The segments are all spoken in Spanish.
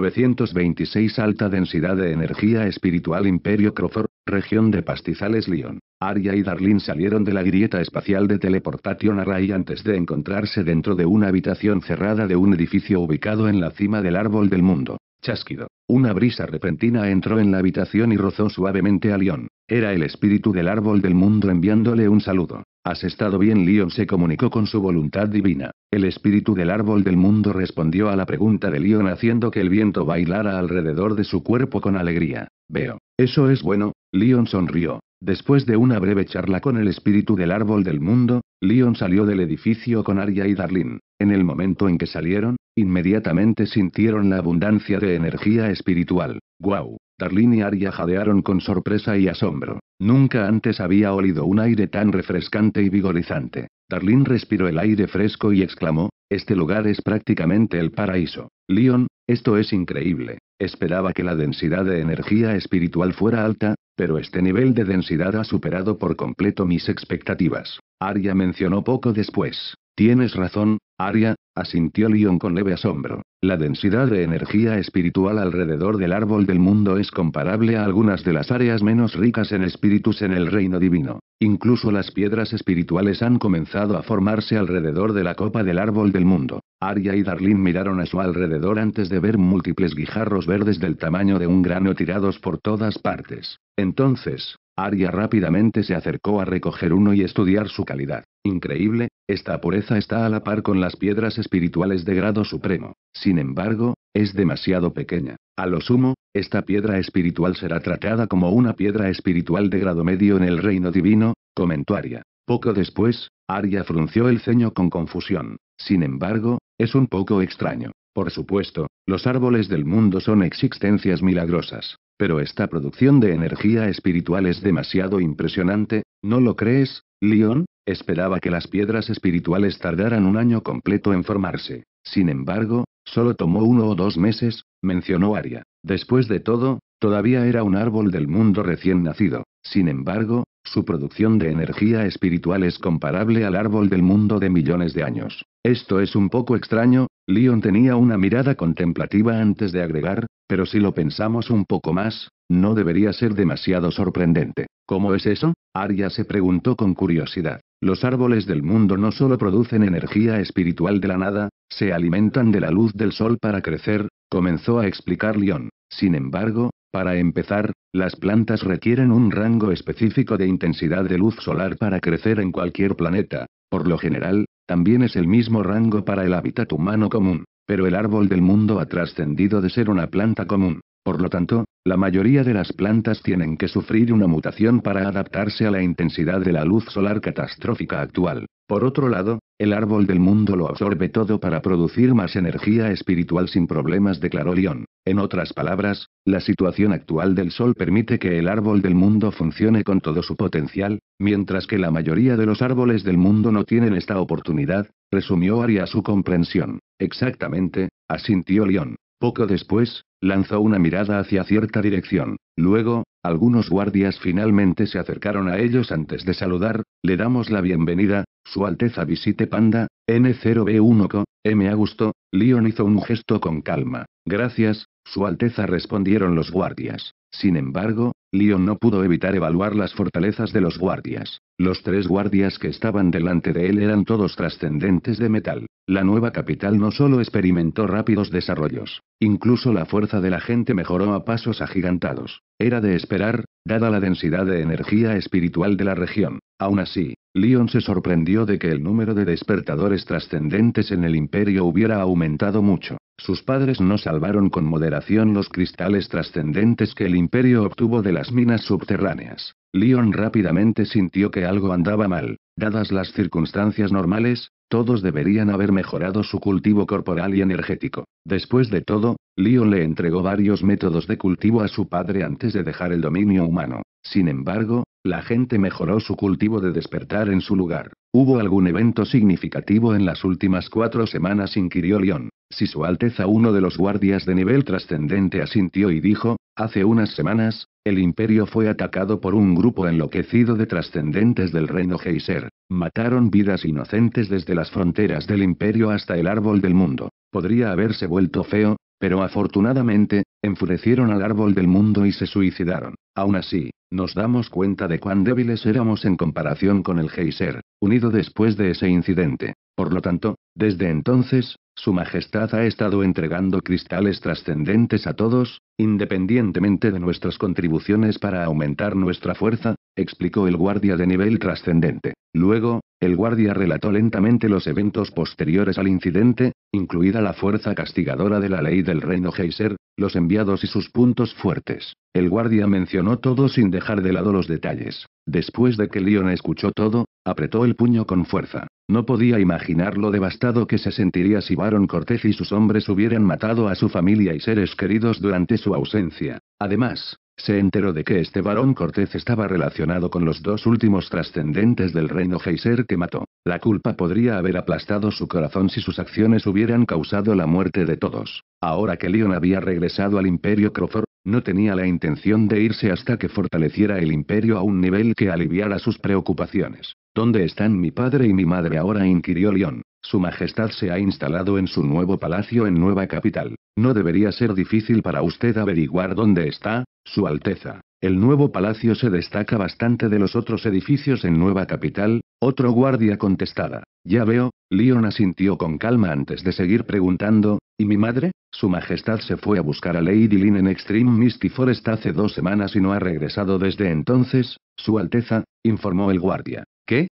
926 Alta densidad de energía espiritual Imperio Crawford, región de pastizales Lyon. Arya y Darlene salieron de la grieta espacial de Teleportation Array antes de encontrarse dentro de una habitación cerrada de un edificio ubicado en la cima del árbol del mundo. Chasquido. Una brisa repentina entró en la habitación y rozó suavemente a Lyon. Era el espíritu del árbol del mundo enviándole un saludo. Has estado bien, Leon se comunicó con su voluntad divina. El espíritu del árbol del mundo respondió a la pregunta de Leon haciendo que el viento bailara alrededor de su cuerpo con alegría. Veo. Eso es bueno, Leon sonrió. Después de una breve charla con el espíritu del árbol del mundo, Leon salió del edificio con Arya y Darlene. En el momento en que salieron, inmediatamente sintieron la abundancia de energía espiritual. ¡Guau! Darlene y Arya jadearon con sorpresa y asombro. Nunca antes había olido un aire tan refrescante y vigorizante. Darlene respiró el aire fresco y exclamó, Este lugar es prácticamente el paraíso. Leon, esto es increíble. Esperaba que la densidad de energía espiritual fuera alta, pero este nivel de densidad ha superado por completo mis expectativas. Arya mencionó poco después. Tienes razón, Arya, asintió Leon con leve asombro. La densidad de energía espiritual alrededor del árbol del mundo es comparable a algunas de las áreas menos ricas en espíritus en el reino divino. Incluso las piedras espirituales han comenzado a formarse alrededor de la copa del árbol del mundo. Arya y Darlene miraron a su alrededor antes de ver múltiples guijarros verdes del tamaño de un grano tirados por todas partes. Entonces, Arya rápidamente se acercó a recoger uno y estudiar su calidad. Increíble, esta pureza está a la par con las piedras espirituales de grado supremo. Sin embargo, es demasiado pequeña. A lo sumo, esta piedra espiritual será tratada como una piedra espiritual de grado medio en el reino divino, comentó Aria. Poco después, Aria frunció el ceño con confusión. Sin embargo, es un poco extraño. Por supuesto, los árboles del mundo son existencias milagrosas. Pero esta producción de energía espiritual es demasiado impresionante, ¿no lo crees? Leon, esperaba que las piedras espirituales tardaran un año completo en formarse. Sin embargo, solo tomó uno o dos meses, mencionó Aria. Después de todo, todavía era un árbol del mundo recién nacido. Sin embargo, su producción de energía espiritual es comparable al árbol del mundo de millones de años. Esto es un poco extraño, Leon tenía una mirada contemplativa antes de agregar, pero si lo pensamos un poco más, no debería ser demasiado sorprendente. ¿Cómo es eso? Arya se preguntó con curiosidad. Los árboles del mundo no solo producen energía espiritual de la nada, se alimentan de la luz del sol para crecer, comenzó a explicar León. Sin embargo, para empezar, las plantas requieren un rango específico de intensidad de luz solar para crecer en cualquier planeta. Por lo general, también es el mismo rango para el hábitat humano común, pero el árbol del mundo ha trascendido de ser una planta común por lo tanto, la mayoría de las plantas tienen que sufrir una mutación para adaptarse a la intensidad de la luz solar catastrófica actual. Por otro lado, el árbol del mundo lo absorbe todo para producir más energía espiritual sin problemas, declaró León. En otras palabras, la situación actual del Sol permite que el árbol del mundo funcione con todo su potencial, mientras que la mayoría de los árboles del mundo no tienen esta oportunidad, resumió Aria su comprensión. Exactamente, asintió León. Poco después, lanzó una mirada hacia cierta dirección. Luego, algunos guardias finalmente se acercaron a ellos antes de saludar, le damos la bienvenida, Su Alteza visite Panda, N0B1Co, M. Augusto, Leon hizo un gesto con calma. Gracias, Su Alteza respondieron los guardias. Sin embargo, Leon no pudo evitar evaluar las fortalezas de los guardias. Los tres guardias que estaban delante de él eran todos trascendentes de metal. La nueva capital no solo experimentó rápidos desarrollos, incluso la fuerza de la gente mejoró a pasos agigantados. Era de esperar, dada la densidad de energía espiritual de la región. Aún así, Leon se sorprendió de que el número de despertadores trascendentes en el imperio hubiera aumentado mucho. Sus padres no salvaron con moderación los cristales trascendentes que el imperio obtuvo de las minas subterráneas. Leon rápidamente sintió que algo andaba mal. Dadas las circunstancias normales, todos deberían haber mejorado su cultivo corporal y energético. Después de todo, Leon le entregó varios métodos de cultivo a su padre antes de dejar el dominio humano. Sin embargo, la gente mejoró su cultivo de despertar en su lugar. ¿Hubo algún evento significativo en las últimas cuatro semanas? inquirió León. Si Su Alteza uno de los guardias de nivel trascendente asintió y dijo, hace unas semanas, el imperio fue atacado por un grupo enloquecido de trascendentes del reino Geyser. Mataron vidas inocentes desde las fronteras del imperio hasta el árbol del mundo. Podría haberse vuelto feo, pero afortunadamente, enfurecieron al árbol del mundo y se suicidaron. Aún así, nos damos cuenta de cuán débiles éramos en comparación con el geyser, unido después de ese incidente. Por lo tanto, desde entonces, Su Majestad ha estado entregando cristales trascendentes a todos, independientemente de nuestras contribuciones para aumentar nuestra fuerza, explicó el guardia de nivel trascendente. Luego, el guardia relató lentamente los eventos posteriores al incidente, incluida la fuerza castigadora de la ley del reino Geyser, los enviados y sus puntos fuertes. El guardia mencionó todo sin dejar de lado los detalles. Después de que Leon escuchó todo, apretó el puño con fuerza. No podía imaginar lo devastado que se sentiría si Baron Cortés y sus hombres hubieran matado a su familia y seres queridos durante su ausencia. Además, se enteró de que este varón Cortés estaba relacionado con los dos últimos trascendentes del reino Geiser que mató. La culpa podría haber aplastado su corazón si sus acciones hubieran causado la muerte de todos. Ahora que León había regresado al imperio Crofor, no tenía la intención de irse hasta que fortaleciera el imperio a un nivel que aliviara sus preocupaciones. ¿Dónde están mi padre y mi madre ahora? inquirió León. Su Majestad se ha instalado en su nuevo palacio en Nueva Capital. No debería ser difícil para usted averiguar dónde está, Su Alteza. El nuevo palacio se destaca bastante de los otros edificios en Nueva Capital, otro guardia contestada, Ya veo, Leon asintió con calma antes de seguir preguntando, ¿y mi madre? Su Majestad se fue a buscar a Lady Lynn en Extreme Misty Forest hace dos semanas y no ha regresado desde entonces, Su Alteza, informó el guardia.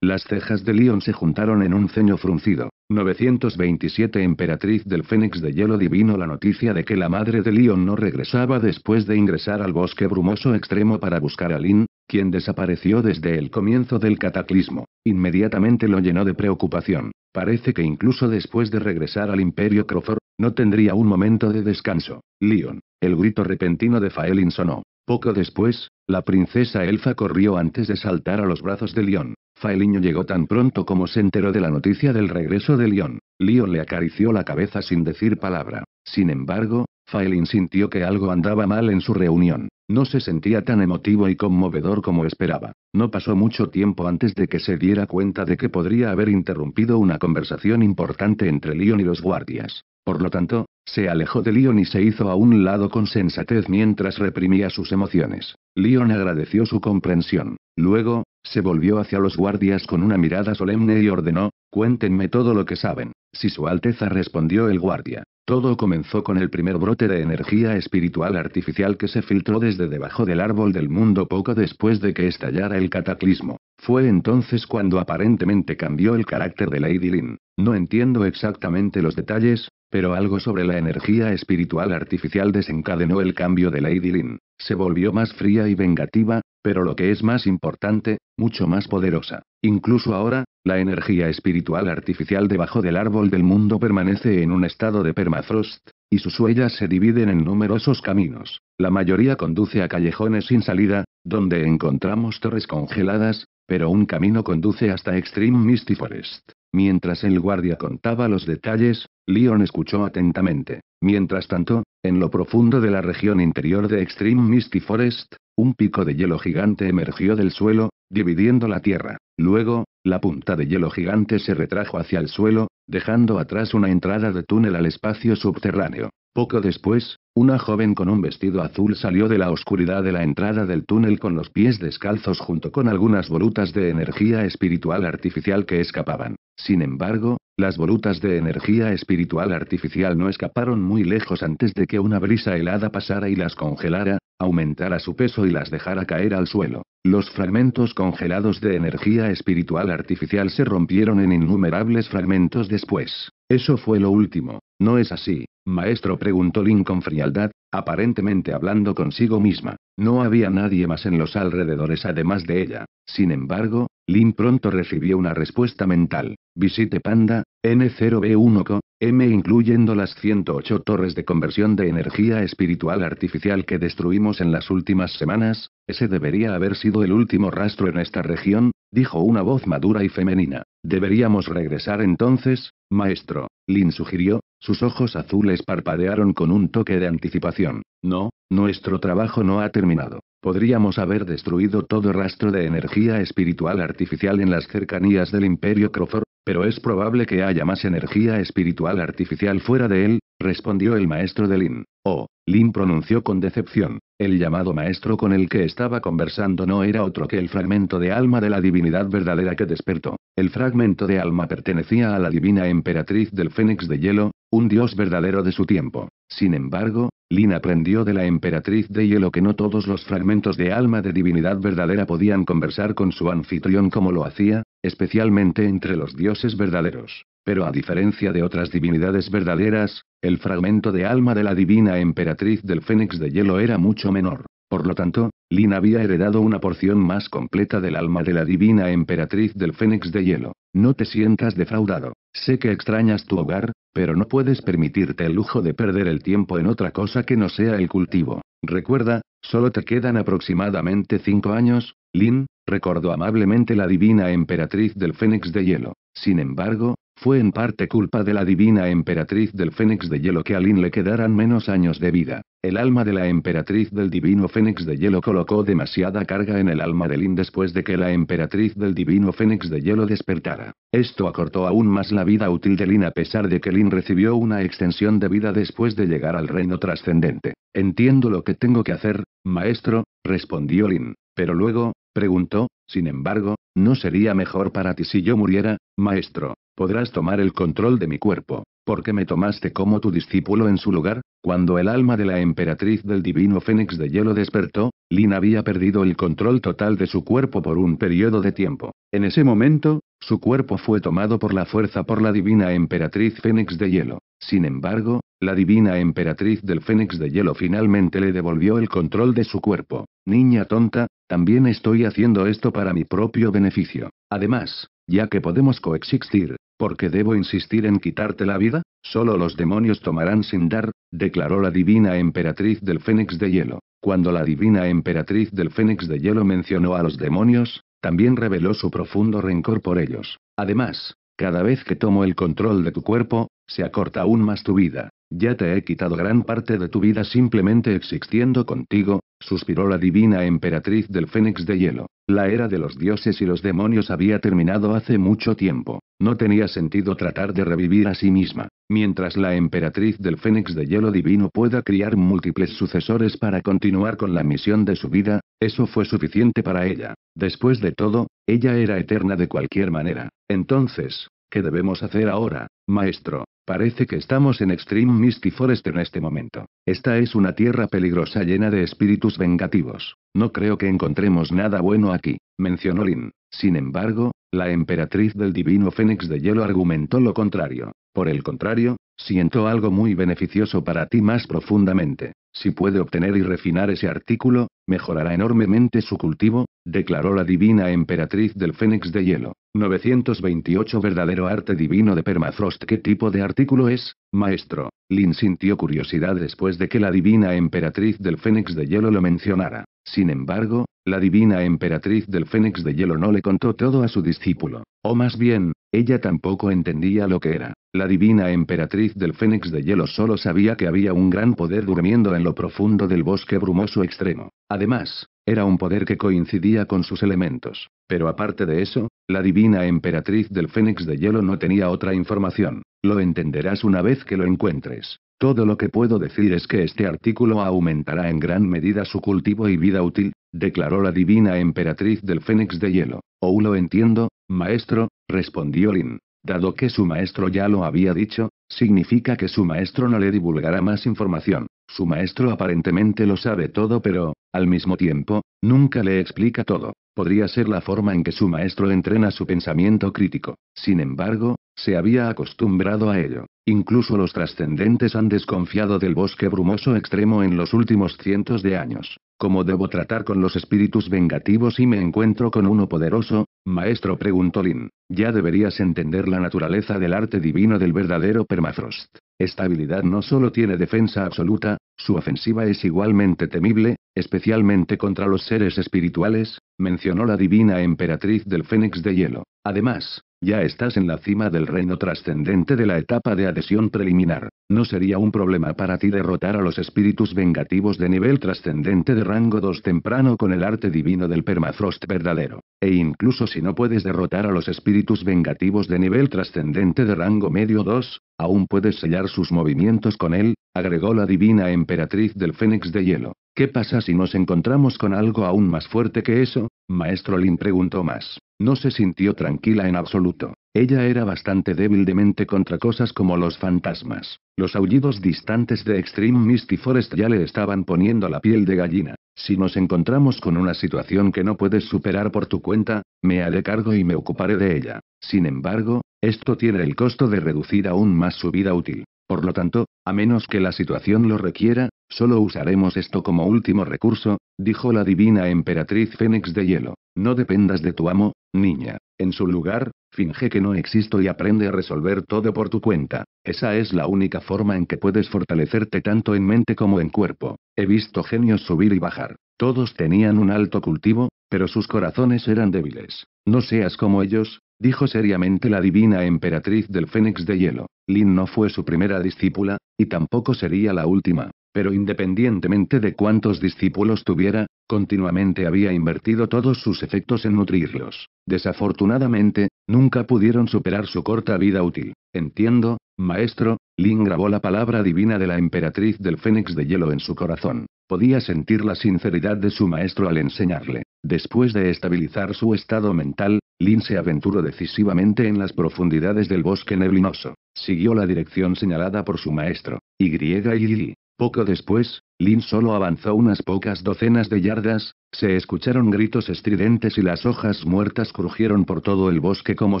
Las cejas de Leon se juntaron en un ceño fruncido. 927 Emperatriz del Fénix de Hielo Divino La noticia de que la madre de Leon no regresaba después de ingresar al bosque brumoso extremo para buscar a Lin, quien desapareció desde el comienzo del cataclismo, inmediatamente lo llenó de preocupación. Parece que incluso después de regresar al Imperio Crawford, no tendría un momento de descanso. Leon. El grito repentino de Faelin sonó. Poco después, la princesa elfa corrió antes de saltar a los brazos de Leon. Faeliño llegó tan pronto como se enteró de la noticia del regreso de León. León le acarició la cabeza sin decir palabra. Sin embargo, Faelin sintió que algo andaba mal en su reunión. No se sentía tan emotivo y conmovedor como esperaba. No pasó mucho tiempo antes de que se diera cuenta de que podría haber interrumpido una conversación importante entre Leon y los guardias. Por lo tanto, se alejó de Leon y se hizo a un lado con sensatez mientras reprimía sus emociones. Leon agradeció su comprensión. Luego, se volvió hacia los guardias con una mirada solemne y ordenó, cuéntenme todo lo que saben. Si Su Alteza respondió el guardia. Todo comenzó con el primer brote de energía espiritual artificial que se filtró desde debajo del árbol del mundo poco después de que estallara el cataclismo. Fue entonces cuando aparentemente cambió el carácter de Lady Lin. No entiendo exactamente los detalles, pero algo sobre la energía espiritual artificial desencadenó el cambio de Lady Lin. Se volvió más fría y vengativa, pero lo que es más importante, mucho más poderosa. Incluso ahora, la energía espiritual artificial debajo del árbol del mundo permanece en un estado de permafrost, y sus huellas se dividen en numerosos caminos. La mayoría conduce a callejones sin salida, donde encontramos torres congeladas, pero un camino conduce hasta Extreme Misty Forest. Mientras el guardia contaba los detalles, Leon escuchó atentamente. Mientras tanto, en lo profundo de la región interior de Extreme Misty Forest, un pico de hielo gigante emergió del suelo, dividiendo la tierra. Luego, la punta de hielo gigante se retrajo hacia el suelo, dejando atrás una entrada de túnel al espacio subterráneo. Poco después, una joven con un vestido azul salió de la oscuridad de la entrada del túnel con los pies descalzos junto con algunas volutas de energía espiritual artificial que escapaban. Sin embargo, las volutas de energía espiritual artificial no escaparon muy lejos antes de que una brisa helada pasara y las congelara, aumentara su peso y las dejara caer al suelo. Los fragmentos congelados de energía espiritual artificial se rompieron en innumerables fragmentos después. Eso fue lo último, ¿no es así, maestro? preguntó Lin con frialdad, aparentemente hablando consigo misma. No había nadie más en los alrededores además de ella. Sin embargo, Lin pronto recibió una respuesta mental. Visite Panda, N0B1CO, M incluyendo las 108 torres de conversión de energía espiritual artificial que destruimos en las últimas semanas, ese debería haber sido el último rastro en esta región, dijo una voz madura y femenina. Deberíamos regresar entonces, Maestro, Lin sugirió, sus ojos azules parpadearon con un toque de anticipación. No, nuestro trabajo no ha terminado. Podríamos haber destruido todo rastro de energía espiritual artificial en las cercanías del Imperio Crofor pero es probable que haya más energía espiritual artificial fuera de él, respondió el maestro de Lin. Oh, Lin pronunció con decepción. El llamado maestro con el que estaba conversando no era otro que el fragmento de alma de la divinidad verdadera que despertó. El fragmento de alma pertenecía a la divina emperatriz del Fénix de Hielo, un dios verdadero de su tiempo. Sin embargo, Lin aprendió de la emperatriz de hielo que no todos los fragmentos de alma de divinidad verdadera podían conversar con su anfitrión como lo hacía, especialmente entre los dioses verdaderos. Pero a diferencia de otras divinidades verdaderas, el fragmento de alma de la divina emperatriz del fénix de hielo era mucho menor. Por lo tanto, Lin había heredado una porción más completa del alma de la divina emperatriz del Fénix de Hielo. No te sientas defraudado. Sé que extrañas tu hogar, pero no puedes permitirte el lujo de perder el tiempo en otra cosa que no sea el cultivo. Recuerda, solo te quedan aproximadamente cinco años, Lin, recordó amablemente la divina emperatriz del Fénix de Hielo. Sin embargo, fue en parte culpa de la divina emperatriz del Fénix de Hielo que a Lin le quedaran menos años de vida. El alma de la emperatriz del divino Fénix de Hielo colocó demasiada carga en el alma de Lin después de que la emperatriz del divino Fénix de Hielo despertara. Esto acortó aún más la vida útil de Lin a pesar de que Lin recibió una extensión de vida después de llegar al reino trascendente. Entiendo lo que tengo que hacer, maestro, respondió Lin. Pero luego, preguntó, sin embargo, ¿no sería mejor para ti si yo muriera, maestro? podrás tomar el control de mi cuerpo, porque me tomaste como tu discípulo en su lugar. Cuando el alma de la emperatriz del divino Fénix de Hielo despertó, Lin había perdido el control total de su cuerpo por un periodo de tiempo. En ese momento, su cuerpo fue tomado por la fuerza por la divina emperatriz Fénix de Hielo. Sin embargo, la divina emperatriz del Fénix de Hielo finalmente le devolvió el control de su cuerpo. Niña tonta, también estoy haciendo esto para mi propio beneficio. Además, ya que podemos coexistir, ¿por qué debo insistir en quitarte la vida? Solo los demonios tomarán sin dar, declaró la divina emperatriz del Fénix de Hielo. Cuando la divina emperatriz del Fénix de Hielo mencionó a los demonios, también reveló su profundo rencor por ellos. Además, cada vez que tomo el control de tu cuerpo, se acorta aún más tu vida. Ya te he quitado gran parte de tu vida simplemente existiendo contigo, suspiró la divina emperatriz del Fénix de Hielo. La era de los dioses y los demonios había terminado hace mucho tiempo. No tenía sentido tratar de revivir a sí misma. Mientras la emperatriz del Fénix de Hielo Divino pueda criar múltiples sucesores para continuar con la misión de su vida, eso fue suficiente para ella. Después de todo, ella era eterna de cualquier manera. Entonces, ¿Qué debemos hacer ahora, maestro? Parece que estamos en Extreme Misty Forest en este momento. Esta es una tierra peligrosa llena de espíritus vengativos. No creo que encontremos nada bueno aquí, mencionó Lin. Sin embargo, la emperatriz del divino Fénix de Hielo argumentó lo contrario. Por el contrario, siento algo muy beneficioso para ti más profundamente. Si puede obtener y refinar ese artículo, mejorará enormemente su cultivo, declaró la divina emperatriz del Fénix de Hielo. 928 Verdadero arte divino de permafrost. ¿Qué tipo de artículo es, maestro? Lin sintió curiosidad después de que la divina emperatriz del Fénix de Hielo lo mencionara. Sin embargo, la divina emperatriz del Fénix de Hielo no le contó todo a su discípulo. O más bien, ella tampoco entendía lo que era. La divina emperatriz del Fénix de Hielo solo sabía que había un gran poder durmiendo en lo profundo del bosque brumoso extremo. Además, era un poder que coincidía con sus elementos. Pero aparte de eso, la divina emperatriz del Fénix de Hielo no tenía otra información. Lo entenderás una vez que lo encuentres. Todo lo que puedo decir es que este artículo aumentará en gran medida su cultivo y vida útil, declaró la divina emperatriz del Fénix de Hielo. Oh, lo entiendo, maestro, respondió Lin. Dado que su maestro ya lo había dicho, significa que su maestro no le divulgará más información. Su maestro aparentemente lo sabe todo, pero, al mismo tiempo, nunca le explica todo. Podría ser la forma en que su maestro entrena su pensamiento crítico. Sin embargo, se había acostumbrado a ello. Incluso los trascendentes han desconfiado del bosque brumoso extremo en los últimos cientos de años. ¿Cómo debo tratar con los espíritus vengativos y me encuentro con uno poderoso? Maestro preguntó Lin. Ya deberías entender la naturaleza del arte divino del verdadero permafrost. Esta habilidad no solo tiene defensa absoluta, su ofensiva es igualmente temible, especialmente contra los seres espirituales, mencionó la divina emperatriz del Fénix de Hielo. Además, ya estás en la cima del reino trascendente de la etapa de adhesión preliminar. No sería un problema para ti derrotar a los espíritus vengativos de nivel trascendente de rango 2 temprano con el arte divino del permafrost verdadero. E incluso si no puedes derrotar a los espíritus vengativos de nivel trascendente de rango medio 2, Aún puedes sellar sus movimientos con él, agregó la divina emperatriz del Fénix de Hielo. ¿Qué pasa si nos encontramos con algo aún más fuerte que eso? Maestro Lin preguntó más. No se sintió tranquila en absoluto. Ella era bastante débil de mente contra cosas como los fantasmas. Los aullidos distantes de Extreme Misty Forest ya le estaban poniendo la piel de gallina. Si nos encontramos con una situación que no puedes superar por tu cuenta, me haré cargo y me ocuparé de ella. Sin embargo, esto tiene el costo de reducir aún más su vida útil. Por lo tanto, a menos que la situación lo requiera, solo usaremos esto como último recurso, dijo la divina emperatriz Fénix de Hielo. No dependas de tu amo, niña. En su lugar, Finge que no existo y aprende a resolver todo por tu cuenta. Esa es la única forma en que puedes fortalecerte tanto en mente como en cuerpo. He visto genios subir y bajar. Todos tenían un alto cultivo, pero sus corazones eran débiles. No seas como ellos, dijo seriamente la divina emperatriz del Fénix de Hielo. Lin no fue su primera discípula, y tampoco sería la última pero independientemente de cuántos discípulos tuviera, continuamente había invertido todos sus efectos en nutrirlos. Desafortunadamente, nunca pudieron superar su corta vida útil. Entiendo, maestro, Lin grabó la palabra divina de la emperatriz del Fénix de hielo en su corazón. Podía sentir la sinceridad de su maestro al enseñarle. Después de estabilizar su estado mental, Lin se aventuró decisivamente en las profundidades del bosque neblinoso. Siguió la dirección señalada por su maestro. Y. y poco después, Lin solo avanzó unas pocas docenas de yardas, se escucharon gritos estridentes y las hojas muertas crujieron por todo el bosque como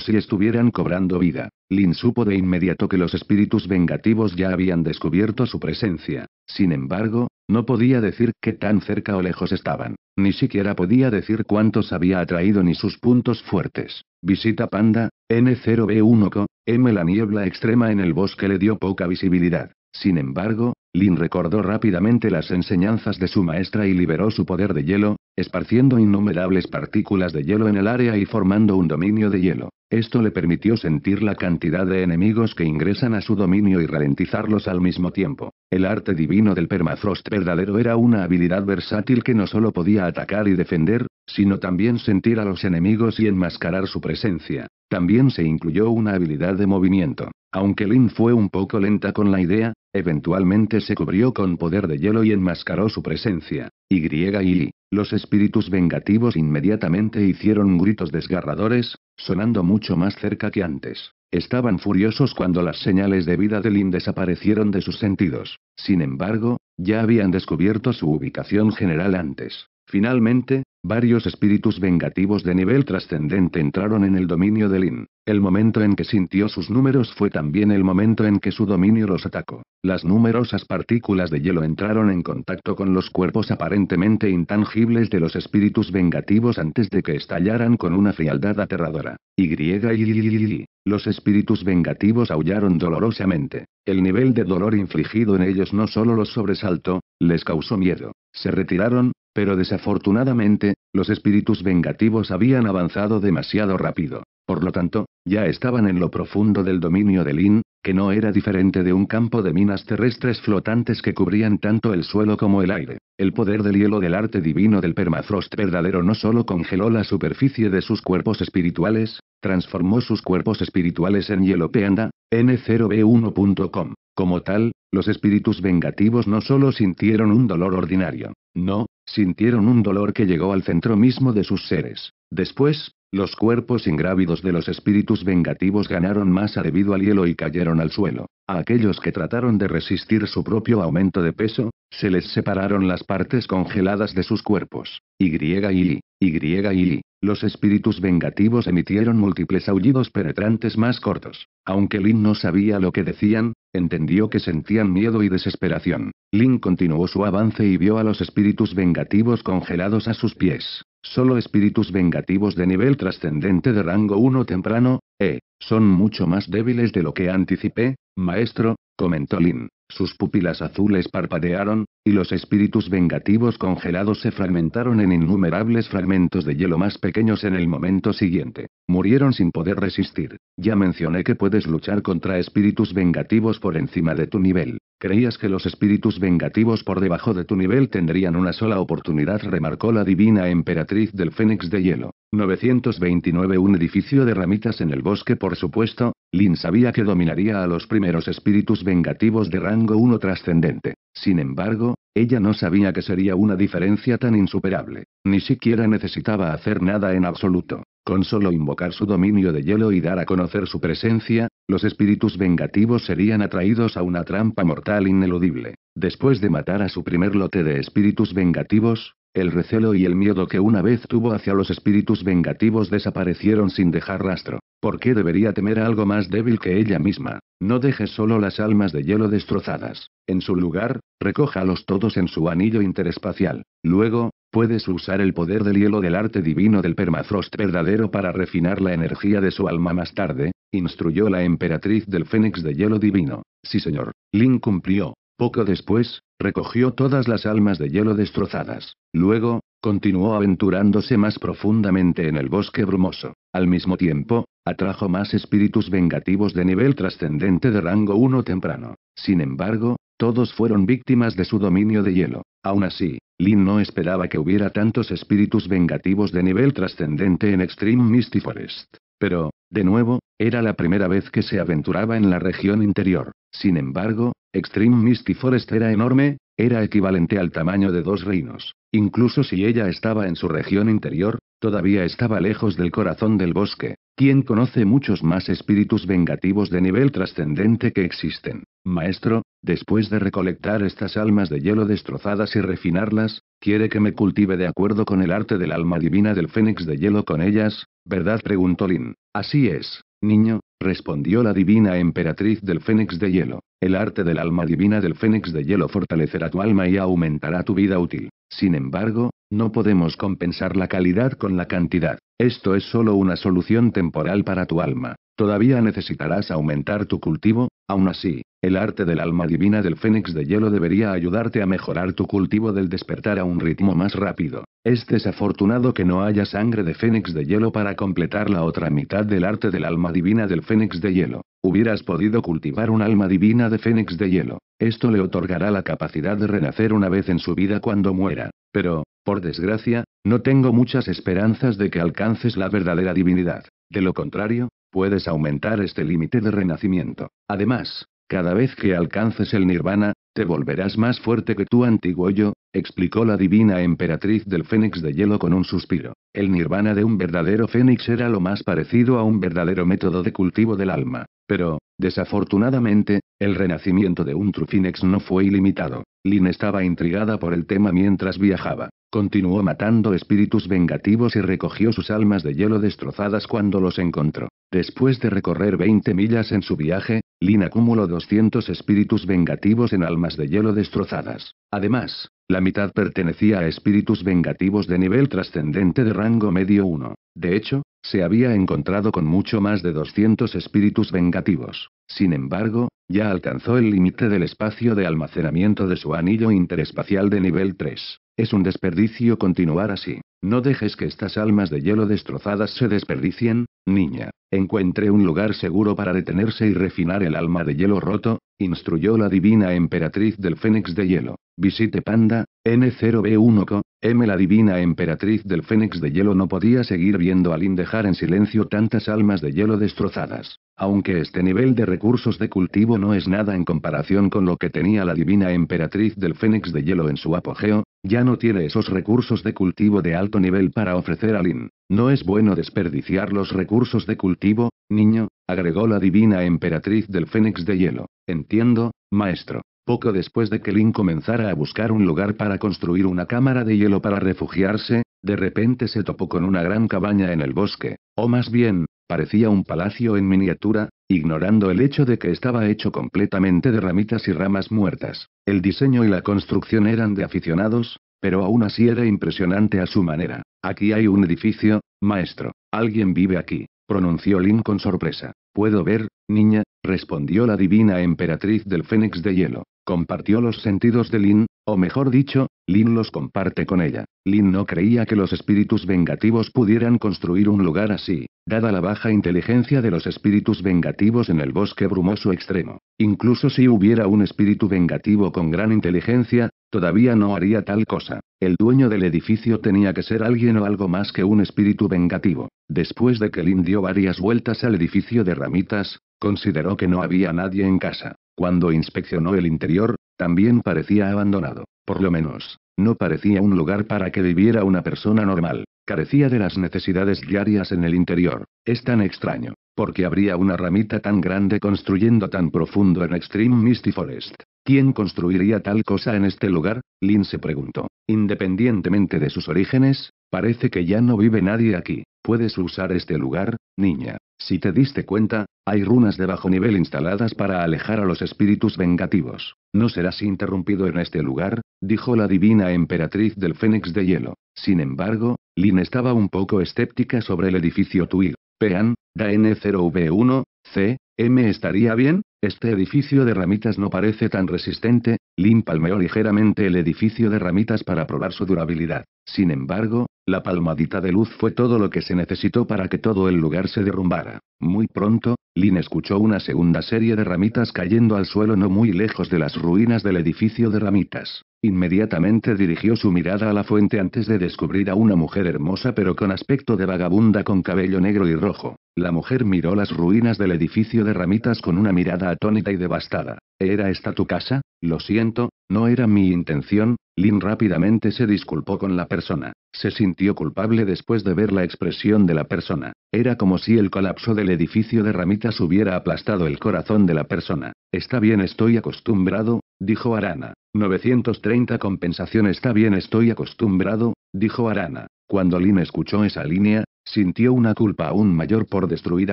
si estuvieran cobrando vida. Lin supo de inmediato que los espíritus vengativos ya habían descubierto su presencia. Sin embargo, no podía decir qué tan cerca o lejos estaban. Ni siquiera podía decir cuántos había atraído ni sus puntos fuertes. Visita Panda, n 0 b 1 k M. La niebla extrema en el bosque le dio poca visibilidad. Sin embargo, Lin recordó rápidamente las enseñanzas de su maestra y liberó su poder de hielo, esparciendo innumerables partículas de hielo en el área y formando un dominio de hielo. Esto le permitió sentir la cantidad de enemigos que ingresan a su dominio y ralentizarlos al mismo tiempo. El arte divino del permafrost verdadero era una habilidad versátil que no solo podía atacar y defender, sino también sentir a los enemigos y enmascarar su presencia. También se incluyó una habilidad de movimiento. Aunque Lin fue un poco lenta con la idea, eventualmente se cubrió con poder de hielo y enmascaró su presencia. Y y los espíritus vengativos inmediatamente hicieron gritos desgarradores, sonando mucho más cerca que antes. Estaban furiosos cuando las señales de vida de Lin desaparecieron de sus sentidos. Sin embargo, ya habían descubierto su ubicación general antes. Finalmente, Varios espíritus vengativos de nivel trascendente entraron en el dominio de Lin. El momento en que sintió sus números fue también el momento en que su dominio los atacó. Las numerosas partículas de hielo entraron en contacto con los cuerpos aparentemente intangibles de los espíritus vengativos antes de que estallaran con una frialdad aterradora. Y y los espíritus vengativos aullaron dolorosamente. El nivel de dolor infligido en ellos no solo los sobresaltó, les causó miedo. Se retiraron, pero desafortunadamente, los espíritus vengativos habían avanzado demasiado rápido. Por lo tanto, ya estaban en lo profundo del dominio de Lin, que no era diferente de un campo de minas terrestres flotantes que cubrían tanto el suelo como el aire. El poder del hielo del arte divino del permafrost verdadero no solo congeló la superficie de sus cuerpos espirituales, transformó sus cuerpos espirituales en hielo peanda, n0b1.com. Como tal, los espíritus vengativos no solo sintieron un dolor ordinario, no, sintieron un dolor que llegó al centro mismo de sus seres. Después, los cuerpos ingrávidos de los espíritus vengativos ganaron masa debido al hielo y cayeron al suelo. A aquellos que trataron de resistir su propio aumento de peso, se les separaron las partes congeladas de sus cuerpos. Y y y y los espíritus vengativos emitieron múltiples aullidos penetrantes más cortos. Aunque Lin no sabía lo que decían, entendió que sentían miedo y desesperación. Lin continuó su avance y vio a los espíritus vengativos congelados a sus pies. Solo espíritus vengativos de nivel trascendente de rango 1 temprano, eh, son mucho más débiles de lo que anticipé, maestro, comentó Lin. Sus pupilas azules parpadearon, y los espíritus vengativos congelados se fragmentaron en innumerables fragmentos de hielo más pequeños en el momento siguiente. Murieron sin poder resistir. Ya mencioné que puedes luchar contra espíritus vengativos por encima de tu nivel. Creías que los espíritus vengativos por debajo de tu nivel tendrían una sola oportunidad, remarcó la divina emperatriz del Fénix de Hielo. 929 Un edificio de ramitas en el bosque, por supuesto, Lin sabía que dominaría a los primeros espíritus vengativos de rango 1 trascendente. Sin embargo, ella no sabía que sería una diferencia tan insuperable. Ni siquiera necesitaba hacer nada en absoluto. Con solo invocar su dominio de hielo y dar a conocer su presencia, los espíritus vengativos serían atraídos a una trampa mortal ineludible. Después de matar a su primer lote de espíritus vengativos, el recelo y el miedo que una vez tuvo hacia los espíritus vengativos desaparecieron sin dejar rastro. ¿Por qué debería temer a algo más débil que ella misma? No deje solo las almas de hielo destrozadas. En su lugar, recójalos todos en su anillo interespacial. Luego, puedes usar el poder del hielo del arte divino del permafrost verdadero para refinar la energía de su alma más tarde, Instruyó la emperatriz del Fénix de Hielo Divino. Sí, señor. Lin cumplió. Poco después, recogió todas las almas de hielo destrozadas. Luego, continuó aventurándose más profundamente en el bosque brumoso. Al mismo tiempo, atrajo más espíritus vengativos de nivel trascendente de rango 1 temprano. Sin embargo, todos fueron víctimas de su dominio de hielo. Aún así, Lin no esperaba que hubiera tantos espíritus vengativos de nivel trascendente en Extreme Misty Forest. Pero, de nuevo, era la primera vez que se aventuraba en la región interior. Sin embargo, Extreme Misty Forest era enorme, era equivalente al tamaño de dos reinos. Incluso si ella estaba en su región interior, todavía estaba lejos del corazón del bosque. ¿Quién conoce muchos más espíritus vengativos de nivel trascendente que existen? Maestro, Después de recolectar estas almas de hielo destrozadas y refinarlas, quiere que me cultive de acuerdo con el arte del alma divina del fénix de hielo con ellas, ¿verdad? preguntó Lin. Así es, niño, respondió la divina emperatriz del fénix de hielo. El arte del alma divina del fénix de hielo fortalecerá tu alma y aumentará tu vida útil. Sin embargo, no podemos compensar la calidad con la cantidad. Esto es solo una solución temporal para tu alma. Todavía necesitarás aumentar tu cultivo, aún así, el arte del alma divina del fénix de hielo debería ayudarte a mejorar tu cultivo del despertar a un ritmo más rápido. Es desafortunado que no haya sangre de fénix de hielo para completar la otra mitad del arte del alma divina del fénix de hielo. Hubieras podido cultivar un alma divina de fénix de hielo. Esto le otorgará la capacidad de renacer una vez en su vida cuando muera. Pero, por desgracia, no tengo muchas esperanzas de que alcances la verdadera divinidad. De lo contrario, puedes aumentar este límite de renacimiento. Además, cada vez que alcances el nirvana, te volverás más fuerte que tu antiguo yo, explicó la divina emperatriz del fénix de hielo con un suspiro. El nirvana de un verdadero fénix era lo más parecido a un verdadero método de cultivo del alma. Pero, desafortunadamente, el renacimiento de un trufínex no fue ilimitado. Lin estaba intrigada por el tema mientras viajaba. Continuó matando espíritus vengativos y recogió sus almas de hielo destrozadas cuando los encontró. Después de recorrer 20 millas en su viaje, Lin acumuló 200 espíritus vengativos en almas de hielo destrozadas. Además, la mitad pertenecía a espíritus vengativos de nivel trascendente de rango medio 1. De hecho, se había encontrado con mucho más de 200 espíritus vengativos. Sin embargo, ya alcanzó el límite del espacio de almacenamiento de su anillo interespacial de nivel 3. Es un desperdicio continuar así. No dejes que estas almas de hielo destrozadas se desperdicien, niña. Encuentre un lugar seguro para detenerse y refinar el alma de hielo roto, instruyó la divina emperatriz del Fénix de Hielo. Visite Panda, N0B1Co, M. La divina emperatriz del Fénix de hielo no podía seguir viendo a Lin dejar en silencio tantas almas de hielo destrozadas. Aunque este nivel de recursos de cultivo no es nada en comparación con lo que tenía la divina emperatriz del Fénix de hielo en su apogeo, ya no tiene esos recursos de cultivo de alto nivel para ofrecer a Lin. No es bueno desperdiciar los recursos de cultivo, niño, agregó la divina emperatriz del Fénix de hielo. Entiendo, maestro. Poco después de que Lin comenzara a buscar un lugar para construir una cámara de hielo para refugiarse, de repente se topó con una gran cabaña en el bosque, o más bien, parecía un palacio en miniatura, ignorando el hecho de que estaba hecho completamente de ramitas y ramas muertas. El diseño y la construcción eran de aficionados, pero aún así era impresionante a su manera. Aquí hay un edificio, maestro. Alguien vive aquí, pronunció Lin con sorpresa. Puedo ver, niña, respondió la divina emperatriz del Fénix de Hielo. Compartió los sentidos de Lin, o mejor dicho, Lin los comparte con ella. Lin no creía que los espíritus vengativos pudieran construir un lugar así, dada la baja inteligencia de los espíritus vengativos en el bosque brumoso extremo. Incluso si hubiera un espíritu vengativo con gran inteligencia, todavía no haría tal cosa. El dueño del edificio tenía que ser alguien o algo más que un espíritu vengativo. Después de que Lin dio varias vueltas al edificio de ramitas, consideró que no había nadie en casa. Cuando inspeccionó el interior, también parecía abandonado, por lo menos, no parecía un lugar para que viviera una persona normal, carecía de las necesidades diarias en el interior. Es tan extraño, porque habría una ramita tan grande construyendo tan profundo en Extreme Misty Forest. ¿Quién construiría tal cosa en este lugar? Lin se preguntó. Independientemente de sus orígenes, parece que ya no vive nadie aquí puedes usar este lugar, niña. Si te diste cuenta, hay runas de bajo nivel instaladas para alejar a los espíritus vengativos. No serás interrumpido en este lugar, dijo la divina emperatriz del Fénix de Hielo. Sin embargo, Lin estaba un poco escéptica sobre el edificio Twig. Pean, n 0 v 1 C, M estaría bien, este edificio de ramitas no parece tan resistente, Lin palmeó ligeramente el edificio de ramitas para probar su durabilidad. Sin embargo, la palmadita de luz fue todo lo que se necesitó para que todo el lugar se derrumbara. Muy pronto, Lin escuchó una segunda serie de ramitas cayendo al suelo no muy lejos de las ruinas del edificio de ramitas. Inmediatamente dirigió su mirada a la fuente antes de descubrir a una mujer hermosa pero con aspecto de vagabunda con cabello negro y rojo. La mujer miró las ruinas del edificio de ramitas con una mirada atónita y devastada. ¿Era esta tu casa? Lo siento, no era mi intención. Lin rápidamente se disculpó con la persona. Se sintió culpable después de ver la expresión de la persona. Era como si el colapso del edificio de ramitas hubiera aplastado el corazón de la persona. Está bien, estoy acostumbrado, dijo Arana. 930 compensación está bien, estoy acostumbrado, dijo Arana. Cuando Lin escuchó esa línea, sintió una culpa aún mayor por destruir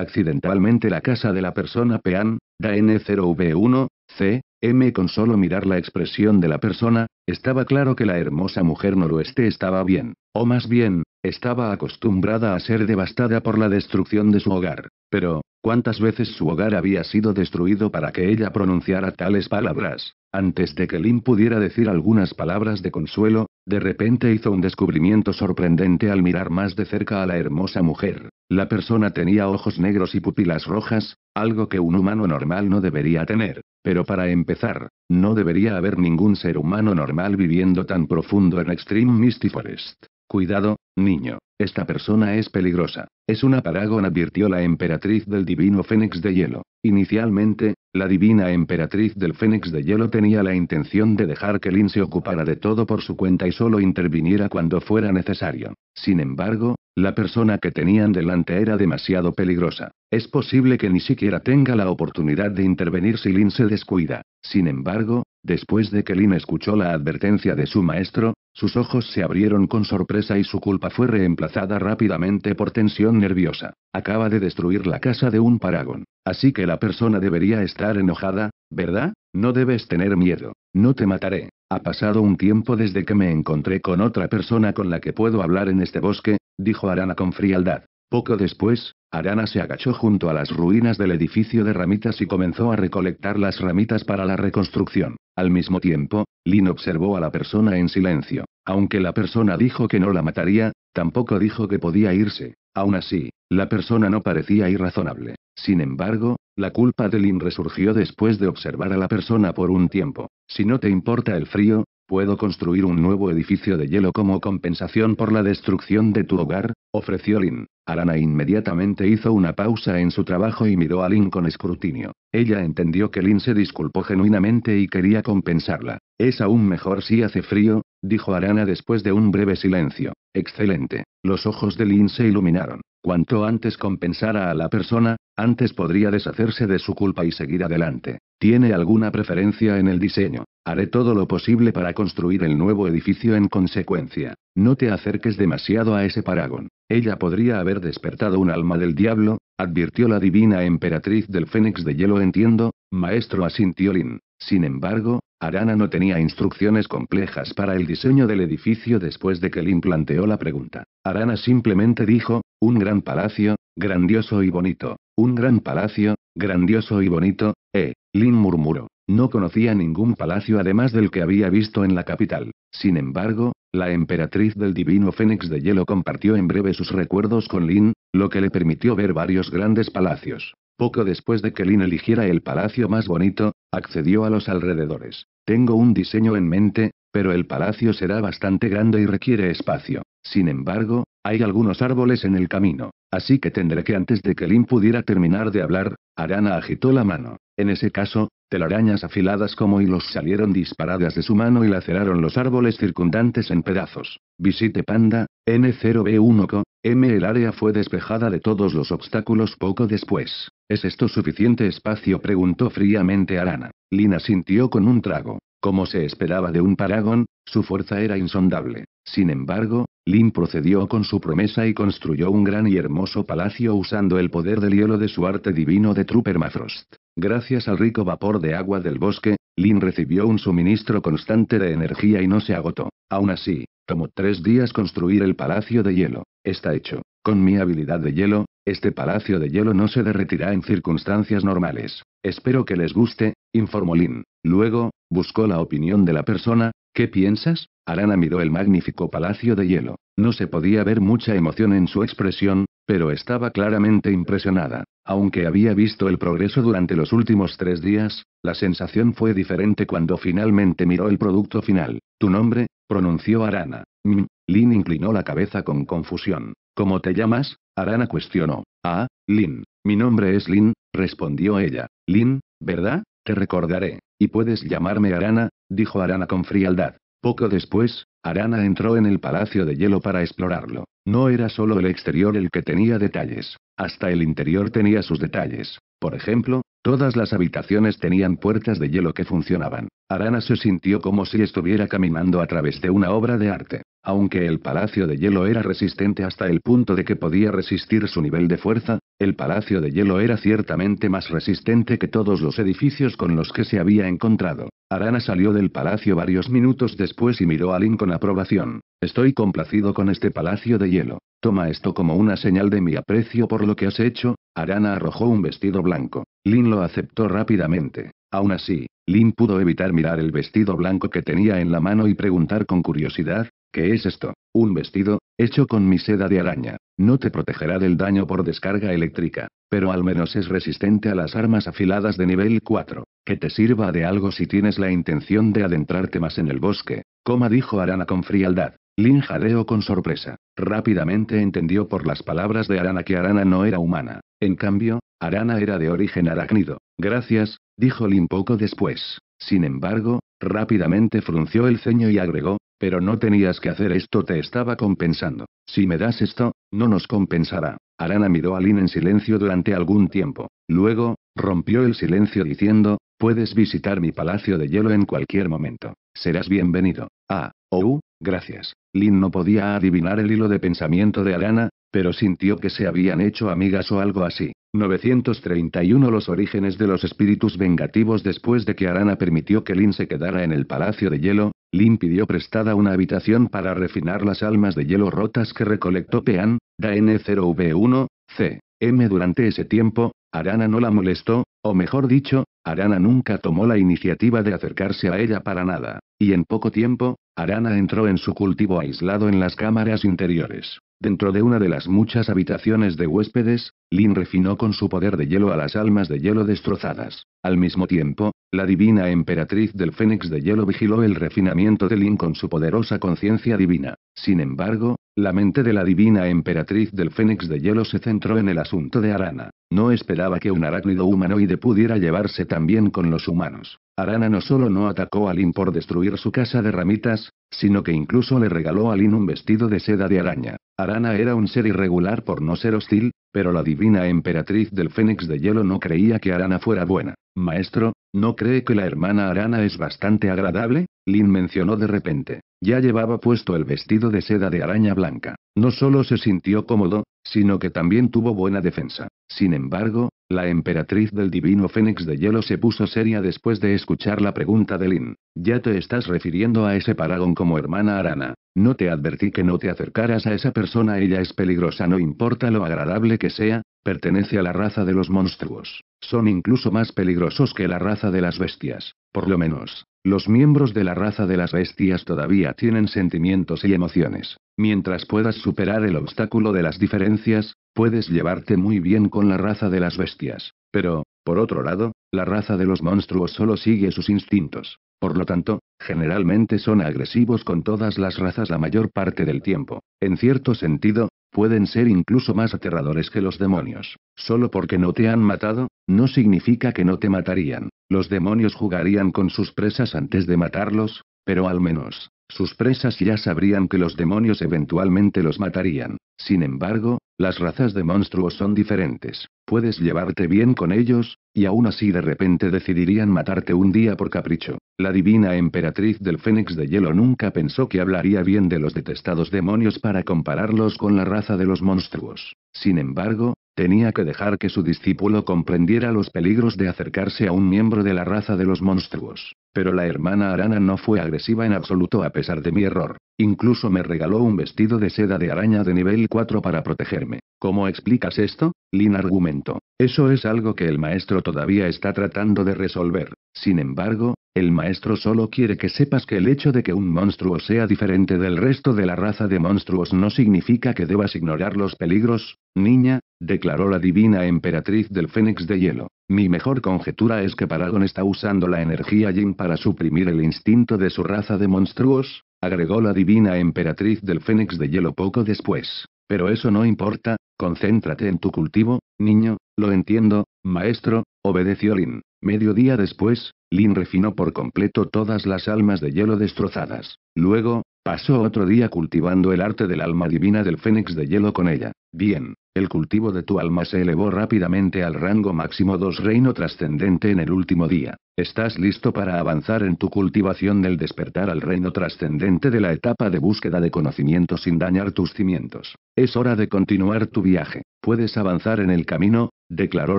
accidentalmente la casa de la persona Pean, n 0 v 1 C, M. Con solo mirar la expresión de la persona, estaba claro que la hermosa mujer noroeste estaba bien, o más bien, estaba acostumbrada a ser devastada por la destrucción de su hogar. Pero, ¿cuántas veces su hogar había sido destruido para que ella pronunciara tales palabras? Antes de que Lin pudiera decir algunas palabras de consuelo, de repente hizo un descubrimiento sorprendente al mirar más de cerca a la hermosa mujer. La persona tenía ojos negros y pupilas rojas, algo que un humano normal no debería tener. Pero para empezar, no debería haber ningún ser humano normal viviendo tan profundo en Extreme Misty Forest. Cuidado, niño, esta persona es peligrosa. Es una paragón, advirtió la emperatriz del divino Fénix de Hielo. Inicialmente, la divina emperatriz del Fénix de Hielo tenía la intención de dejar que Lin se ocupara de todo por su cuenta y solo interviniera cuando fuera necesario. Sin embargo, la persona que tenían delante era demasiado peligrosa. Es posible que ni siquiera tenga la oportunidad de intervenir si Lin se descuida. Sin embargo, después de que Lin escuchó la advertencia de su maestro, sus ojos se abrieron con sorpresa y su culpa fue reemplazada rápidamente por tensión nerviosa. Acaba de destruir la casa de un paragón. Así que la persona debería estar enojada, ¿verdad? No debes tener miedo. No te mataré. Ha pasado un tiempo desde que me encontré con otra persona con la que puedo hablar en este bosque, dijo Arana con frialdad. Poco después, Arana se agachó junto a las ruinas del edificio de ramitas y comenzó a recolectar las ramitas para la reconstrucción. Al mismo tiempo, Lin observó a la persona en silencio. Aunque la persona dijo que no la mataría, tampoco dijo que podía irse. Aún así, la persona no parecía irrazonable. Sin embargo, la culpa de Lin resurgió después de observar a la persona por un tiempo. Si no te importa el frío, Puedo construir un nuevo edificio de hielo como compensación por la destrucción de tu hogar, ofreció Lin. Arana inmediatamente hizo una pausa en su trabajo y miró a Lin con escrutinio. Ella entendió que Lin se disculpó genuinamente y quería compensarla. Es aún mejor si hace frío, dijo Arana después de un breve silencio. Excelente. Los ojos de Lin se iluminaron. Cuanto antes compensara a la persona, antes podría deshacerse de su culpa y seguir adelante. ¿Tiene alguna preferencia en el diseño? Haré todo lo posible para construir el nuevo edificio en consecuencia. No te acerques demasiado a ese paragón. Ella podría haber despertado un alma del diablo, advirtió la divina emperatriz del Fénix de hielo. Entiendo, maestro asintió Sin embargo, Arana no tenía instrucciones complejas para el diseño del edificio después de que Lin planteó la pregunta. Arana simplemente dijo, un gran palacio, grandioso y bonito. Un gran palacio, grandioso y bonito, eh, Lin murmuró. No conocía ningún palacio además del que había visto en la capital. Sin embargo, la emperatriz del divino Fénix de Hielo compartió en breve sus recuerdos con Lin, lo que le permitió ver varios grandes palacios. Poco después de que Lin eligiera el palacio más bonito, accedió a los alrededores. Tengo un diseño en mente, pero el palacio será bastante grande y requiere espacio. Sin embargo, hay algunos árboles en el camino, así que tendré que antes de que Lin pudiera terminar de hablar, Arana agitó la mano. En ese caso, telarañas afiladas como hilos salieron disparadas de su mano y laceraron los árboles circundantes en pedazos. Visite Panda, N0B1Co, M. El área fue despejada de todos los obstáculos poco después. ¿Es esto suficiente espacio? preguntó fríamente Arana. Lina sintió con un trago. Como se esperaba de un paragón, su fuerza era insondable. Sin embargo, Lin procedió con su promesa y construyó un gran y hermoso palacio usando el poder del hielo de su arte divino de Permafrost. Gracias al rico vapor de agua del bosque, Lin recibió un suministro constante de energía y no se agotó. Aún así, tomó tres días construir el palacio de hielo. Está hecho. Con mi habilidad de hielo, este palacio de hielo no se derretirá en circunstancias normales. Espero que les guste, informó Lin. Luego, buscó la opinión de la persona, ¿Qué piensas? Arana miró el magnífico palacio de hielo. No se podía ver mucha emoción en su expresión, pero estaba claramente impresionada. Aunque había visto el progreso durante los últimos tres días, la sensación fue diferente cuando finalmente miró el producto final. Tu nombre, pronunció Arana. Mm, Lin inclinó la cabeza con confusión. ¿Cómo te llamas? Arana cuestionó. Ah, Lin. Mi nombre es Lin, respondió ella. Lin, ¿verdad? Te recordaré, y puedes llamarme Arana, dijo Arana con frialdad. Poco después, Arana entró en el Palacio de Hielo para explorarlo. No era solo el exterior el que tenía detalles, hasta el interior tenía sus detalles. Por ejemplo, todas las habitaciones tenían puertas de hielo que funcionaban. Arana se sintió como si estuviera caminando a través de una obra de arte. Aunque el palacio de hielo era resistente hasta el punto de que podía resistir su nivel de fuerza, el palacio de hielo era ciertamente más resistente que todos los edificios con los que se había encontrado. Arana salió del palacio varios minutos después y miró a Lin con aprobación. Estoy complacido con este palacio de hielo. Toma esto como una señal de mi aprecio por lo que has hecho. Arana arrojó un vestido blanco. Lin lo aceptó rápidamente. Aún así, Lin pudo evitar mirar el vestido blanco que tenía en la mano y preguntar con curiosidad, ¿qué es esto? Un vestido, hecho con mi seda de araña. No te protegerá del daño por descarga eléctrica, pero al menos es resistente a las armas afiladas de nivel 4, que te sirva de algo si tienes la intención de adentrarte más en el bosque, coma dijo Arana con frialdad. Lin jadeó con sorpresa. Rápidamente entendió por las palabras de Arana que Arana no era humana. En cambio, Arana era de origen arácnido. Gracias, dijo Lin poco después. Sin embargo, rápidamente frunció el ceño y agregó, pero no tenías que hacer esto, te estaba compensando. Si me das esto, no nos compensará. Arana miró a Lin en silencio durante algún tiempo. Luego, rompió el silencio diciendo, puedes visitar mi palacio de hielo en cualquier momento. Serás bienvenido. Ah, oh, uh, gracias. Lin no podía adivinar el hilo de pensamiento de Arana, pero sintió que se habían hecho amigas o algo así. 931 Los orígenes de los espíritus vengativos Después de que Arana permitió que Lin se quedara en el Palacio de Hielo, Lin pidió prestada una habitación para refinar las almas de hielo rotas que recolectó Pean, n 0 v 1 C. M. Durante ese tiempo, Arana no la molestó, o mejor dicho, Arana nunca tomó la iniciativa de acercarse a ella para nada, y en poco tiempo, Arana entró en su cultivo aislado en las cámaras interiores. Dentro de una de las muchas habitaciones de huéspedes, Lin refinó con su poder de hielo a las almas de hielo destrozadas. Al mismo tiempo, la divina emperatriz del Fénix de hielo vigiló el refinamiento de Lin con su poderosa conciencia divina. Sin embargo, la mente de la divina emperatriz del Fénix de hielo se centró en el asunto de Arana. No esperaba que un arácnido humanoide pudiera llevarse también con los humanos. Arana no solo no atacó a Lin por destruir su casa de ramitas, sino que incluso le regaló a Lin un vestido de seda de araña. Arana era un ser irregular por no ser hostil, pero la divina emperatriz del Fénix de Hielo no creía que Arana fuera buena. Maestro, ¿no cree que la hermana Arana es bastante agradable? Lin mencionó de repente. Ya llevaba puesto el vestido de seda de araña blanca. No solo se sintió cómodo, sino que también tuvo buena defensa. Sin embargo, la emperatriz del divino Fénix de Hielo se puso seria después de escuchar la pregunta de Lin. Ya te estás refiriendo a ese paragón como hermana Arana. No te advertí que no te acercaras a esa persona, ella es peligrosa, no importa lo agradable que sea, Pertenece a la raza de los monstruos. Son incluso más peligrosos que la raza de las bestias. Por lo menos, los miembros de la raza de las bestias todavía tienen sentimientos y emociones. Mientras puedas superar el obstáculo de las diferencias, puedes llevarte muy bien con la raza de las bestias. Pero, por otro lado, la raza de los monstruos solo sigue sus instintos. Por lo tanto, generalmente son agresivos con todas las razas la mayor parte del tiempo. En cierto sentido, pueden ser incluso más aterradores que los demonios. Solo porque no te han matado, no significa que no te matarían. Los demonios jugarían con sus presas antes de matarlos, pero al menos, sus presas ya sabrían que los demonios eventualmente los matarían. Sin embargo, las razas de monstruos son diferentes. Puedes llevarte bien con ellos, y aún así de repente decidirían matarte un día por capricho. La divina emperatriz del Fénix de Hielo nunca pensó que hablaría bien de los detestados demonios para compararlos con la raza de los monstruos. Sin embargo, Tenía que dejar que su discípulo comprendiera los peligros de acercarse a un miembro de la raza de los monstruos. Pero la hermana Arana no fue agresiva en absoluto a pesar de mi error. Incluso me regaló un vestido de seda de araña de nivel 4 para protegerme. ¿Cómo explicas esto? Lin argumentó. Eso es algo que el maestro todavía está tratando de resolver. Sin embargo, el maestro solo quiere que sepas que el hecho de que un monstruo sea diferente del resto de la raza de monstruos no significa que debas ignorar los peligros, niña, declaró la divina emperatriz del Fénix de Hielo. Mi mejor conjetura es que Paragon está usando la energía Yin para suprimir el instinto de su raza de monstruos, agregó la divina emperatriz del Fénix de Hielo poco después. Pero eso no importa, concéntrate en tu cultivo, niño, lo entiendo, maestro, Obedeció Lin. día después, Lin refinó por completo todas las almas de hielo destrozadas. Luego, pasó otro día cultivando el arte del alma divina del fénix de hielo con ella. Bien, el cultivo de tu alma se elevó rápidamente al rango máximo 2 reino trascendente en el último día. Estás listo para avanzar en tu cultivación del despertar al reino trascendente de la etapa de búsqueda de conocimiento sin dañar tus cimientos. Es hora de continuar tu viaje. Puedes avanzar en el camino, declaró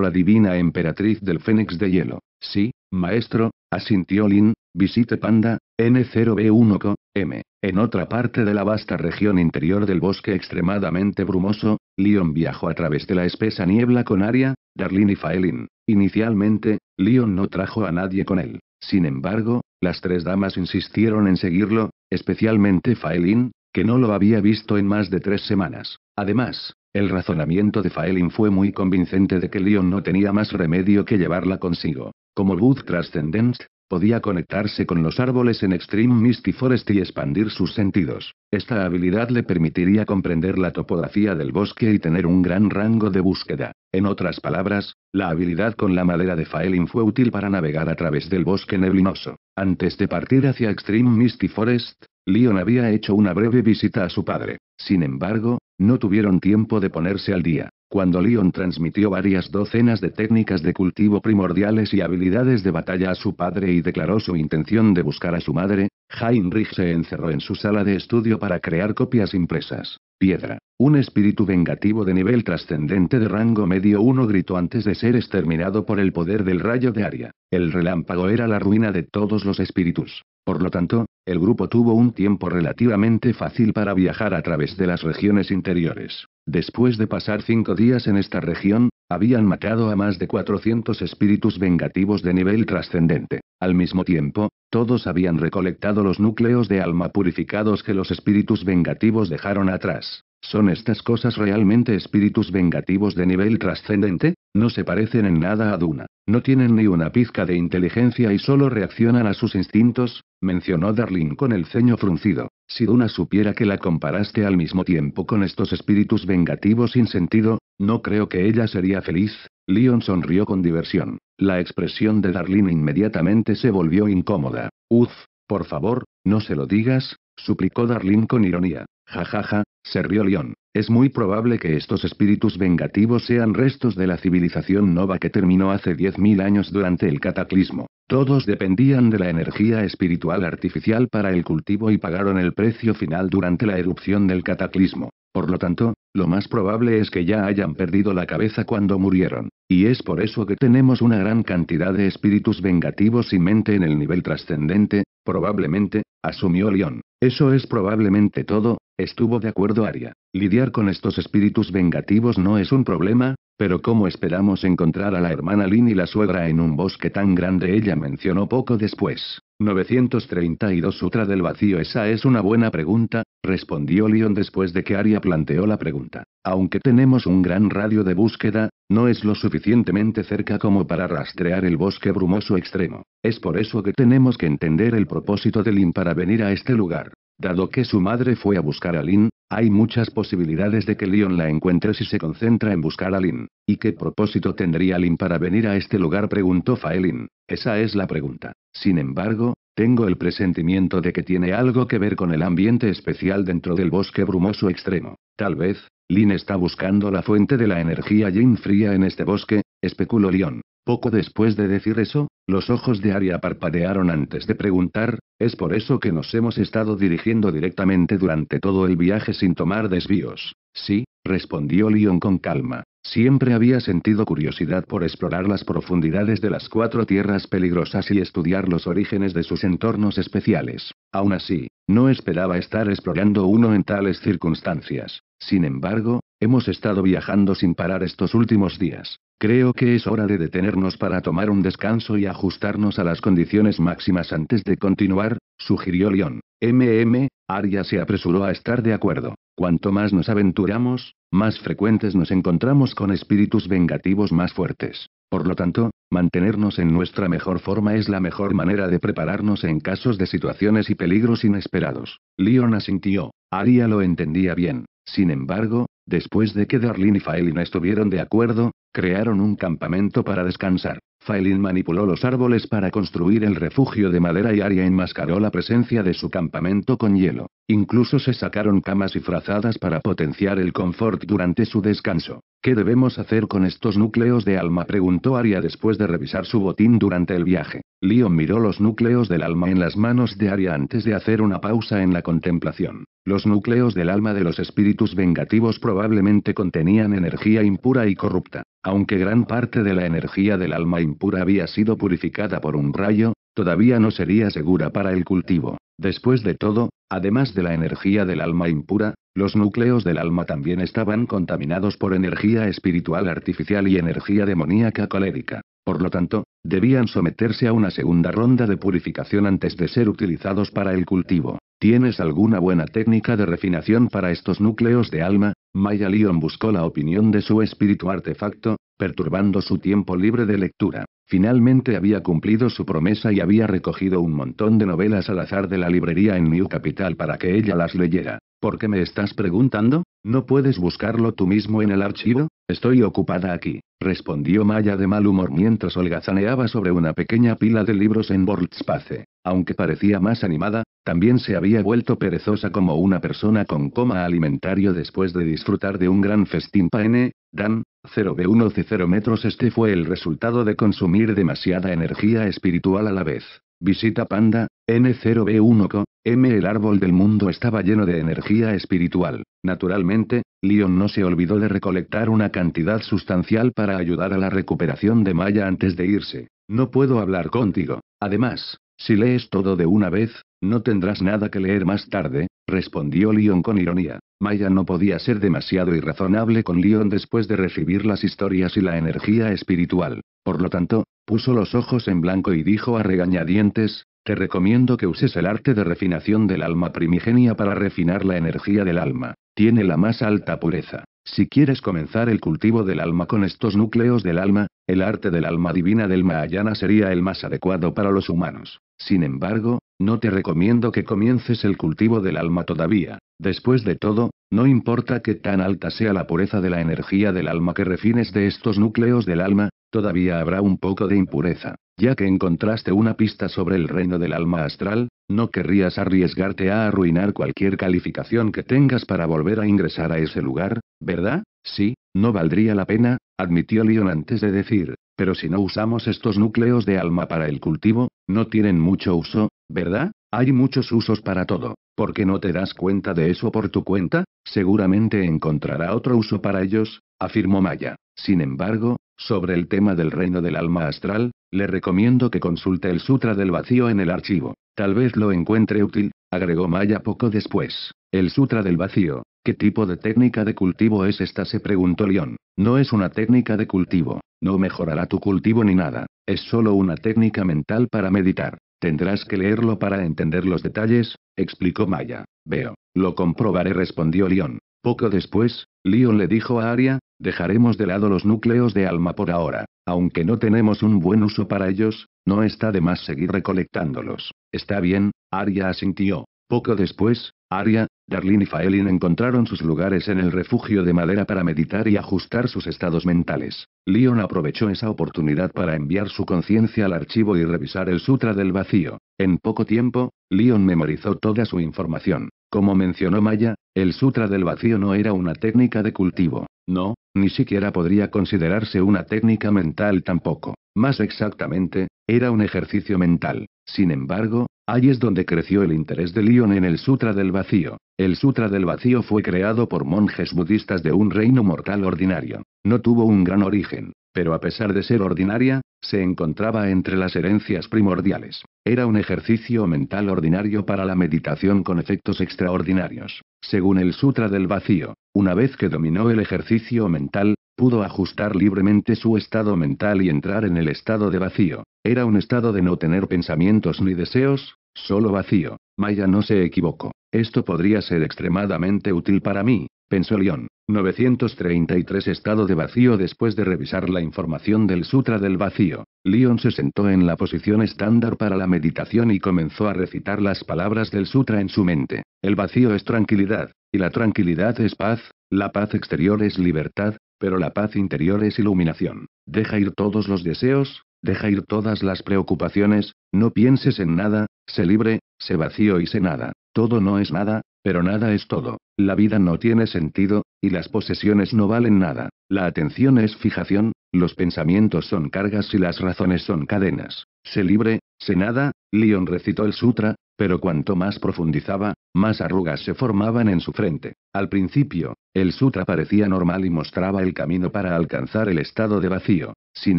la divina emperatriz del Fénix de Hielo. Sí, maestro, asintió Lin, visite Panda, N0B1CO, M. En otra parte de la vasta región interior del bosque extremadamente brumoso, Leon viajó a través de la espesa niebla con Aria, Darlin y Faelin. Inicialmente, Leon no trajo a nadie con él. Sin embargo, las tres damas insistieron en seguirlo, especialmente Faelin, que no lo había visto en más de tres semanas. Además, el razonamiento de Faelin fue muy convincente de que Leon no tenía más remedio que llevarla consigo. Como Wood Transcendent, podía conectarse con los árboles en Extreme Misty Forest y expandir sus sentidos. Esta habilidad le permitiría comprender la topografía del bosque y tener un gran rango de búsqueda. En otras palabras, la habilidad con la madera de Faelin fue útil para navegar a través del bosque neblinoso. Antes de partir hacia Extreme Misty Forest, Leon había hecho una breve visita a su padre. Sin embargo, no tuvieron tiempo de ponerse al día. Cuando Leon transmitió varias docenas de técnicas de cultivo primordiales y habilidades de batalla a su padre y declaró su intención de buscar a su madre, Heinrich se encerró en su sala de estudio para crear copias impresas. Piedra, un espíritu vengativo de nivel trascendente de rango medio 1 gritó antes de ser exterminado por el poder del rayo de Aria. El relámpago era la ruina de todos los espíritus. Por lo tanto, el grupo tuvo un tiempo relativamente fácil para viajar a través de las regiones interiores. Después de pasar cinco días en esta región, habían matado a más de 400 espíritus vengativos de nivel trascendente. Al mismo tiempo, todos habían recolectado los núcleos de alma purificados que los espíritus vengativos dejaron atrás. ¿Son estas cosas realmente espíritus vengativos de nivel trascendente? No se parecen en nada a Duna. No tienen ni una pizca de inteligencia y solo reaccionan a sus instintos, mencionó Darling con el ceño fruncido. Si Duna supiera que la comparaste al mismo tiempo con estos espíritus vengativos sin sentido, no creo que ella sería feliz, Leon sonrió con diversión. La expresión de Darlene inmediatamente se volvió incómoda. Uf, por favor, no se lo digas, suplicó Darlene con ironía. Jajaja, ja, ja, se rió Leon. Es muy probable que estos espíritus vengativos sean restos de la civilización nova que terminó hace 10.000 años durante el cataclismo. Todos dependían de la energía espiritual artificial para el cultivo y pagaron el precio final durante la erupción del cataclismo. Por lo tanto, lo más probable es que ya hayan perdido la cabeza cuando murieron. Y es por eso que tenemos una gran cantidad de espíritus vengativos y mente en el nivel trascendente, probablemente, asumió León. Eso es probablemente todo, estuvo de acuerdo Aria. Lidiar con estos espíritus vengativos no es un problema, pero ¿cómo esperamos encontrar a la hermana Lin y la suegra en un bosque tan grande? Ella mencionó poco después. 932 Sutra del Vacío Esa es una buena pregunta, respondió Leon después de que Aria planteó la pregunta. Aunque tenemos un gran radio de búsqueda, no es lo suficientemente cerca como para rastrear el bosque brumoso extremo. Es por eso que tenemos que entender el propósito del Lin para venir a este lugar. Dado que su madre fue a buscar a Lin, hay muchas posibilidades de que Leon la encuentre si se concentra en buscar a Lin, ¿Y qué propósito tendría Lin para venir a este lugar? preguntó Faelin. Esa es la pregunta. Sin embargo, tengo el presentimiento de que tiene algo que ver con el ambiente especial dentro del bosque brumoso extremo. Tal vez, Lin está buscando la fuente de la energía yin fría en este bosque, especuló Leon. Poco después de decir eso, los ojos de Aria parpadearon antes de preguntar, es por eso que nos hemos estado dirigiendo directamente durante todo el viaje sin tomar desvíos. Sí, respondió Leon con calma. Siempre había sentido curiosidad por explorar las profundidades de las cuatro tierras peligrosas y estudiar los orígenes de sus entornos especiales. Aún así, no esperaba estar explorando uno en tales circunstancias. Sin embargo, Hemos estado viajando sin parar estos últimos días. Creo que es hora de detenernos para tomar un descanso y ajustarnos a las condiciones máximas antes de continuar, sugirió León. MM, Aria se apresuró a estar de acuerdo. Cuanto más nos aventuramos, más frecuentes nos encontramos con espíritus vengativos más fuertes. Por lo tanto, mantenernos en nuestra mejor forma es la mejor manera de prepararnos en casos de situaciones y peligros inesperados. Leon asintió. Aria lo entendía bien. Sin embargo, Después de que Darlene y Faelina estuvieron de acuerdo, crearon un campamento para descansar. Faelin manipuló los árboles para construir el refugio de madera y Aria enmascaró la presencia de su campamento con hielo. Incluso se sacaron camas y frazadas para potenciar el confort durante su descanso. ¿Qué debemos hacer con estos núcleos de alma? preguntó Aria después de revisar su botín durante el viaje. Leon miró los núcleos del alma en las manos de Aria antes de hacer una pausa en la contemplación. Los núcleos del alma de los espíritus vengativos probablemente contenían energía impura y corrupta, aunque gran parte de la energía del alma y impura había sido purificada por un rayo, todavía no sería segura para el cultivo. Después de todo, además de la energía del alma impura, los núcleos del alma también estaban contaminados por energía espiritual artificial y energía demoníaca colérica. Por lo tanto, debían someterse a una segunda ronda de purificación antes de ser utilizados para el cultivo. ¿Tienes alguna buena técnica de refinación para estos núcleos de alma? Maya Leon buscó la opinión de su espíritu artefacto, perturbando su tiempo libre de lectura. Finalmente había cumplido su promesa y había recogido un montón de novelas al azar de la librería en New Capital para que ella las leyera. ¿Por qué me estás preguntando? ¿No puedes buscarlo tú mismo en el archivo? Estoy ocupada aquí, respondió Maya de mal humor mientras holgazaneaba sobre una pequeña pila de libros en Bordspace. Aunque parecía más animada, también se había vuelto perezosa como una persona con coma alimentario después de disfrutar de un gran festín paene, Dan, 0B1C0 metros. Este fue el resultado de consumir demasiada energía espiritual a la vez. Visita Panda, N0B1CO, M. El árbol del mundo estaba lleno de energía espiritual. Naturalmente, Leon no se olvidó de recolectar una cantidad sustancial para ayudar a la recuperación de Maya antes de irse. No puedo hablar contigo. Además, si lees todo de una vez, no tendrás nada que leer más tarde, Respondió Leon con ironía. Maya no podía ser demasiado irrazonable con Leon después de recibir las historias y la energía espiritual. Por lo tanto, puso los ojos en blanco y dijo a regañadientes, te recomiendo que uses el arte de refinación del alma primigenia para refinar la energía del alma. Tiene la más alta pureza. Si quieres comenzar el cultivo del alma con estos núcleos del alma, el arte del alma divina del Mahayana sería el más adecuado para los humanos. Sin embargo, no te recomiendo que comiences el cultivo del alma todavía. Después de todo, no importa que tan alta sea la pureza de la energía del alma que refines de estos núcleos del alma, todavía habrá un poco de impureza. Ya que encontraste una pista sobre el reino del alma astral, no querrías arriesgarte a arruinar cualquier calificación que tengas para volver a ingresar a ese lugar, ¿verdad? Sí, no valdría la pena, admitió Leon antes de decir, pero si no usamos estos núcleos de alma para el cultivo, no tienen mucho uso, ¿verdad? Hay muchos usos para todo. ¿Por qué no te das cuenta de eso por tu cuenta? Seguramente encontrará otro uso para ellos, afirmó Maya. Sin embargo, sobre el tema del reino del alma astral, le recomiendo que consulte el Sutra del Vacío en el archivo. Tal vez lo encuentre útil, agregó Maya poco después. El Sutra del Vacío, ¿Qué tipo de técnica de cultivo es esta? se preguntó León. No es una técnica de cultivo. No mejorará tu cultivo ni nada. Es solo una técnica mental para meditar. Tendrás que leerlo para entender los detalles, explicó Maya. Veo. Lo comprobaré, respondió León. Poco después, León le dijo a Aria, dejaremos de lado los núcleos de alma por ahora, aunque no tenemos un buen uso para ellos, no está de más seguir recolectándolos. Está bien, Aria asintió. Poco después, Aria, Darlene y Faelin encontraron sus lugares en el refugio de madera para meditar y ajustar sus estados mentales. Leon aprovechó esa oportunidad para enviar su conciencia al archivo y revisar el Sutra del Vacío. En poco tiempo, Leon memorizó toda su información. Como mencionó Maya, el Sutra del Vacío no era una técnica de cultivo. No, ni siquiera podría considerarse una técnica mental tampoco. Más exactamente, era un ejercicio mental. Sin embargo, Allí es donde creció el interés de Lyon en el Sutra del Vacío. El Sutra del Vacío fue creado por monjes budistas de un reino mortal ordinario. No tuvo un gran origen, pero a pesar de ser ordinaria, se encontraba entre las herencias primordiales. Era un ejercicio mental ordinario para la meditación con efectos extraordinarios. Según el Sutra del Vacío, una vez que dominó el ejercicio mental, Pudo ajustar libremente su estado mental y entrar en el estado de vacío. Era un estado de no tener pensamientos ni deseos, solo vacío. Maya no se equivocó. Esto podría ser extremadamente útil para mí, pensó León. 933 Estado de vacío Después de revisar la información del Sutra del Vacío, León se sentó en la posición estándar para la meditación y comenzó a recitar las palabras del Sutra en su mente. El vacío es tranquilidad, y la tranquilidad es paz, la paz exterior es libertad, pero la paz interior es iluminación. Deja ir todos los deseos, deja ir todas las preocupaciones, no pienses en nada, sé libre, sé vacío y sé nada. Todo no es nada, pero nada es todo. La vida no tiene sentido, y las posesiones no valen nada. La atención es fijación, los pensamientos son cargas y las razones son cadenas. Sé libre, sé nada, Lyon recitó el sutra, pero cuanto más profundizaba, más arrugas se formaban en su frente. Al principio, el sutra parecía normal y mostraba el camino para alcanzar el estado de vacío. Sin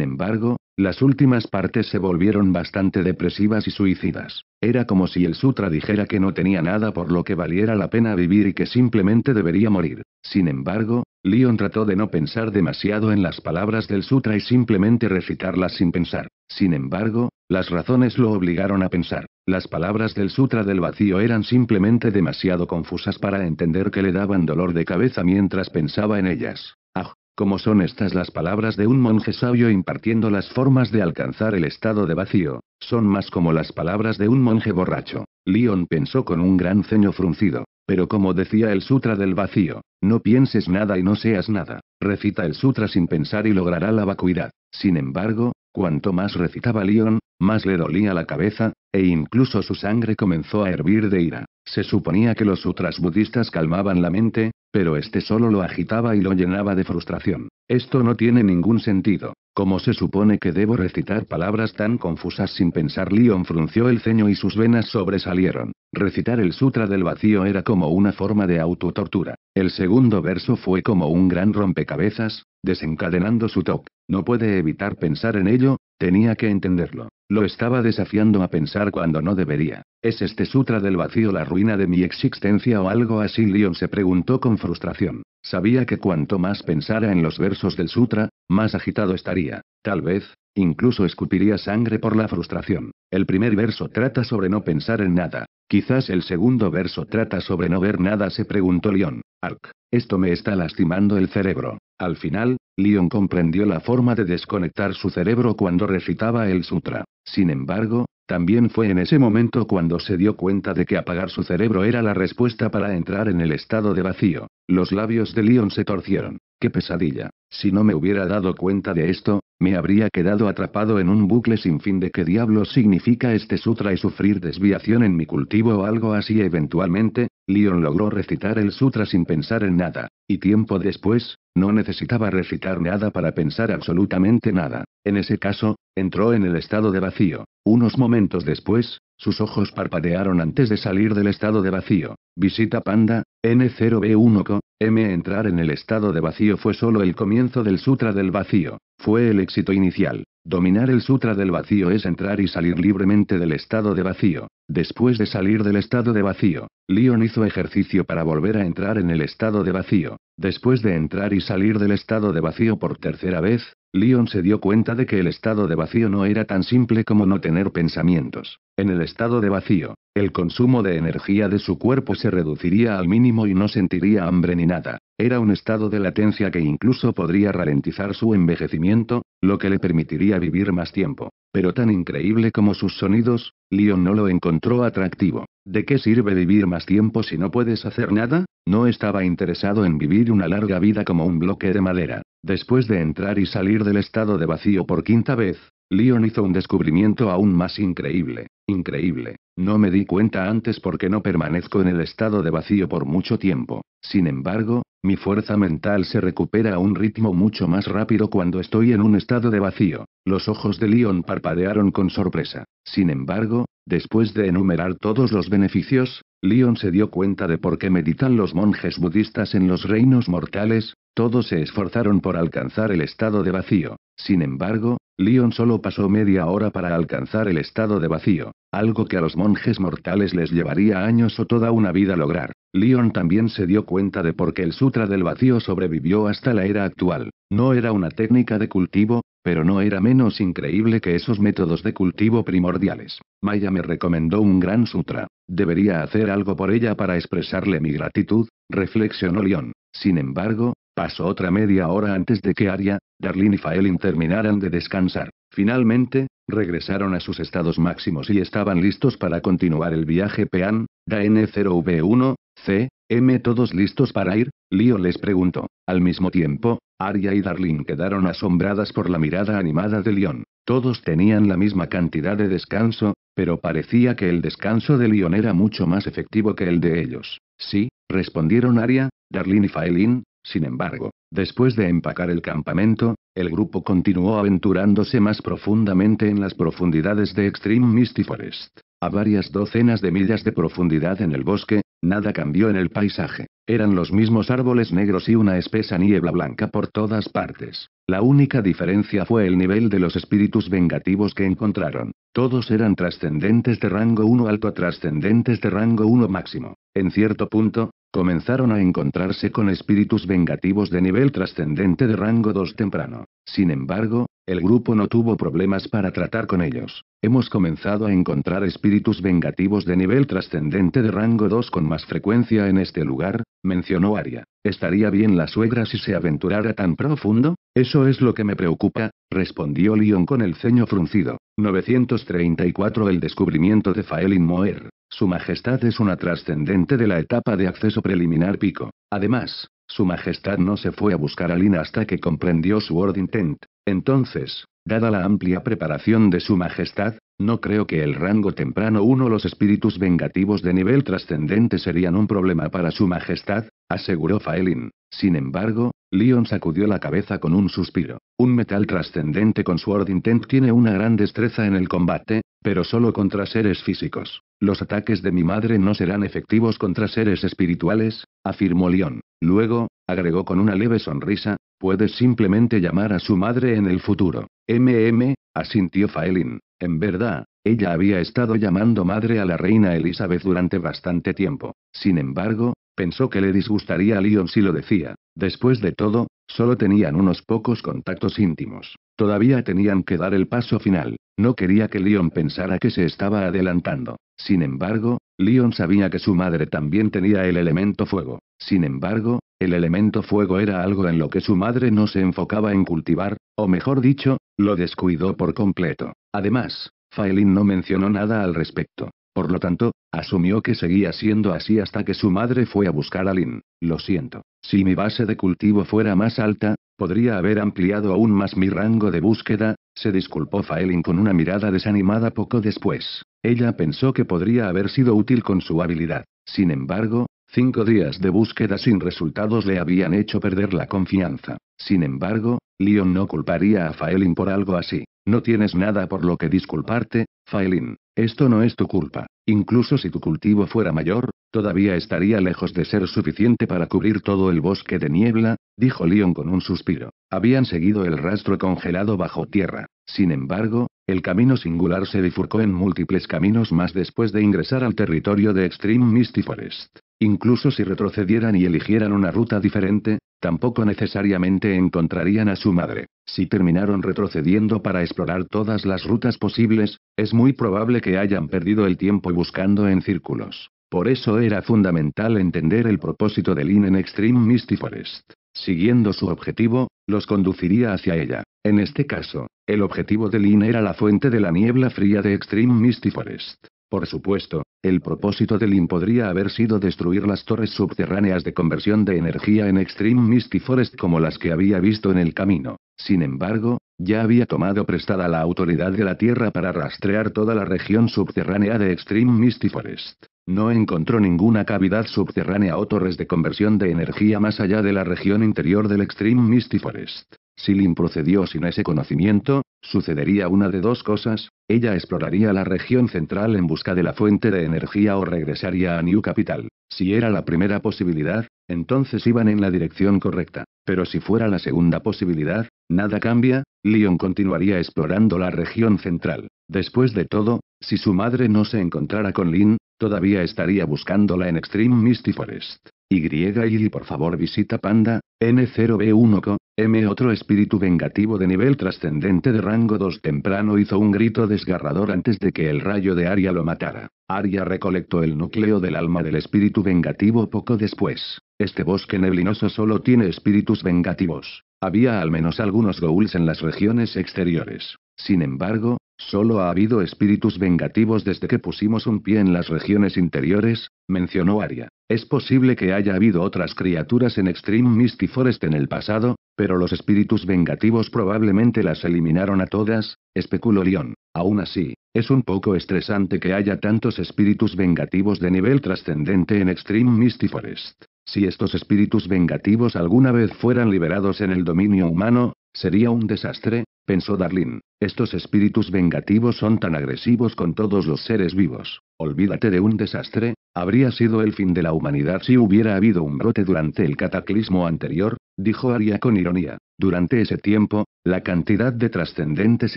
embargo, las últimas partes se volvieron bastante depresivas y suicidas. Era como si el sutra dijera que no tenía nada por lo que valiera la pena vivir y que simplemente debería morir. Sin embargo, Leon trató de no pensar demasiado en las palabras del sutra y simplemente recitarlas sin pensar. Sin embargo, las razones lo obligaron a pensar. Las palabras del sutra del vacío eran simplemente demasiado confusas para entender que le daban dolor de cabeza mientras pensaba en ellas. Ah, cómo son estas las palabras de un monje sabio impartiendo las formas de alcanzar el estado de vacío. Son más como las palabras de un monje borracho. Leon pensó con un gran ceño fruncido. Pero como decía el Sutra del Vacío, no pienses nada y no seas nada. Recita el Sutra sin pensar y logrará la vacuidad. Sin embargo, cuanto más recitaba Leon, más le dolía la cabeza, e incluso su sangre comenzó a hervir de ira. Se suponía que los sutras budistas calmaban la mente, pero este solo lo agitaba y lo llenaba de frustración. Esto no tiene ningún sentido. Como se supone que debo recitar palabras tan confusas sin pensar? Leon frunció el ceño y sus venas sobresalieron. Recitar el Sutra del Vacío era como una forma de autotortura. El segundo verso fue como un gran rompecabezas, desencadenando su toque. No puede evitar pensar en ello, tenía que entenderlo. Lo estaba desafiando a pensar cuando no debería. ¿Es este sutra del vacío la ruina de mi existencia o algo así? Leon se preguntó con frustración. Sabía que cuanto más pensara en los versos del sutra, más agitado estaría. Tal vez, incluso escupiría sangre por la frustración. El primer verso trata sobre no pensar en nada. Quizás el segundo verso trata sobre no ver nada, se preguntó León. Ark. Esto me está lastimando el cerebro. Al final, Leon comprendió la forma de desconectar su cerebro cuando recitaba el sutra. Sin embargo, también fue en ese momento cuando se dio cuenta de que apagar su cerebro era la respuesta para entrar en el estado de vacío. Los labios de Leon se torcieron. ¡Qué pesadilla! Si no me hubiera dado cuenta de esto, me habría quedado atrapado en un bucle sin fin de qué diablo significa este sutra y sufrir desviación en mi cultivo o algo así. Eventualmente, Leon logró recitar el sutra sin pensar en nada, y tiempo después, no necesitaba recitar nada para pensar absolutamente nada. En ese caso, entró en el estado de vacío. Unos momentos después, sus ojos parpadearon antes de salir del estado de vacío. Visita Panda, N0B1CO, M. Entrar en el estado de vacío fue solo el comienzo del Sutra del Vacío. Fue el éxito inicial. Dominar el Sutra del Vacío es entrar y salir libremente del estado de vacío. Después de salir del estado de vacío, Leon hizo ejercicio para volver a entrar en el estado de vacío. Después de entrar y salir del estado de vacío por tercera vez, Leon se dio cuenta de que el estado de vacío no era tan simple como no tener pensamientos. En el estado de vacío, el consumo de energía de su cuerpo se reduciría al mínimo y no sentiría hambre ni nada. Era un estado de latencia que incluso podría ralentizar su envejecimiento, lo que le permitiría vivir más tiempo. Pero tan increíble como sus sonidos, Leon no lo encontró atractivo. ¿De qué sirve vivir más tiempo si no puedes hacer nada? No estaba interesado en vivir una larga vida como un bloque de madera. Después de entrar y salir del estado de vacío por quinta vez, Leon hizo un descubrimiento aún más increíble. Increíble. No me di cuenta antes porque no permanezco en el estado de vacío por mucho tiempo. Sin embargo, mi fuerza mental se recupera a un ritmo mucho más rápido cuando estoy en un estado de vacío. Los ojos de Leon parpadearon con sorpresa. Sin embargo, después de enumerar todos los beneficios, Leon se dio cuenta de por qué meditan los monjes budistas en los reinos mortales, todos se esforzaron por alcanzar el estado de vacío. Sin embargo, Leon solo pasó media hora para alcanzar el estado de vacío, algo que a los monjes mortales les llevaría años o toda una vida lograr. Leon también se dio cuenta de por qué el Sutra del Vacío sobrevivió hasta la era actual. No era una técnica de cultivo, pero no era menos increíble que esos métodos de cultivo primordiales. Maya me recomendó un gran sutra. Debería hacer algo por ella para expresarle mi gratitud, reflexionó Leon. Sin embargo, Pasó otra media hora antes de que Aria, Darlene y Faelin terminaran de descansar. Finalmente, regresaron a sus estados máximos y estaban listos para continuar el viaje PEAN, n 0 v 1 C, M. ¿Todos listos para ir? Leo les preguntó. Al mismo tiempo, Aria y Darlene quedaron asombradas por la mirada animada de Leon. Todos tenían la misma cantidad de descanso, pero parecía que el descanso de Leon era mucho más efectivo que el de ellos. Sí, respondieron Aria, Darlene y Faelin, sin embargo, después de empacar el campamento, el grupo continuó aventurándose más profundamente en las profundidades de Extreme Misty Forest. A varias docenas de millas de profundidad en el bosque, nada cambió en el paisaje. Eran los mismos árboles negros y una espesa niebla blanca por todas partes. La única diferencia fue el nivel de los espíritus vengativos que encontraron. Todos eran trascendentes de rango 1 alto a trascendentes de rango 1 máximo. En cierto punto, Comenzaron a encontrarse con espíritus vengativos de nivel trascendente de rango 2 temprano. Sin embargo, el grupo no tuvo problemas para tratar con ellos. Hemos comenzado a encontrar espíritus vengativos de nivel trascendente de rango 2 con más frecuencia en este lugar, mencionó Aria. ¿Estaría bien la suegra si se aventurara tan profundo? Eso es lo que me preocupa, respondió Leon con el ceño fruncido. 934 El descubrimiento de Faelin Moer. Su Majestad es una trascendente de la etapa de acceso preliminar pico. Además, Su Majestad no se fue a buscar a Lina hasta que comprendió su Word Intent. Entonces, dada la amplia preparación de Su Majestad, no creo que el rango temprano 1 los espíritus vengativos de nivel trascendente serían un problema para Su Majestad, aseguró Faelin. Sin embargo, Leon sacudió la cabeza con un suspiro. Un metal trascendente con Sword Intent tiene una gran destreza en el combate, pero solo contra seres físicos. Los ataques de mi madre no serán efectivos contra seres espirituales, afirmó Leon. Luego, agregó con una leve sonrisa, puedes simplemente llamar a su madre en el futuro. MM, asintió Faelin. En verdad, ella había estado llamando madre a la reina Elizabeth durante bastante tiempo. Sin embargo, Pensó que le disgustaría a Leon si lo decía. Después de todo, solo tenían unos pocos contactos íntimos. Todavía tenían que dar el paso final. No quería que Leon pensara que se estaba adelantando. Sin embargo, Leon sabía que su madre también tenía el elemento fuego. Sin embargo, el elemento fuego era algo en lo que su madre no se enfocaba en cultivar, o mejor dicho, lo descuidó por completo. Además, Faelin no mencionó nada al respecto. Por lo tanto, asumió que seguía siendo así hasta que su madre fue a buscar a Lynn. Lo siento, si mi base de cultivo fuera más alta, podría haber ampliado aún más mi rango de búsqueda, se disculpó Faelin con una mirada desanimada poco después. Ella pensó que podría haber sido útil con su habilidad. Sin embargo, cinco días de búsqueda sin resultados le habían hecho perder la confianza. Sin embargo, Leon no culparía a Faelin por algo así. No tienes nada por lo que disculparte, Faelin. Esto no es tu culpa. Incluso si tu cultivo fuera mayor, todavía estaría lejos de ser suficiente para cubrir todo el bosque de niebla, dijo Leon con un suspiro. Habían seguido el rastro congelado bajo tierra. Sin embargo, el camino singular se bifurcó en múltiples caminos más después de ingresar al territorio de Extreme Misty Forest. Incluso si retrocedieran y eligieran una ruta diferente, tampoco necesariamente encontrarían a su madre. Si terminaron retrocediendo para explorar todas las rutas posibles, es muy probable que hayan perdido el tiempo buscando en círculos. Por eso era fundamental entender el propósito de Lynn en Extreme Misty Forest. Siguiendo su objetivo, los conduciría hacia ella. En este caso, el objetivo de Lynn era la fuente de la niebla fría de Extreme Misty Forest. Por supuesto, el propósito de Lin podría haber sido destruir las torres subterráneas de conversión de energía en Extreme Misty Forest como las que había visto en el camino. Sin embargo, ya había tomado prestada la autoridad de la Tierra para rastrear toda la región subterránea de Extreme Misty Forest. No encontró ninguna cavidad subterránea o torres de conversión de energía más allá de la región interior del Extreme Misty Forest. Si Lin procedió sin ese conocimiento, sucedería una de dos cosas, ella exploraría la región central en busca de la fuente de energía o regresaría a New Capital. Si era la primera posibilidad, entonces iban en la dirección correcta. Pero si fuera la segunda posibilidad, nada cambia, Leon continuaría explorando la región central. Después de todo, si su madre no se encontrara con Lin, todavía estaría buscándola en Extreme Misty Forest. Y por favor visita Panda, N0B1Co, M. Otro espíritu vengativo de nivel trascendente de rango 2 temprano hizo un grito desgarrador antes de que el rayo de Aria lo matara. Aria recolectó el núcleo del alma del espíritu vengativo poco después. Este bosque neblinoso solo tiene espíritus vengativos. Había al menos algunos ghouls en las regiones exteriores. Sin embargo, Solo ha habido espíritus vengativos desde que pusimos un pie en las regiones interiores, mencionó Aria. Es posible que haya habido otras criaturas en Extreme Misty Forest en el pasado, pero los espíritus vengativos probablemente las eliminaron a todas, especuló Leon. Aún así, es un poco estresante que haya tantos espíritus vengativos de nivel trascendente en Extreme Misty Forest. Si estos espíritus vengativos alguna vez fueran liberados en el dominio humano, sería un desastre, pensó Darlin. Estos espíritus vengativos son tan agresivos con todos los seres vivos. Olvídate de un desastre, habría sido el fin de la humanidad si hubiera habido un brote durante el cataclismo anterior, dijo Aria con ironía. Durante ese tiempo, la cantidad de trascendentes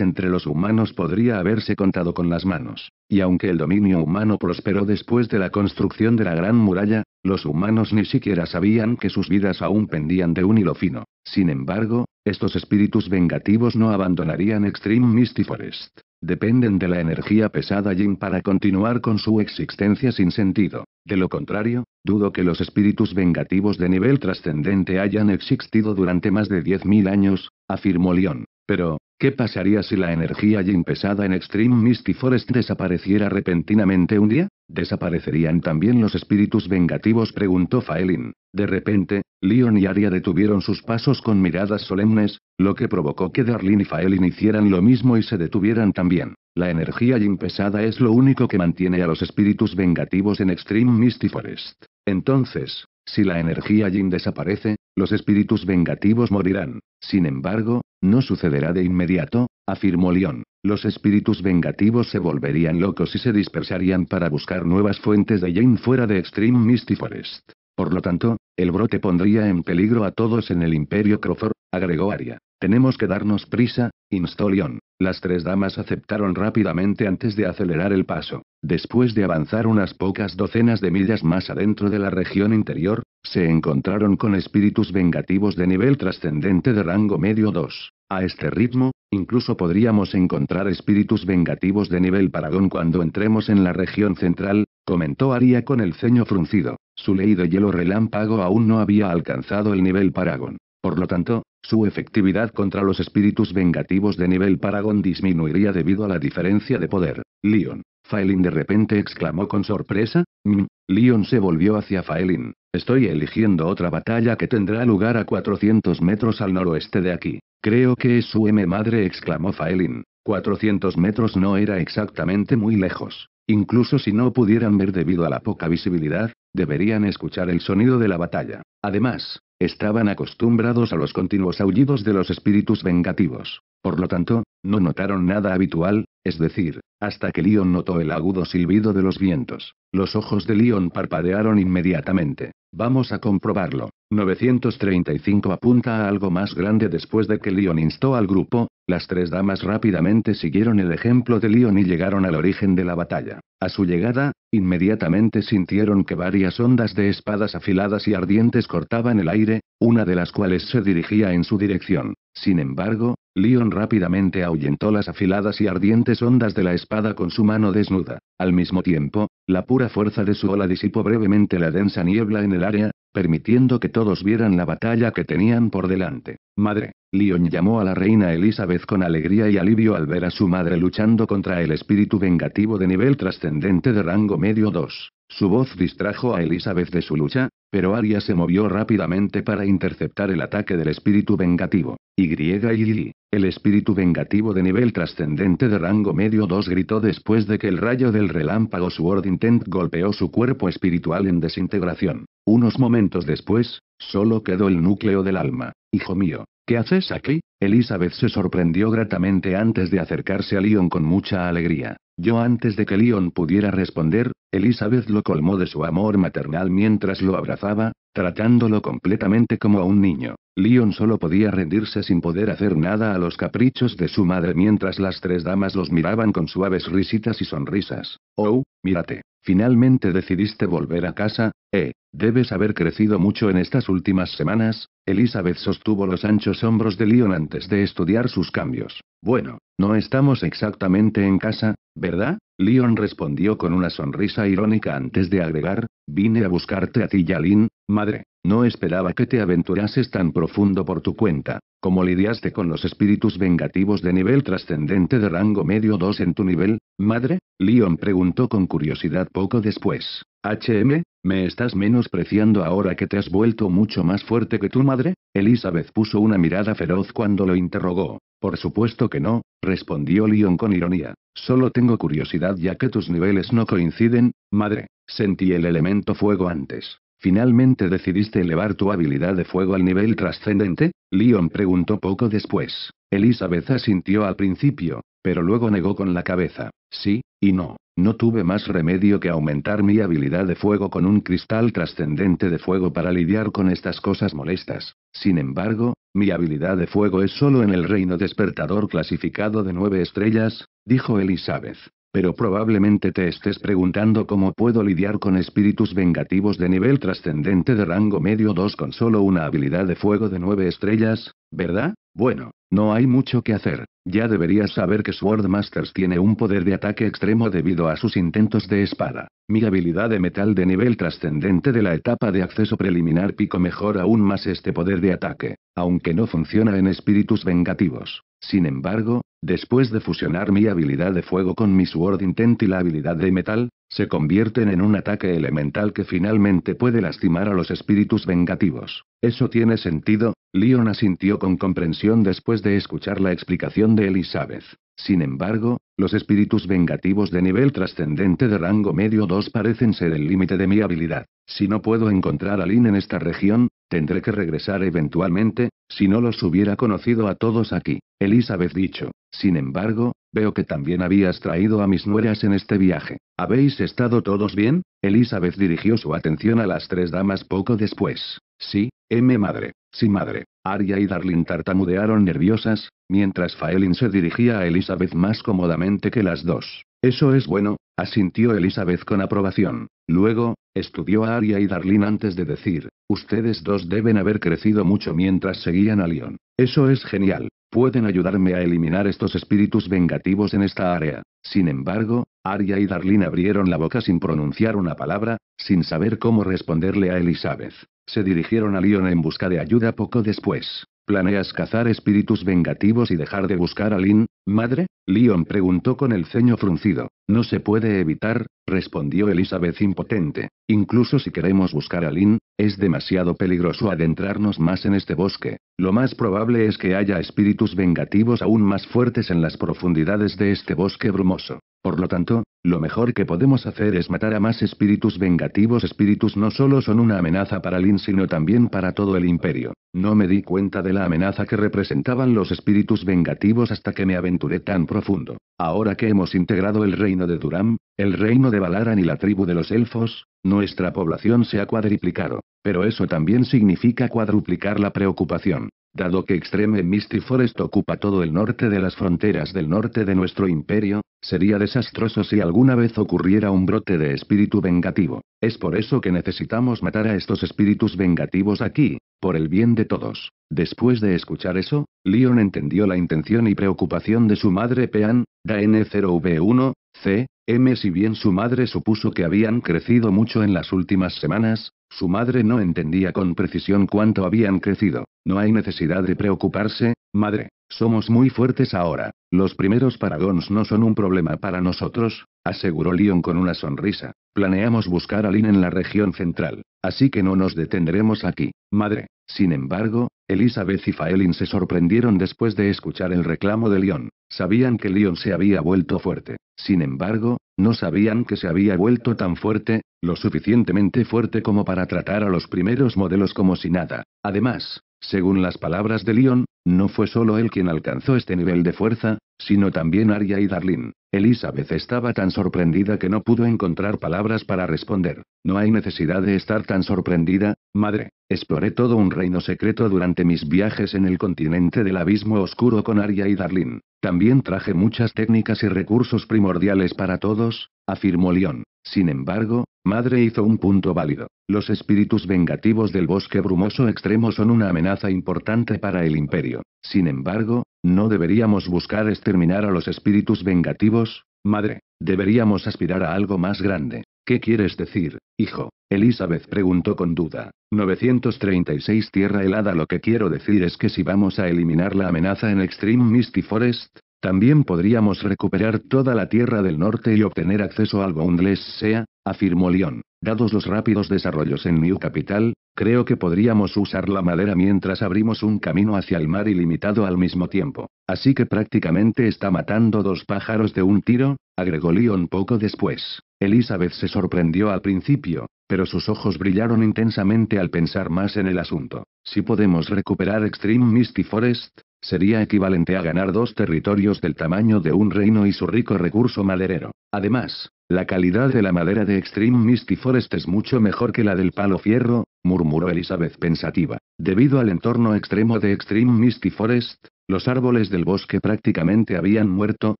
entre los humanos podría haberse contado con las manos. Y aunque el dominio humano prosperó después de la construcción de la Gran Muralla, los humanos ni siquiera sabían que sus vidas aún pendían de un hilo fino. Sin embargo, estos espíritus vengativos no abandonarían Misty Forest. Dependen de la energía pesada Jin para continuar con su existencia sin sentido. De lo contrario, dudo que los espíritus vengativos de nivel trascendente hayan existido durante más de 10.000 años, afirmó León. Pero, ¿Qué pasaría si la energía Jin pesada en Extreme Misty Forest desapareciera repentinamente un día? ¿Desaparecerían también los espíritus vengativos? preguntó Faelin. De repente, Leon y Aria detuvieron sus pasos con miradas solemnes, lo que provocó que Darlene y Faelin hicieran lo mismo y se detuvieran también. La energía Jin pesada es lo único que mantiene a los espíritus vengativos en Extreme Misty Forest. Entonces, si la energía Jin desaparece, los espíritus vengativos morirán. Sin embargo, no sucederá de inmediato, afirmó León. Los espíritus vengativos se volverían locos y se dispersarían para buscar nuevas fuentes de Jane fuera de Extreme Misty Forest. Por lo tanto, el brote pondría en peligro a todos en el Imperio Crawford, agregó Aria. Tenemos que darnos prisa, instó León. Las tres damas aceptaron rápidamente antes de acelerar el paso. Después de avanzar unas pocas docenas de millas más adentro de la región interior, se encontraron con espíritus vengativos de nivel trascendente de rango medio 2. A este ritmo, incluso podríamos encontrar espíritus vengativos de nivel paragón cuando entremos en la región central, comentó Aria con el ceño fruncido. Su ley de hielo relámpago aún no había alcanzado el nivel paragón. Por lo tanto, su efectividad contra los espíritus vengativos de nivel Paragon disminuiría debido a la diferencia de poder. Leon. Faelin de repente exclamó con sorpresa. Mm. Leon se volvió hacia Faelin. Estoy eligiendo otra batalla que tendrá lugar a 400 metros al noroeste de aquí. Creo que es su M madre, exclamó Faelin. 400 metros no era exactamente muy lejos. Incluso si no pudieran ver debido a la poca visibilidad, deberían escuchar el sonido de la batalla. Además, Estaban acostumbrados a los continuos aullidos de los espíritus vengativos. Por lo tanto, no notaron nada habitual, es decir, hasta que Leon notó el agudo silbido de los vientos. Los ojos de Leon parpadearon inmediatamente. Vamos a comprobarlo. 935 apunta a algo más grande después de que Leon instó al grupo, las tres damas rápidamente siguieron el ejemplo de Leon y llegaron al origen de la batalla. A su llegada, inmediatamente sintieron que varias ondas de espadas afiladas y ardientes cortaban el aire, una de las cuales se dirigía en su dirección. Sin embargo, Leon rápidamente ahuyentó las afiladas y ardientes ondas de la espada con su mano desnuda. Al mismo tiempo, la pura fuerza de su ola disipó brevemente la densa niebla en el área, permitiendo que todos vieran la batalla que tenían por delante. Madre, Leon llamó a la reina Elizabeth con alegría y alivio al ver a su madre luchando contra el espíritu vengativo de nivel trascendente de rango medio 2. Su voz distrajo a Elizabeth de su lucha, pero Aria se movió rápidamente para interceptar el ataque del espíritu vengativo. Y, el espíritu vengativo de nivel trascendente de rango medio 2 gritó después de que el rayo del relámpago Sword Intent golpeó su cuerpo espiritual en desintegración. Unos momentos después, solo quedó el núcleo del alma. Hijo mío, ¿Qué haces aquí? Elizabeth se sorprendió gratamente antes de acercarse a Leon con mucha alegría. Yo antes de que Leon pudiera responder, Elizabeth lo colmó de su amor maternal mientras lo abrazaba, tratándolo completamente como a un niño. Leon solo podía rendirse sin poder hacer nada a los caprichos de su madre mientras las tres damas los miraban con suaves risitas y sonrisas. Oh, mírate. Finalmente decidiste volver a casa, eh, debes haber crecido mucho en estas últimas semanas, Elizabeth sostuvo los anchos hombros de Leon antes de estudiar sus cambios. Bueno, no estamos exactamente en casa, ¿verdad? Leon respondió con una sonrisa irónica antes de agregar, vine a buscarte a ti, Yalin, madre. No esperaba que te aventurases tan profundo por tu cuenta. Como lidiaste con los espíritus vengativos de nivel trascendente de rango medio 2 en tu nivel, madre? Leon preguntó con curiosidad poco después. HM, ¿me estás menospreciando ahora que te has vuelto mucho más fuerte que tu madre? Elizabeth puso una mirada feroz cuando lo interrogó. Por supuesto que no, respondió Leon con ironía. Solo tengo curiosidad ya que tus niveles no coinciden, madre. Sentí el elemento fuego antes. ¿Finalmente decidiste elevar tu habilidad de fuego al nivel trascendente? Leon preguntó poco después. Elizabeth asintió al principio, pero luego negó con la cabeza. Sí, y no. No tuve más remedio que aumentar mi habilidad de fuego con un cristal trascendente de fuego para lidiar con estas cosas molestas. Sin embargo, mi habilidad de fuego es solo en el reino despertador clasificado de nueve estrellas, dijo Elizabeth. Pero probablemente te estés preguntando cómo puedo lidiar con espíritus vengativos de nivel trascendente de rango medio 2 con solo una habilidad de fuego de nueve estrellas, ¿verdad? Bueno, no hay mucho que hacer, ya deberías saber que Swordmasters tiene un poder de ataque extremo debido a sus intentos de espada. Mi habilidad de metal de nivel trascendente de la etapa de acceso preliminar pico mejora aún más este poder de ataque, aunque no funciona en espíritus vengativos. Sin embargo, después de fusionar mi habilidad de fuego con mi Sword Intent y la habilidad de metal, se convierten en un ataque elemental que finalmente puede lastimar a los espíritus vengativos. Eso tiene sentido, Leon asintió con comprensión después de escuchar la explicación de Elizabeth. Sin embargo, los espíritus vengativos de nivel trascendente de rango medio 2 parecen ser el límite de mi habilidad. Si no puedo encontrar a Lin en esta región, tendré que regresar eventualmente, si no los hubiera conocido a todos aquí. Elizabeth dicho. Sin embargo, veo que también habías traído a mis nueras en este viaje. ¿Habéis estado todos bien? Elizabeth dirigió su atención a las tres damas poco después. Sí, M madre. Sí madre. Aria y Darlin tartamudearon nerviosas, mientras Faelin se dirigía a Elizabeth más cómodamente que las dos. Eso es bueno, Asintió Elizabeth con aprobación. Luego, estudió a Aria y Darlene antes de decir, ustedes dos deben haber crecido mucho mientras seguían a Leon. Eso es genial. Pueden ayudarme a eliminar estos espíritus vengativos en esta área. Sin embargo, Aria y Darlene abrieron la boca sin pronunciar una palabra, sin saber cómo responderle a Elizabeth. Se dirigieron a Leon en busca de ayuda poco después. ¿Planeas cazar espíritus vengativos y dejar de buscar a Lin, madre? Leon preguntó con el ceño fruncido. No se puede evitar, respondió Elizabeth impotente. Incluso si queremos buscar a lin es demasiado peligroso adentrarnos más en este bosque. Lo más probable es que haya espíritus vengativos aún más fuertes en las profundidades de este bosque brumoso. Por lo tanto, lo mejor que podemos hacer es matar a más espíritus vengativos. Espíritus no solo son una amenaza para lin sino también para todo el imperio. No me di cuenta de la amenaza que representaban los espíritus vengativos hasta que me aventuré tan profundo. Ahora que hemos integrado el reino de Durham, el reino de Valaran y la tribu de los elfos, nuestra población se ha cuadriplicado, pero eso también significa cuadruplicar la preocupación. Dado que Extreme Misty Forest ocupa todo el norte de las fronteras del norte de nuestro imperio, sería desastroso si alguna vez ocurriera un brote de espíritu vengativo. Es por eso que necesitamos matar a estos espíritus vengativos aquí, por el bien de todos. Después de escuchar eso, Leon entendió la intención y preocupación de su madre Pean, n 0V1, C. M. Si bien su madre supuso que habían crecido mucho en las últimas semanas, su madre no entendía con precisión cuánto habían crecido. No hay necesidad de preocuparse, madre. Somos muy fuertes ahora. Los primeros paragons no son un problema para nosotros, aseguró Leon con una sonrisa. Planeamos buscar a Lin en la región central, así que no nos detendremos aquí, madre. Sin embargo, Elizabeth y Faelin se sorprendieron después de escuchar el reclamo de Leon. Sabían que Leon se había vuelto fuerte. Sin embargo, no sabían que se había vuelto tan fuerte, lo suficientemente fuerte como para tratar a los primeros modelos como si nada. Además, según las palabras de Leon, no fue solo él quien alcanzó este nivel de fuerza, sino también Arya y Darlene. Elizabeth estaba tan sorprendida que no pudo encontrar palabras para responder. No hay necesidad de estar tan sorprendida, madre. Exploré todo un reino secreto durante mis viajes en el continente del abismo oscuro con Arya y Darlene. También traje muchas técnicas y recursos primordiales para todos, afirmó León. Sin embargo, Madre hizo un punto válido. Los espíritus vengativos del bosque brumoso extremo son una amenaza importante para el imperio. Sin embargo, no deberíamos buscar exterminar a los espíritus vengativos, madre. Deberíamos aspirar a algo más grande. ¿Qué quieres decir, hijo? Elizabeth preguntó con duda. 936 Tierra helada Lo que quiero decir es que si vamos a eliminar la amenaza en Extreme Misty Forest, también podríamos recuperar toda la Tierra del Norte y obtener acceso a algo Boundless Sea, afirmó León, Dados los rápidos desarrollos en New Capital, Creo que podríamos usar la madera mientras abrimos un camino hacia el mar ilimitado al mismo tiempo. Así que prácticamente está matando dos pájaros de un tiro, agregó Leon poco después. Elizabeth se sorprendió al principio, pero sus ojos brillaron intensamente al pensar más en el asunto. Si podemos recuperar Extreme Misty Forest, Sería equivalente a ganar dos territorios del tamaño de un reino y su rico recurso maderero. Además, la calidad de la madera de Extreme Misty Forest es mucho mejor que la del palo fierro, murmuró Elizabeth pensativa. Debido al entorno extremo de Extreme Misty Forest, los árboles del bosque prácticamente habían muerto,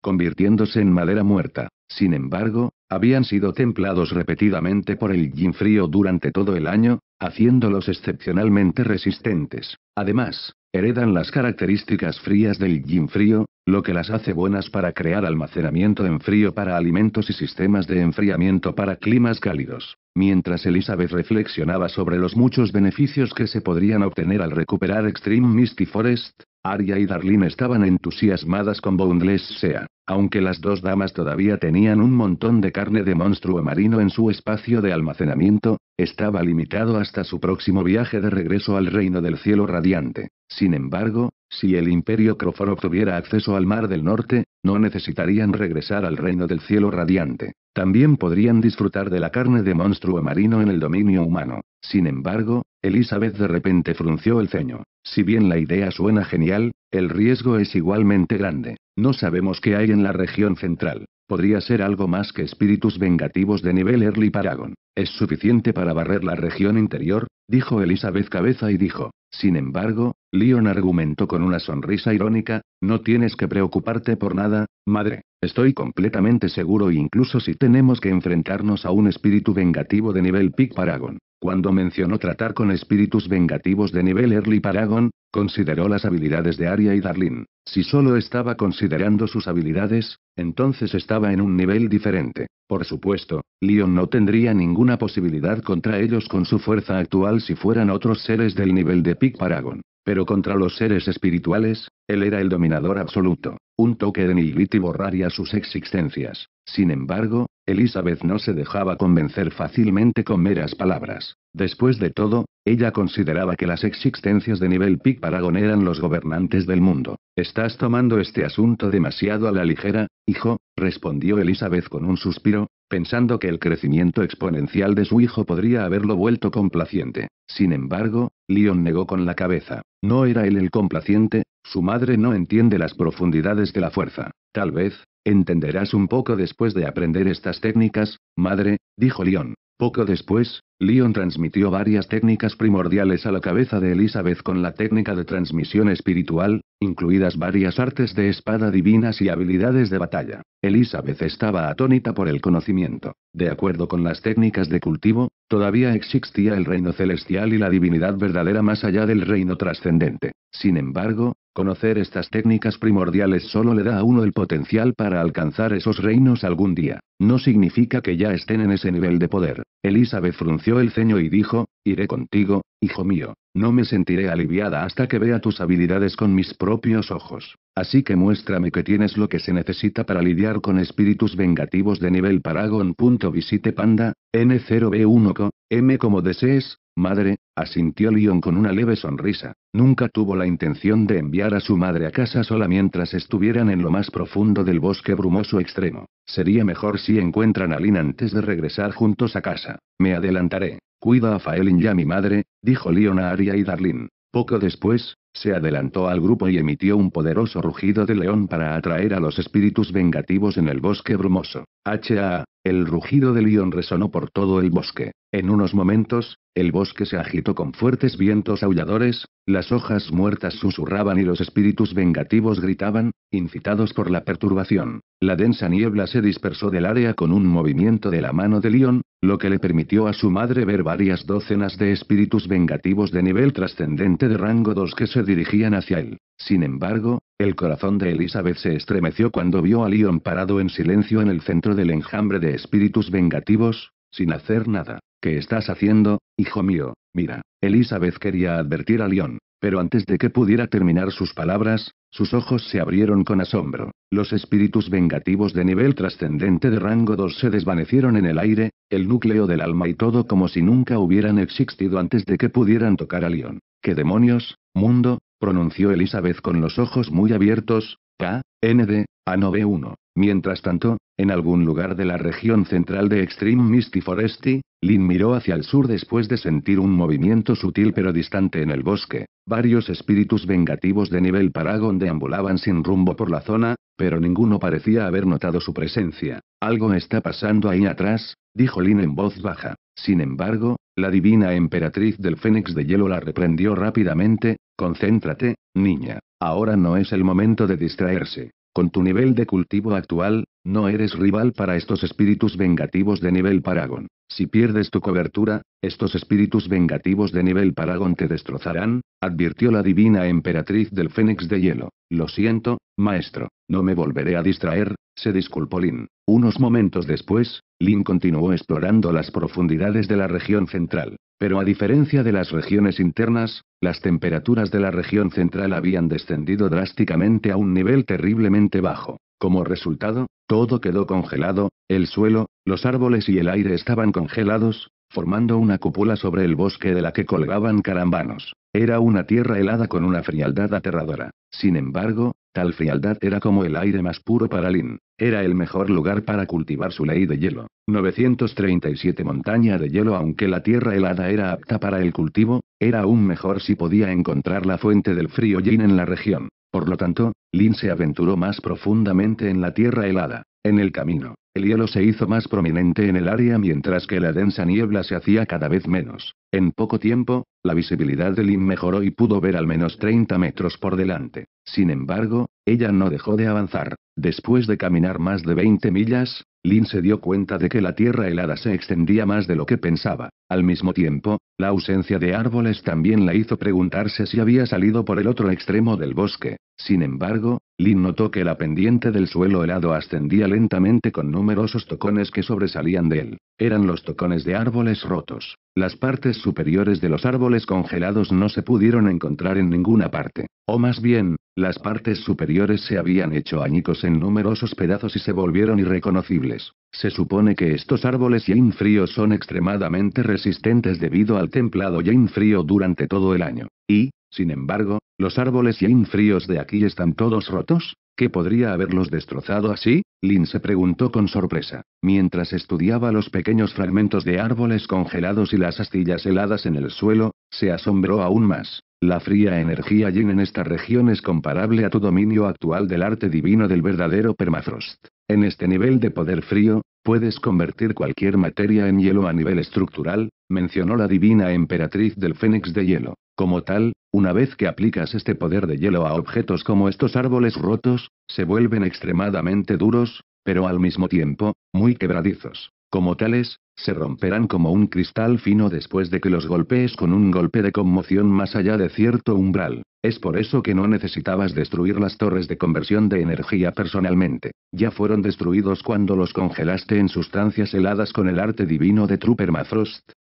convirtiéndose en madera muerta. Sin embargo, habían sido templados repetidamente por el gin frío durante todo el año, haciéndolos excepcionalmente resistentes. Además, heredan las características frías del gin frío, lo que las hace buenas para crear almacenamiento en frío para alimentos y sistemas de enfriamiento para climas cálidos. Mientras Elizabeth reflexionaba sobre los muchos beneficios que se podrían obtener al recuperar Extreme Misty Forest, Arya y Darlene estaban entusiasmadas con Boundless Sea, aunque las dos damas todavía tenían un montón de carne de monstruo marino en su espacio de almacenamiento, estaba limitado hasta su próximo viaje de regreso al reino del cielo radiante. Sin embargo, si el imperio Crofor obtuviera acceso al Mar del Norte, no necesitarían regresar al reino del cielo radiante. También podrían disfrutar de la carne de monstruo marino en el dominio humano. Sin embargo, Elizabeth de repente frunció el ceño. Si bien la idea suena genial, el riesgo es igualmente grande. No sabemos qué hay en la región central. Podría ser algo más que espíritus vengativos de nivel Early Paragon. Es suficiente para barrer la región interior, dijo Elizabeth Cabeza y dijo, sin embargo, Leon argumentó con una sonrisa irónica, no tienes que preocuparte por nada, madre, estoy completamente seguro incluso si tenemos que enfrentarnos a un espíritu vengativo de nivel Pic Paragon. Cuando mencionó tratar con espíritus vengativos de nivel Early Paragon, consideró las habilidades de Aria y Darlin. Si solo estaba considerando sus habilidades, entonces estaba en un nivel diferente. Por supuesto, Leon no tendría ninguna posibilidad contra ellos con su fuerza actual si fueran otros seres del nivel de Peak Paragon. Pero contra los seres espirituales, él era el dominador absoluto. Un toque de y borraría sus existencias. Sin embargo, Elizabeth no se dejaba convencer fácilmente con meras palabras. Después de todo, ella consideraba que las existencias de nivel Pic Paragon eran los gobernantes del mundo. Estás tomando este asunto demasiado a la ligera, hijo, respondió Elizabeth con un suspiro, pensando que el crecimiento exponencial de su hijo podría haberlo vuelto complaciente. Sin embargo, Leon negó con la cabeza. No era él el complaciente, su madre no entiende las profundidades de la fuerza. Tal vez, entenderás un poco después de aprender estas técnicas, madre, dijo Leon. Poco después, Leon transmitió varias técnicas primordiales a la cabeza de Elizabeth con la técnica de transmisión espiritual, incluidas varias artes de espada divinas y habilidades de batalla. Elizabeth estaba atónita por el conocimiento. De acuerdo con las técnicas de cultivo, todavía existía el reino celestial y la divinidad verdadera más allá del reino trascendente. Sin embargo, Conocer estas técnicas primordiales solo le da a uno el potencial para alcanzar esos reinos algún día. No significa que ya estén en ese nivel de poder. Elizabeth frunció el ceño y dijo, Iré contigo, hijo mío. No me sentiré aliviada hasta que vea tus habilidades con mis propios ojos. Así que muéstrame que tienes lo que se necesita para lidiar con espíritus vengativos de nivel Paragon. Visite Panda, N0B1Co, M como desees, Madre, asintió Lyon con una leve sonrisa. Nunca tuvo la intención de enviar a su madre a casa sola mientras estuvieran en lo más profundo del bosque brumoso extremo. Sería mejor si encuentran a Lin antes de regresar juntos a casa. Me adelantaré. Cuida a Faelin ya mi madre, dijo Leon a Aria y Darlin. Poco después, se adelantó al grupo y emitió un poderoso rugido de león para atraer a los espíritus vengativos en el bosque brumoso. H.A. El rugido de león resonó por todo el bosque. En unos momentos, el bosque se agitó con fuertes vientos aulladores, las hojas muertas susurraban y los espíritus vengativos gritaban, incitados por la perturbación. La densa niebla se dispersó del área con un movimiento de la mano de León, lo que le permitió a su madre ver varias docenas de espíritus vengativos de nivel trascendente de rango 2 que se dirigían hacia él. Sin embargo, el corazón de Elizabeth se estremeció cuando vio a Leon parado en silencio en el centro del enjambre de espíritus vengativos, sin hacer nada. ¿Qué estás haciendo, hijo mío? Mira, Elizabeth quería advertir a León. Pero antes de que pudiera terminar sus palabras, sus ojos se abrieron con asombro. Los espíritus vengativos de nivel trascendente de rango 2 se desvanecieron en el aire, el núcleo del alma y todo como si nunca hubieran existido antes de que pudieran tocar a León. ¿Qué demonios, mundo? pronunció Elizabeth con los ojos muy abiertos. K. N. D. A 1». Mientras tanto, en algún lugar de la región central de Extreme Misty Foresty, Lin miró hacia el sur después de sentir un movimiento sutil pero distante en el bosque. Varios espíritus vengativos de nivel Paragon deambulaban sin rumbo por la zona, pero ninguno parecía haber notado su presencia. Algo está pasando ahí atrás, dijo Lin en voz baja. Sin embargo, la divina emperatriz del Fénix de Hielo la reprendió rápidamente, Concéntrate, niña. Ahora no es el momento de distraerse. Con tu nivel de cultivo actual, no eres rival para estos espíritus vengativos de nivel Paragon. Si pierdes tu cobertura, estos espíritus vengativos de nivel Paragon te destrozarán, advirtió la divina emperatriz del Fénix de Hielo. Lo siento, maestro, no me volveré a distraer, se disculpó Lin. Unos momentos después, Lin continuó explorando las profundidades de la región central. Pero a diferencia de las regiones internas, las temperaturas de la región central habían descendido drásticamente a un nivel terriblemente bajo. Como resultado, todo quedó congelado, el suelo, los árboles y el aire estaban congelados, formando una cúpula sobre el bosque de la que colgaban carambanos. Era una tierra helada con una frialdad aterradora. Sin embargo, tal frialdad era como el aire más puro para Lin. Era el mejor lugar para cultivar su ley de hielo. 937 montaña de hielo aunque la tierra helada era apta para el cultivo, era aún mejor si podía encontrar la fuente del frío Yin en la región. Por lo tanto, Lin se aventuró más profundamente en la tierra helada. En el camino, el hielo se hizo más prominente en el área mientras que la densa niebla se hacía cada vez menos. En poco tiempo, la visibilidad de Lin mejoró y pudo ver al menos 30 metros por delante. Sin embargo, ella no dejó de avanzar. Después de caminar más de 20 millas, Lin se dio cuenta de que la tierra helada se extendía más de lo que pensaba. Al mismo tiempo, la ausencia de árboles también la hizo preguntarse si había salido por el otro extremo del bosque. Sin embargo, Lin notó que la pendiente del suelo helado ascendía lentamente con numerosos tocones que sobresalían de él. Eran los tocones de árboles rotos. Las partes superiores de los árboles congelados no se pudieron encontrar en ninguna parte. O más bien, las partes superiores se habían hecho añicos en numerosos pedazos y se volvieron irreconocibles. Se supone que estos árboles y frío son extremadamente resistentes debido al templado yin frío durante todo el año. Y, sin embargo, ¿los árboles y fríos de aquí están todos rotos? ¿Qué podría haberlos destrozado así? Lin se preguntó con sorpresa, mientras estudiaba los pequeños fragmentos de árboles congelados y las astillas heladas en el suelo, se asombró aún más. La fría energía yin en esta región es comparable a tu dominio actual del arte divino del verdadero permafrost. En este nivel de poder frío, puedes convertir cualquier materia en hielo a nivel estructural, mencionó la divina emperatriz del Fénix de Hielo. Como tal, una vez que aplicas este poder de hielo a objetos como estos árboles rotos, se vuelven extremadamente duros, pero al mismo tiempo, muy quebradizos. Como tales, se romperán como un cristal fino después de que los golpees con un golpe de conmoción más allá de cierto umbral. Es por eso que no necesitabas destruir las torres de conversión de energía personalmente. Ya fueron destruidos cuando los congelaste en sustancias heladas con el arte divino de Trooper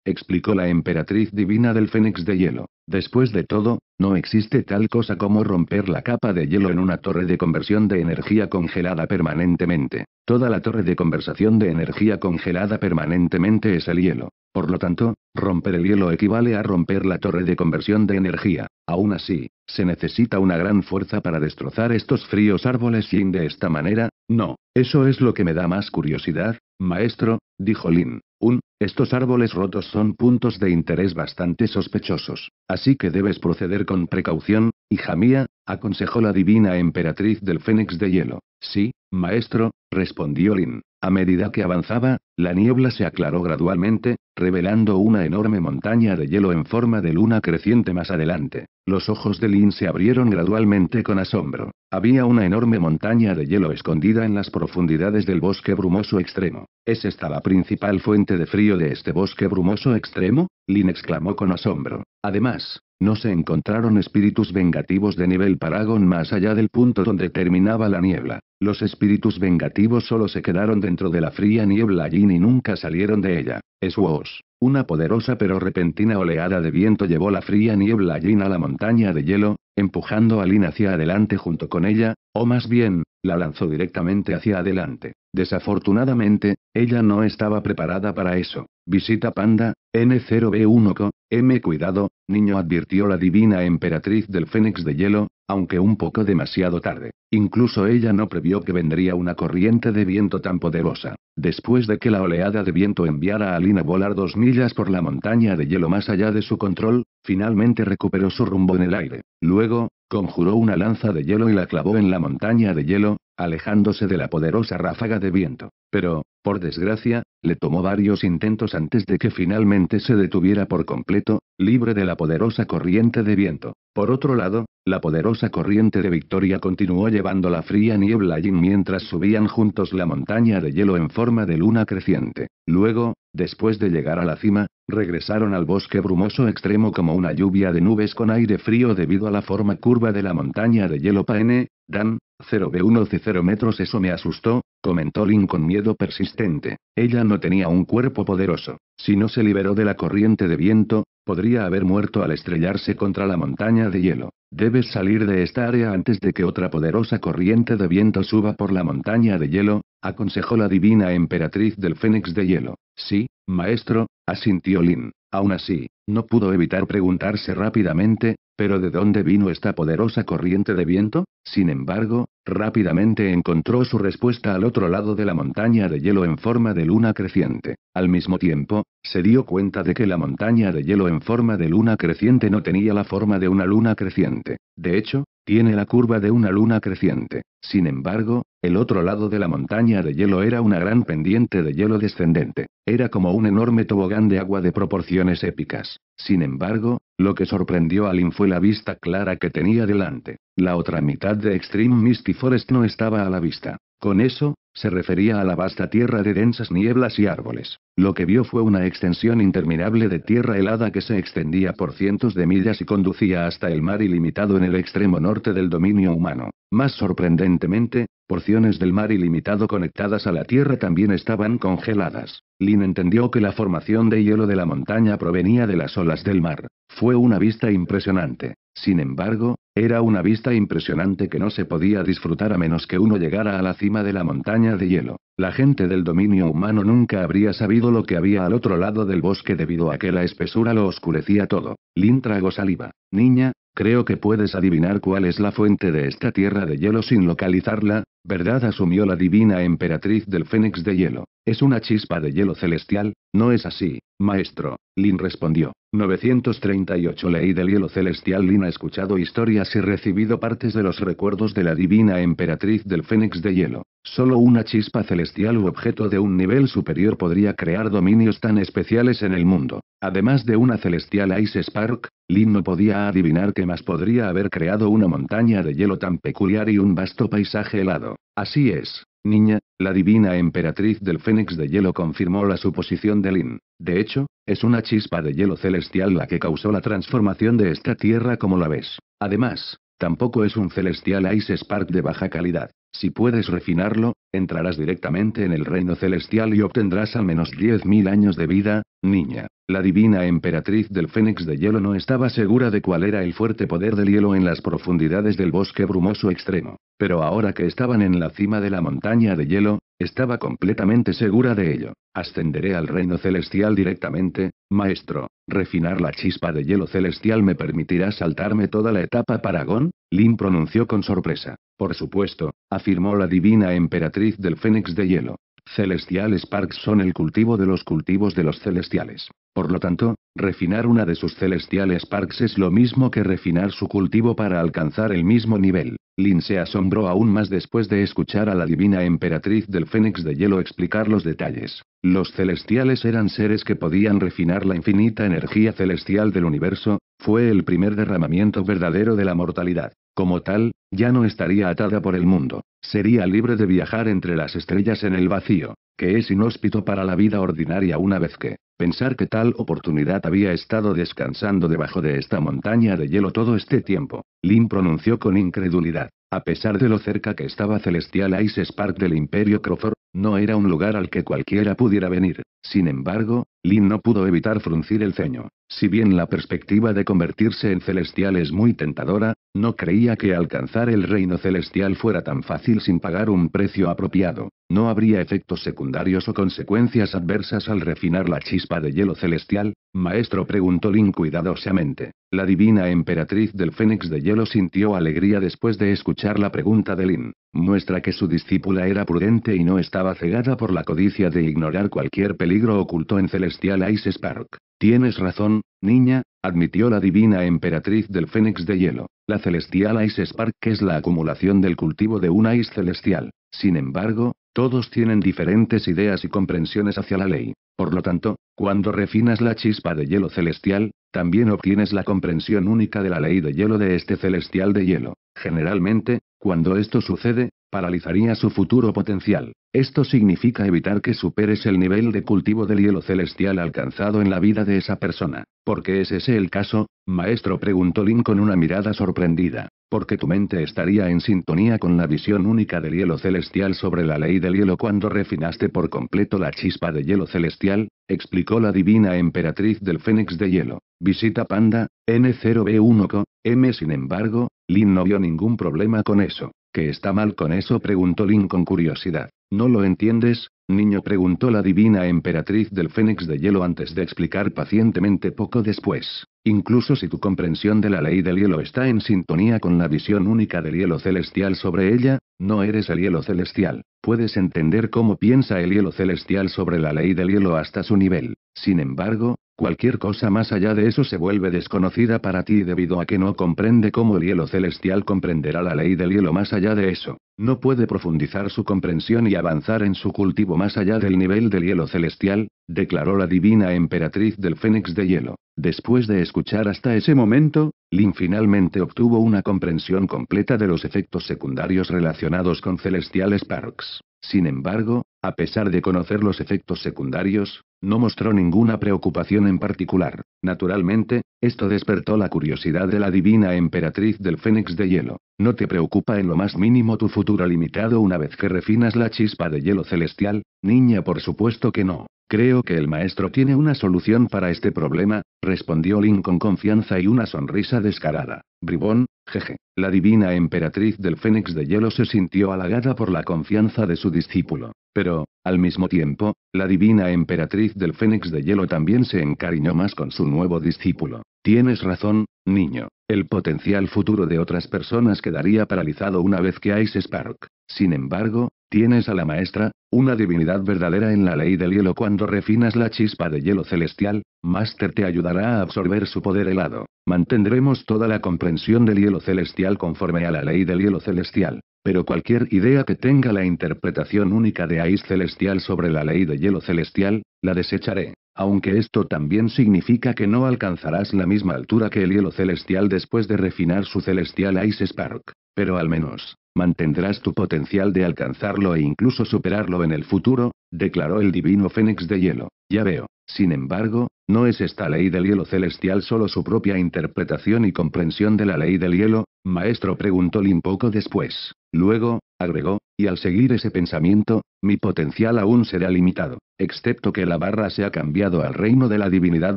explicó la emperatriz divina del Fénix de Hielo. Después de todo, no existe tal cosa como romper la capa de hielo en una torre de conversión de energía congelada permanentemente. Toda la torre de conversación de energía congelada permanentemente es el hielo. Por lo tanto, romper el hielo equivale a romper la torre de conversión de energía. Aún así, se necesita una gran fuerza para destrozar estos fríos árboles y de esta manera, no. Eso es lo que me da más curiosidad, maestro, dijo Lin. Un estos árboles rotos son puntos de interés bastante sospechosos, así que debes proceder con precaución, hija mía, aconsejó la divina emperatriz del Fénix de Hielo. Sí, maestro, respondió Lin. A medida que avanzaba, la niebla se aclaró gradualmente, revelando una enorme montaña de hielo en forma de luna creciente más adelante. Los ojos de Lin se abrieron gradualmente con asombro. Había una enorme montaña de hielo escondida en las profundidades del bosque brumoso extremo. ¿Es esta la principal fuente de frío de este bosque brumoso extremo? Lin exclamó con asombro. Además, no se encontraron espíritus vengativos de nivel Paragon más allá del punto donde terminaba la niebla. Los espíritus vengativos solo se quedaron dentro de la fría niebla allí y nunca salieron de ella. Eswos. Una poderosa pero repentina oleada de viento llevó la fría niebla allí a la montaña de hielo, empujando a Lin hacia adelante junto con ella, o más bien, la lanzó directamente hacia adelante. Desafortunadamente, ella no estaba preparada para eso. Visita Panda, N0B1 Co, M. Cuidado, niño advirtió la divina emperatriz del Fénix de Hielo, aunque un poco demasiado tarde. Incluso ella no previó que vendría una corriente de viento tan poderosa. Después de que la oleada de viento enviara a Alina volar dos millas por la montaña de hielo más allá de su control, finalmente recuperó su rumbo en el aire. Luego, Conjuró una lanza de hielo y la clavó en la montaña de hielo, alejándose de la poderosa ráfaga de viento. Pero, por desgracia, le tomó varios intentos antes de que finalmente se detuviera por completo, libre de la poderosa corriente de viento. Por otro lado, la poderosa corriente de Victoria continuó llevando la fría niebla allí mientras subían juntos la montaña de hielo en forma de luna creciente. Luego, después de llegar a la cima, regresaron al bosque brumoso extremo como una lluvia de nubes con aire frío debido a la forma curva de la montaña de hielo Paene, Dan, 0B1C0 metros eso me asustó, comentó Lin con miedo persistente. Ella no tenía un cuerpo poderoso. Si no se liberó de la corriente de viento, podría haber muerto al estrellarse contra la montaña de hielo. Debes salir de esta área antes de que otra poderosa corriente de viento suba por la montaña de hielo, aconsejó la divina emperatriz del Fénix de hielo. Sí, maestro, asintió Lin. Aún así, no pudo evitar preguntarse rápidamente, pero ¿de dónde vino esta poderosa corriente de viento? Sin embargo, rápidamente encontró su respuesta al otro lado de la montaña de hielo en forma de luna creciente. Al mismo tiempo, se dio cuenta de que la montaña de hielo en forma de luna creciente no tenía la forma de una luna creciente. De hecho, tiene la curva de una luna creciente. Sin embargo, el otro lado de la montaña de hielo era una gran pendiente de hielo descendente. Era como un enorme tobogán de agua de proporciones épicas. Sin embargo, lo que sorprendió a Lin fue la vista clara que tenía delante. La otra mitad de Extreme Misty Forest no estaba a la vista. Con eso, se refería a la vasta tierra de densas nieblas y árboles. Lo que vio fue una extensión interminable de tierra helada que se extendía por cientos de millas y conducía hasta el mar ilimitado en el extremo norte del dominio humano. Más sorprendentemente, porciones del mar ilimitado conectadas a la tierra también estaban congeladas. Lin entendió que la formación de hielo de la montaña provenía de las olas del mar. Fue una vista impresionante. Sin embargo, era una vista impresionante que no se podía disfrutar a menos que uno llegara a la cima de la montaña de hielo. La gente del dominio humano nunca habría sabido lo que había al otro lado del bosque debido a que la espesura lo oscurecía todo. Lin saliva. Niña, Creo que puedes adivinar cuál es la fuente de esta tierra de hielo sin localizarla, ¿verdad? asumió la divina emperatriz del Fénix de hielo. Es una chispa de hielo celestial, no es así, maestro, Lin respondió. 938 Ley del hielo celestial Lin ha escuchado historias y recibido partes de los recuerdos de la divina emperatriz del Fénix de hielo. Solo una chispa celestial u objeto de un nivel superior podría crear dominios tan especiales en el mundo. Además de una celestial Ice Spark, Lin no podía adivinar qué más podría haber creado una montaña de hielo tan peculiar y un vasto paisaje helado. Así es, niña, la divina emperatriz del Fénix de hielo confirmó la suposición de Lin. De hecho, es una chispa de hielo celestial la que causó la transformación de esta tierra como la ves. Además, Tampoco es un celestial Ice Spark de baja calidad. Si puedes refinarlo, entrarás directamente en el reino celestial y obtendrás al menos 10.000 años de vida, niña. La divina emperatriz del Fénix de Hielo no estaba segura de cuál era el fuerte poder del hielo en las profundidades del bosque brumoso extremo, pero ahora que estaban en la cima de la montaña de hielo, estaba completamente segura de ello. Ascenderé al reino celestial directamente, maestro. Refinar la chispa de hielo celestial me permitirá saltarme toda la etapa paragón, Lin pronunció con sorpresa. Por supuesto, afirmó la divina emperatriz del Fénix de Hielo. Celestial Sparks son el cultivo de los cultivos de los celestiales. Por lo tanto, refinar una de sus celestiales Sparks es lo mismo que refinar su cultivo para alcanzar el mismo nivel. Lin se asombró aún más después de escuchar a la divina emperatriz del Fénix de Hielo explicar los detalles. Los celestiales eran seres que podían refinar la infinita energía celestial del universo, fue el primer derramamiento verdadero de la mortalidad. Como tal, ya no estaría atada por el mundo, sería libre de viajar entre las estrellas en el vacío que es inhóspito para la vida ordinaria una vez que, pensar que tal oportunidad había estado descansando debajo de esta montaña de hielo todo este tiempo, Lin pronunció con incredulidad. A pesar de lo cerca que estaba Celestial Ice Spark del Imperio Crawford, no era un lugar al que cualquiera pudiera venir. Sin embargo, Lin no pudo evitar fruncir el ceño. Si bien la perspectiva de convertirse en celestial es muy tentadora, no creía que alcanzar el reino celestial fuera tan fácil sin pagar un precio apropiado. ¿No habría efectos secundarios o consecuencias adversas al refinar la chispa de hielo celestial? Maestro preguntó Lin cuidadosamente. La divina emperatriz del Fénix de Hielo sintió alegría después de escuchar la pregunta de Lin. Muestra que su discípula era prudente y no estaba cegada por la codicia de ignorar cualquier peligro oculto en celestial celestial Ice Spark. Tienes razón, niña, admitió la divina emperatriz del Fénix de Hielo. La celestial Ice Spark es la acumulación del cultivo de un Ice celestial. Sin embargo, todos tienen diferentes ideas y comprensiones hacia la ley. Por lo tanto, cuando refinas la chispa de hielo celestial, también obtienes la comprensión única de la ley de hielo de este celestial de hielo. Generalmente, cuando esto sucede, paralizaría su futuro potencial. Esto significa evitar que superes el nivel de cultivo del hielo celestial alcanzado en la vida de esa persona. ¿Por qué es ese el caso? Maestro preguntó Lin con una mirada sorprendida. Porque tu mente estaría en sintonía con la visión única del hielo celestial sobre la ley del hielo cuando refinaste por completo la chispa de hielo celestial, explicó la divina emperatriz del Fénix de Hielo. Visita Panda, N0B1Co, M. Sin embargo, Lin no vio ningún problema con eso. ¿Qué está mal con eso? preguntó Lin con curiosidad. ¿No lo entiendes, niño? preguntó la divina emperatriz del Fénix de Hielo antes de explicar pacientemente poco después. Incluso si tu comprensión de la ley del hielo está en sintonía con la visión única del hielo celestial sobre ella, no eres el hielo celestial. Puedes entender cómo piensa el hielo celestial sobre la ley del hielo hasta su nivel. Sin embargo, Cualquier cosa más allá de eso se vuelve desconocida para ti debido a que no comprende cómo el hielo celestial comprenderá la ley del hielo más allá de eso. No puede profundizar su comprensión y avanzar en su cultivo más allá del nivel del hielo celestial, declaró la divina emperatriz del Fénix de Hielo. Después de escuchar hasta ese momento, Lin finalmente obtuvo una comprensión completa de los efectos secundarios relacionados con Celestial Sparks. Sin embargo, a pesar de conocer los efectos secundarios, no mostró ninguna preocupación en particular. Naturalmente, esto despertó la curiosidad de la divina emperatriz del Fénix de Hielo. ¿No te preocupa en lo más mínimo tu futuro limitado una vez que refinas la chispa de hielo celestial? Niña, por supuesto que no. Creo que el maestro tiene una solución para este problema, respondió Lin con confianza y una sonrisa descarada bribón, jeje. La divina emperatriz del Fénix de Hielo se sintió halagada por la confianza de su discípulo. Pero, al mismo tiempo, la divina emperatriz del Fénix de Hielo también se encariñó más con su nuevo discípulo. Tienes razón, niño. El potencial futuro de otras personas quedaría paralizado una vez que hay Spark. Sin embargo, Tienes a la maestra, una divinidad verdadera en la ley del hielo cuando refinas la chispa de hielo celestial, Master te ayudará a absorber su poder helado. Mantendremos toda la comprensión del hielo celestial conforme a la ley del hielo celestial, pero cualquier idea que tenga la interpretación única de Ice celestial sobre la ley de hielo celestial, la desecharé. Aunque esto también significa que no alcanzarás la misma altura que el hielo celestial después de refinar su celestial Ice Spark. Pero al menos, mantendrás tu potencial de alcanzarlo e incluso superarlo en el futuro, declaró el divino Fénix de hielo. Ya veo. Sin embargo, no es esta ley del hielo celestial solo su propia interpretación y comprensión de la ley del hielo, maestro preguntó Lin poco después. Luego, agregó, y al seguir ese pensamiento, mi potencial aún será limitado, excepto que la barra se ha cambiado al reino de la divinidad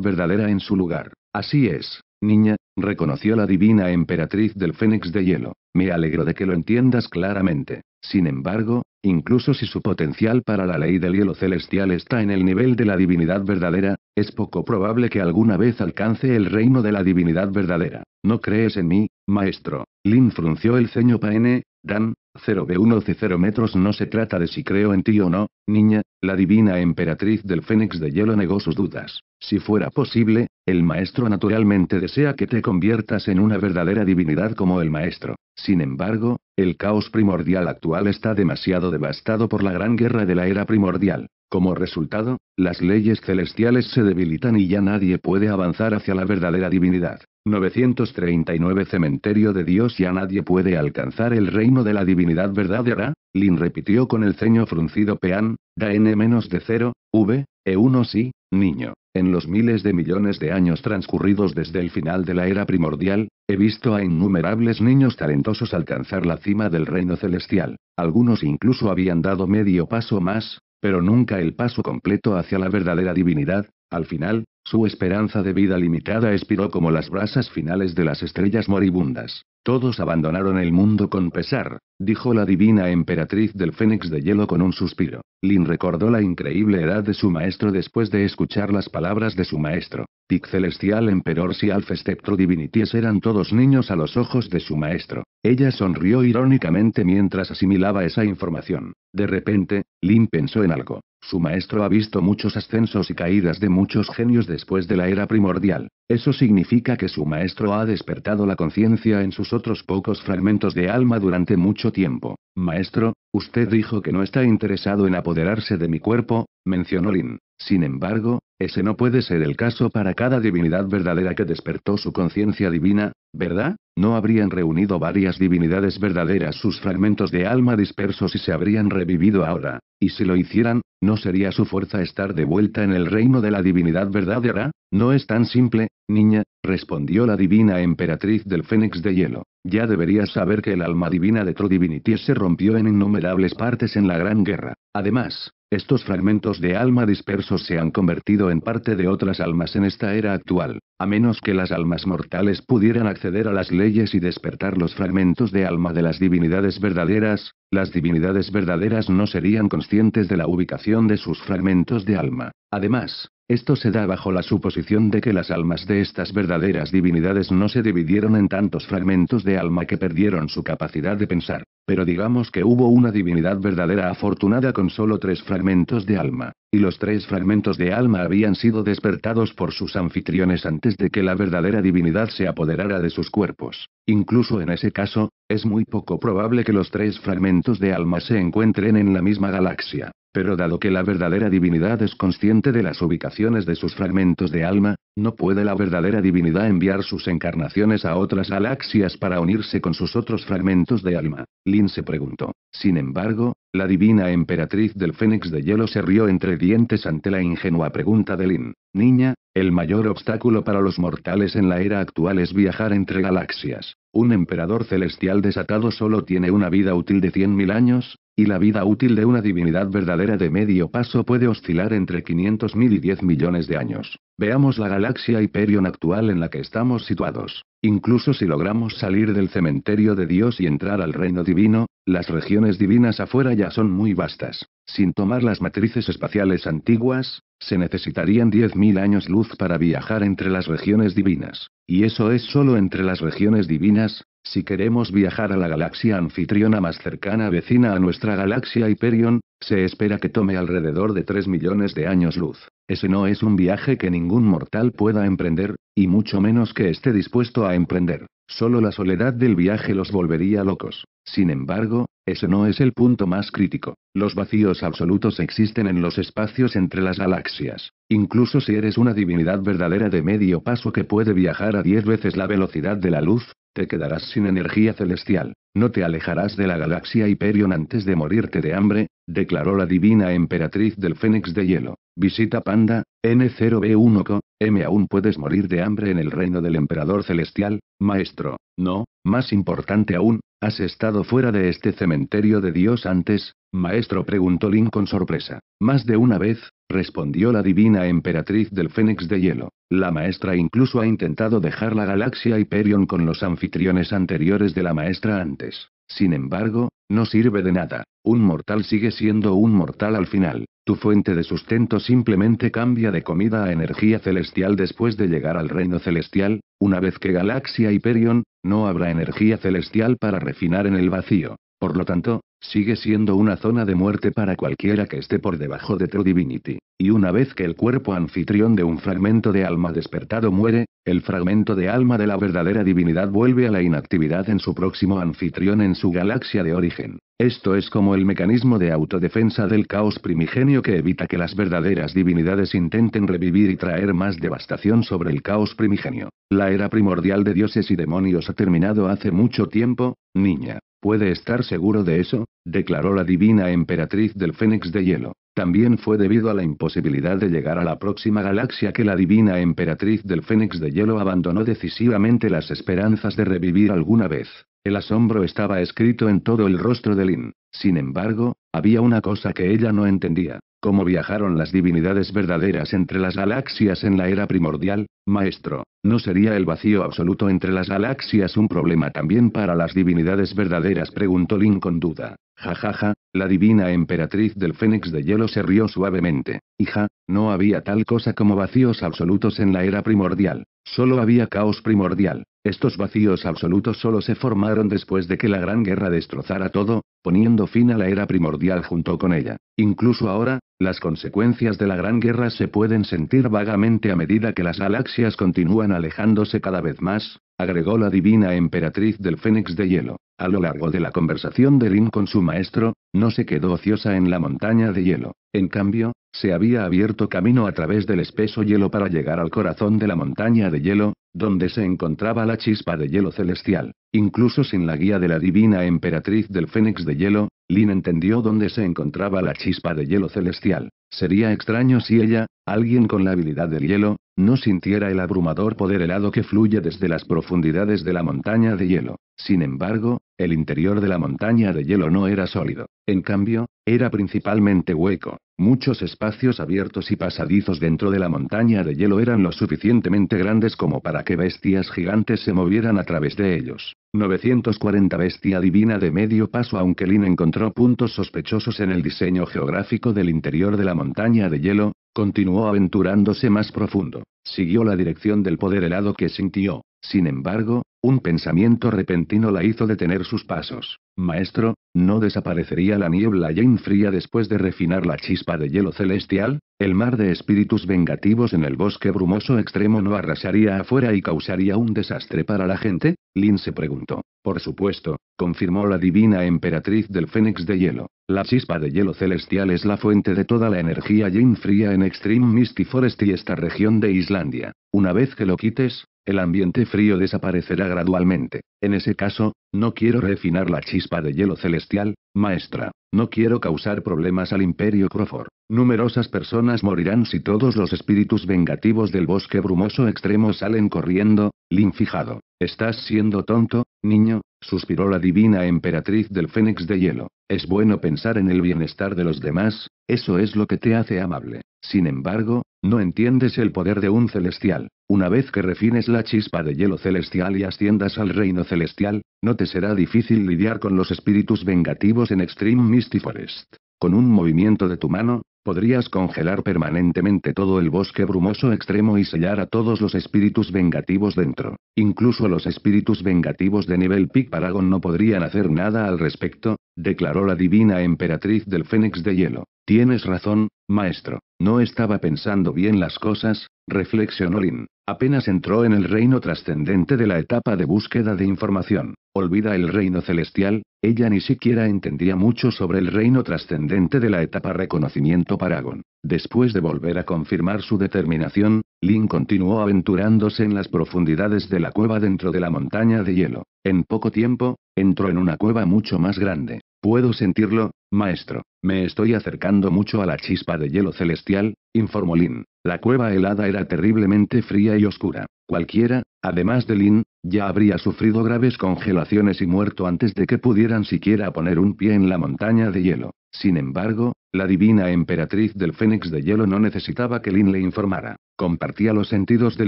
verdadera en su lugar. Así es, niña, reconoció la divina emperatriz del Fénix de Hielo. Me alegro de que lo entiendas claramente. Sin embargo, incluso si su potencial para la ley del hielo celestial está en el nivel de la divinidad verdadera, es poco probable que alguna vez alcance el reino de la divinidad verdadera. ¿No crees en mí, maestro? Lin frunció el ceño paene, Dan, 0B1C0 metros no se trata de si creo en ti o no, niña, la divina emperatriz del Fénix de Hielo negó sus dudas. Si fuera posible, el maestro naturalmente desea que te conviertas en una verdadera divinidad como el maestro. Sin embargo, el caos primordial actual está demasiado devastado por la gran guerra de la era primordial. Como resultado, las leyes celestiales se debilitan y ya nadie puede avanzar hacia la verdadera divinidad. 939 Cementerio de Dios ya nadie puede alcanzar el reino de la divinidad verdadera, Lin repitió con el ceño fruncido Pean, da n menos de 0, v, e1 sí, niño, en los miles de millones de años transcurridos desde el final de la era primordial, he visto a innumerables niños talentosos alcanzar la cima del reino celestial, algunos incluso habían dado medio paso más, pero nunca el paso completo hacia la verdadera divinidad, al final, su esperanza de vida limitada expiró como las brasas finales de las estrellas moribundas. Todos abandonaron el mundo con pesar, dijo la divina emperatriz del Fénix de Hielo con un suspiro. Lin recordó la increíble edad de su maestro después de escuchar las palabras de su maestro. Tic Celestial Emperor si sceptro Divinities eran todos niños a los ojos de su maestro. Ella sonrió irónicamente mientras asimilaba esa información. De repente, Lin pensó en algo. Su maestro ha visto muchos ascensos y caídas de muchos genios después de la era primordial. Eso significa que su maestro ha despertado la conciencia en sus otros pocos fragmentos de alma durante mucho tiempo. Maestro, usted dijo que no está interesado en apoderarse de mi cuerpo, mencionó Lin. Sin embargo, ese no puede ser el caso para cada divinidad verdadera que despertó su conciencia divina, ¿verdad? ¿No habrían reunido varias divinidades verdaderas sus fragmentos de alma dispersos y se habrían revivido ahora? Y si lo hicieran, ¿no sería su fuerza estar de vuelta en el reino de la divinidad verdadera? No es tan simple, niña, respondió la divina emperatriz del Fénix de Hielo. Ya deberías saber que el alma divina de True Divinity se rompió en innumerables partes en la Gran Guerra. Además, estos fragmentos de alma dispersos se han convertido en parte de otras almas en esta era actual, a menos que las almas mortales pudieran acceder a las leyes y despertar los fragmentos de alma de las divinidades verdaderas, las divinidades verdaderas no serían conscientes de la ubicación de sus fragmentos de alma. Además, esto se da bajo la suposición de que las almas de estas verdaderas divinidades no se dividieron en tantos fragmentos de alma que perdieron su capacidad de pensar, pero digamos que hubo una divinidad verdadera afortunada con solo tres fragmentos de alma, y los tres fragmentos de alma habían sido despertados por sus anfitriones antes de que la verdadera divinidad se apoderara de sus cuerpos. Incluso en ese caso, es muy poco probable que los tres fragmentos de alma se encuentren en la misma galaxia pero dado que la verdadera divinidad es consciente de las ubicaciones de sus fragmentos de alma, no puede la verdadera divinidad enviar sus encarnaciones a otras galaxias para unirse con sus otros fragmentos de alma. Lin se preguntó. Sin embargo, la divina emperatriz del Fénix de Hielo se rió entre dientes ante la ingenua pregunta de Lin. Niña, el mayor obstáculo para los mortales en la era actual es viajar entre galaxias. Un emperador celestial desatado solo tiene una vida útil de 100.000 años, y la vida útil de una divinidad verdadera de medio paso puede oscilar entre 500.000 y 10 millones de años. Veamos la galaxia Hyperion actual en la que estamos situados. Incluso si logramos salir del cementerio de Dios y entrar al reino divino, las regiones divinas afuera ya son muy vastas. Sin tomar las matrices espaciales antiguas, se necesitarían 10.000 años luz para viajar entre las regiones divinas. Y eso es solo entre las regiones divinas, si queremos viajar a la galaxia anfitriona más cercana vecina a nuestra galaxia Hyperion, se espera que tome alrededor de 3 millones de años luz. Ese no es un viaje que ningún mortal pueda emprender, y mucho menos que esté dispuesto a emprender. Solo la soledad del viaje los volvería locos. Sin embargo, ese no es el punto más crítico. Los vacíos absolutos existen en los espacios entre las galaxias. Incluso si eres una divinidad verdadera de medio paso que puede viajar a diez veces la velocidad de la luz, te quedarás sin energía celestial. No te alejarás de la galaxia Hyperion antes de morirte de hambre, declaró la divina emperatriz del Fénix de Hielo. Visita Panda, N0B1 co, M aún puedes morir de hambre en el reino del emperador celestial, maestro. No, más importante aún, ¿Has estado fuera de este cementerio de Dios antes, maestro? preguntó Lin con sorpresa. Más de una vez, respondió la divina emperatriz del Fénix de Hielo. La maestra incluso ha intentado dejar la galaxia Hyperion con los anfitriones anteriores de la maestra antes. Sin embargo, no sirve de nada. Un mortal sigue siendo un mortal al final. Tu fuente de sustento simplemente cambia de comida a energía celestial después de llegar al reino celestial. Una vez que Galaxia Hyperion, no habrá energía celestial para refinar en el vacío. Por lo tanto, sigue siendo una zona de muerte para cualquiera que esté por debajo de True Divinity, y una vez que el cuerpo anfitrión de un fragmento de alma despertado muere, el fragmento de alma de la verdadera divinidad vuelve a la inactividad en su próximo anfitrión en su galaxia de origen. Esto es como el mecanismo de autodefensa del caos primigenio que evita que las verdaderas divinidades intenten revivir y traer más devastación sobre el caos primigenio. La era primordial de dioses y demonios ha terminado hace mucho tiempo, niña. Puede estar seguro de eso, declaró la divina emperatriz del Fénix de Hielo. También fue debido a la imposibilidad de llegar a la próxima galaxia que la divina emperatriz del Fénix de Hielo abandonó decisivamente las esperanzas de revivir alguna vez. El asombro estaba escrito en todo el rostro de Lin. Sin embargo, había una cosa que ella no entendía. ¿Cómo viajaron las divinidades verdaderas entre las galaxias en la era primordial, maestro, ¿no sería el vacío absoluto entre las galaxias un problema también para las divinidades verdaderas? preguntó Lin con duda. Jajaja, ja, ja, la divina emperatriz del Fénix de Hielo se rió suavemente. Hija, no había tal cosa como vacíos absolutos en la era primordial. Solo había caos primordial. Estos vacíos absolutos solo se formaron después de que la Gran Guerra destrozara todo, poniendo fin a la era primordial junto con ella. Incluso ahora, las consecuencias de la Gran Guerra se pueden sentir vagamente a medida que las galaxias continúan alejándose cada vez más, agregó la divina emperatriz del Fénix de Hielo. A lo largo de la conversación de Lin con su maestro, no se quedó ociosa en la montaña de hielo. En cambio, se había abierto camino a través del espeso hielo para llegar al corazón de la montaña de hielo, donde se encontraba la chispa de hielo celestial. Incluso sin la guía de la divina emperatriz del Fénix de hielo, Lin entendió dónde se encontraba la chispa de hielo celestial. Sería extraño si ella, alguien con la habilidad del hielo, no sintiera el abrumador poder helado que fluye desde las profundidades de la montaña de hielo. Sin embargo, el interior de la montaña de hielo no era sólido. En cambio, era principalmente hueco. Muchos espacios abiertos y pasadizos dentro de la montaña de hielo eran lo suficientemente grandes como para que bestias gigantes se movieran a través de ellos. 940 Bestia divina de medio paso aunque Lin encontró puntos sospechosos en el diseño geográfico del interior de la montaña de hielo, Continuó aventurándose más profundo. Siguió la dirección del poder helado que sintió. Sin embargo, un pensamiento repentino la hizo detener sus pasos. Maestro, ¿no desaparecería la niebla Jane Fría después de refinar la chispa de hielo celestial? ¿El mar de espíritus vengativos en el bosque brumoso extremo no arrasaría afuera y causaría un desastre para la gente? Lin se preguntó. Por supuesto, confirmó la divina emperatriz del Fénix de Hielo. La chispa de hielo celestial es la fuente de toda la energía Jane fría en Extreme Misty Forest y esta región de Islandia. Una vez que lo quites, el ambiente frío desaparecerá gradualmente. En ese caso, no quiero refinar la chispa de hielo celestial, maestra. No quiero causar problemas al imperio Crawford. Numerosas personas morirán si todos los espíritus vengativos del bosque brumoso extremo salen corriendo, Lin fijado. Estás siendo tonto, niño, suspiró la divina emperatriz del Fénix de Hielo. Es bueno pensar en el bienestar de los demás, eso es lo que te hace amable. Sin embargo, no entiendes el poder de un celestial. Una vez que refines la chispa de hielo celestial y asciendas al reino celestial, no te será difícil lidiar con los espíritus vengativos en Extreme Misty Forest. Con un movimiento de tu mano, podrías congelar permanentemente todo el bosque brumoso extremo y sellar a todos los espíritus vengativos dentro. Incluso los espíritus vengativos de nivel Peak Paragon no podrían hacer nada al respecto, declaró la divina emperatriz del Fénix de Hielo. Tienes razón, maestro. No estaba pensando bien las cosas, reflexionó Lin. Apenas entró en el reino trascendente de la etapa de búsqueda de información. Olvida el reino celestial, ella ni siquiera entendía mucho sobre el reino trascendente de la etapa reconocimiento Paragon. Después de volver a confirmar su determinación, Lin continuó aventurándose en las profundidades de la cueva dentro de la montaña de hielo. En poco tiempo, entró en una cueva mucho más grande. Puedo sentirlo, maestro. Me estoy acercando mucho a la chispa de hielo celestial, informó Lin. La cueva helada era terriblemente fría y oscura. Cualquiera, Además de Lin, ya habría sufrido graves congelaciones y muerto antes de que pudieran siquiera poner un pie en la montaña de hielo. Sin embargo, la divina emperatriz del Fénix de Hielo no necesitaba que Lin le informara. Compartía los sentidos de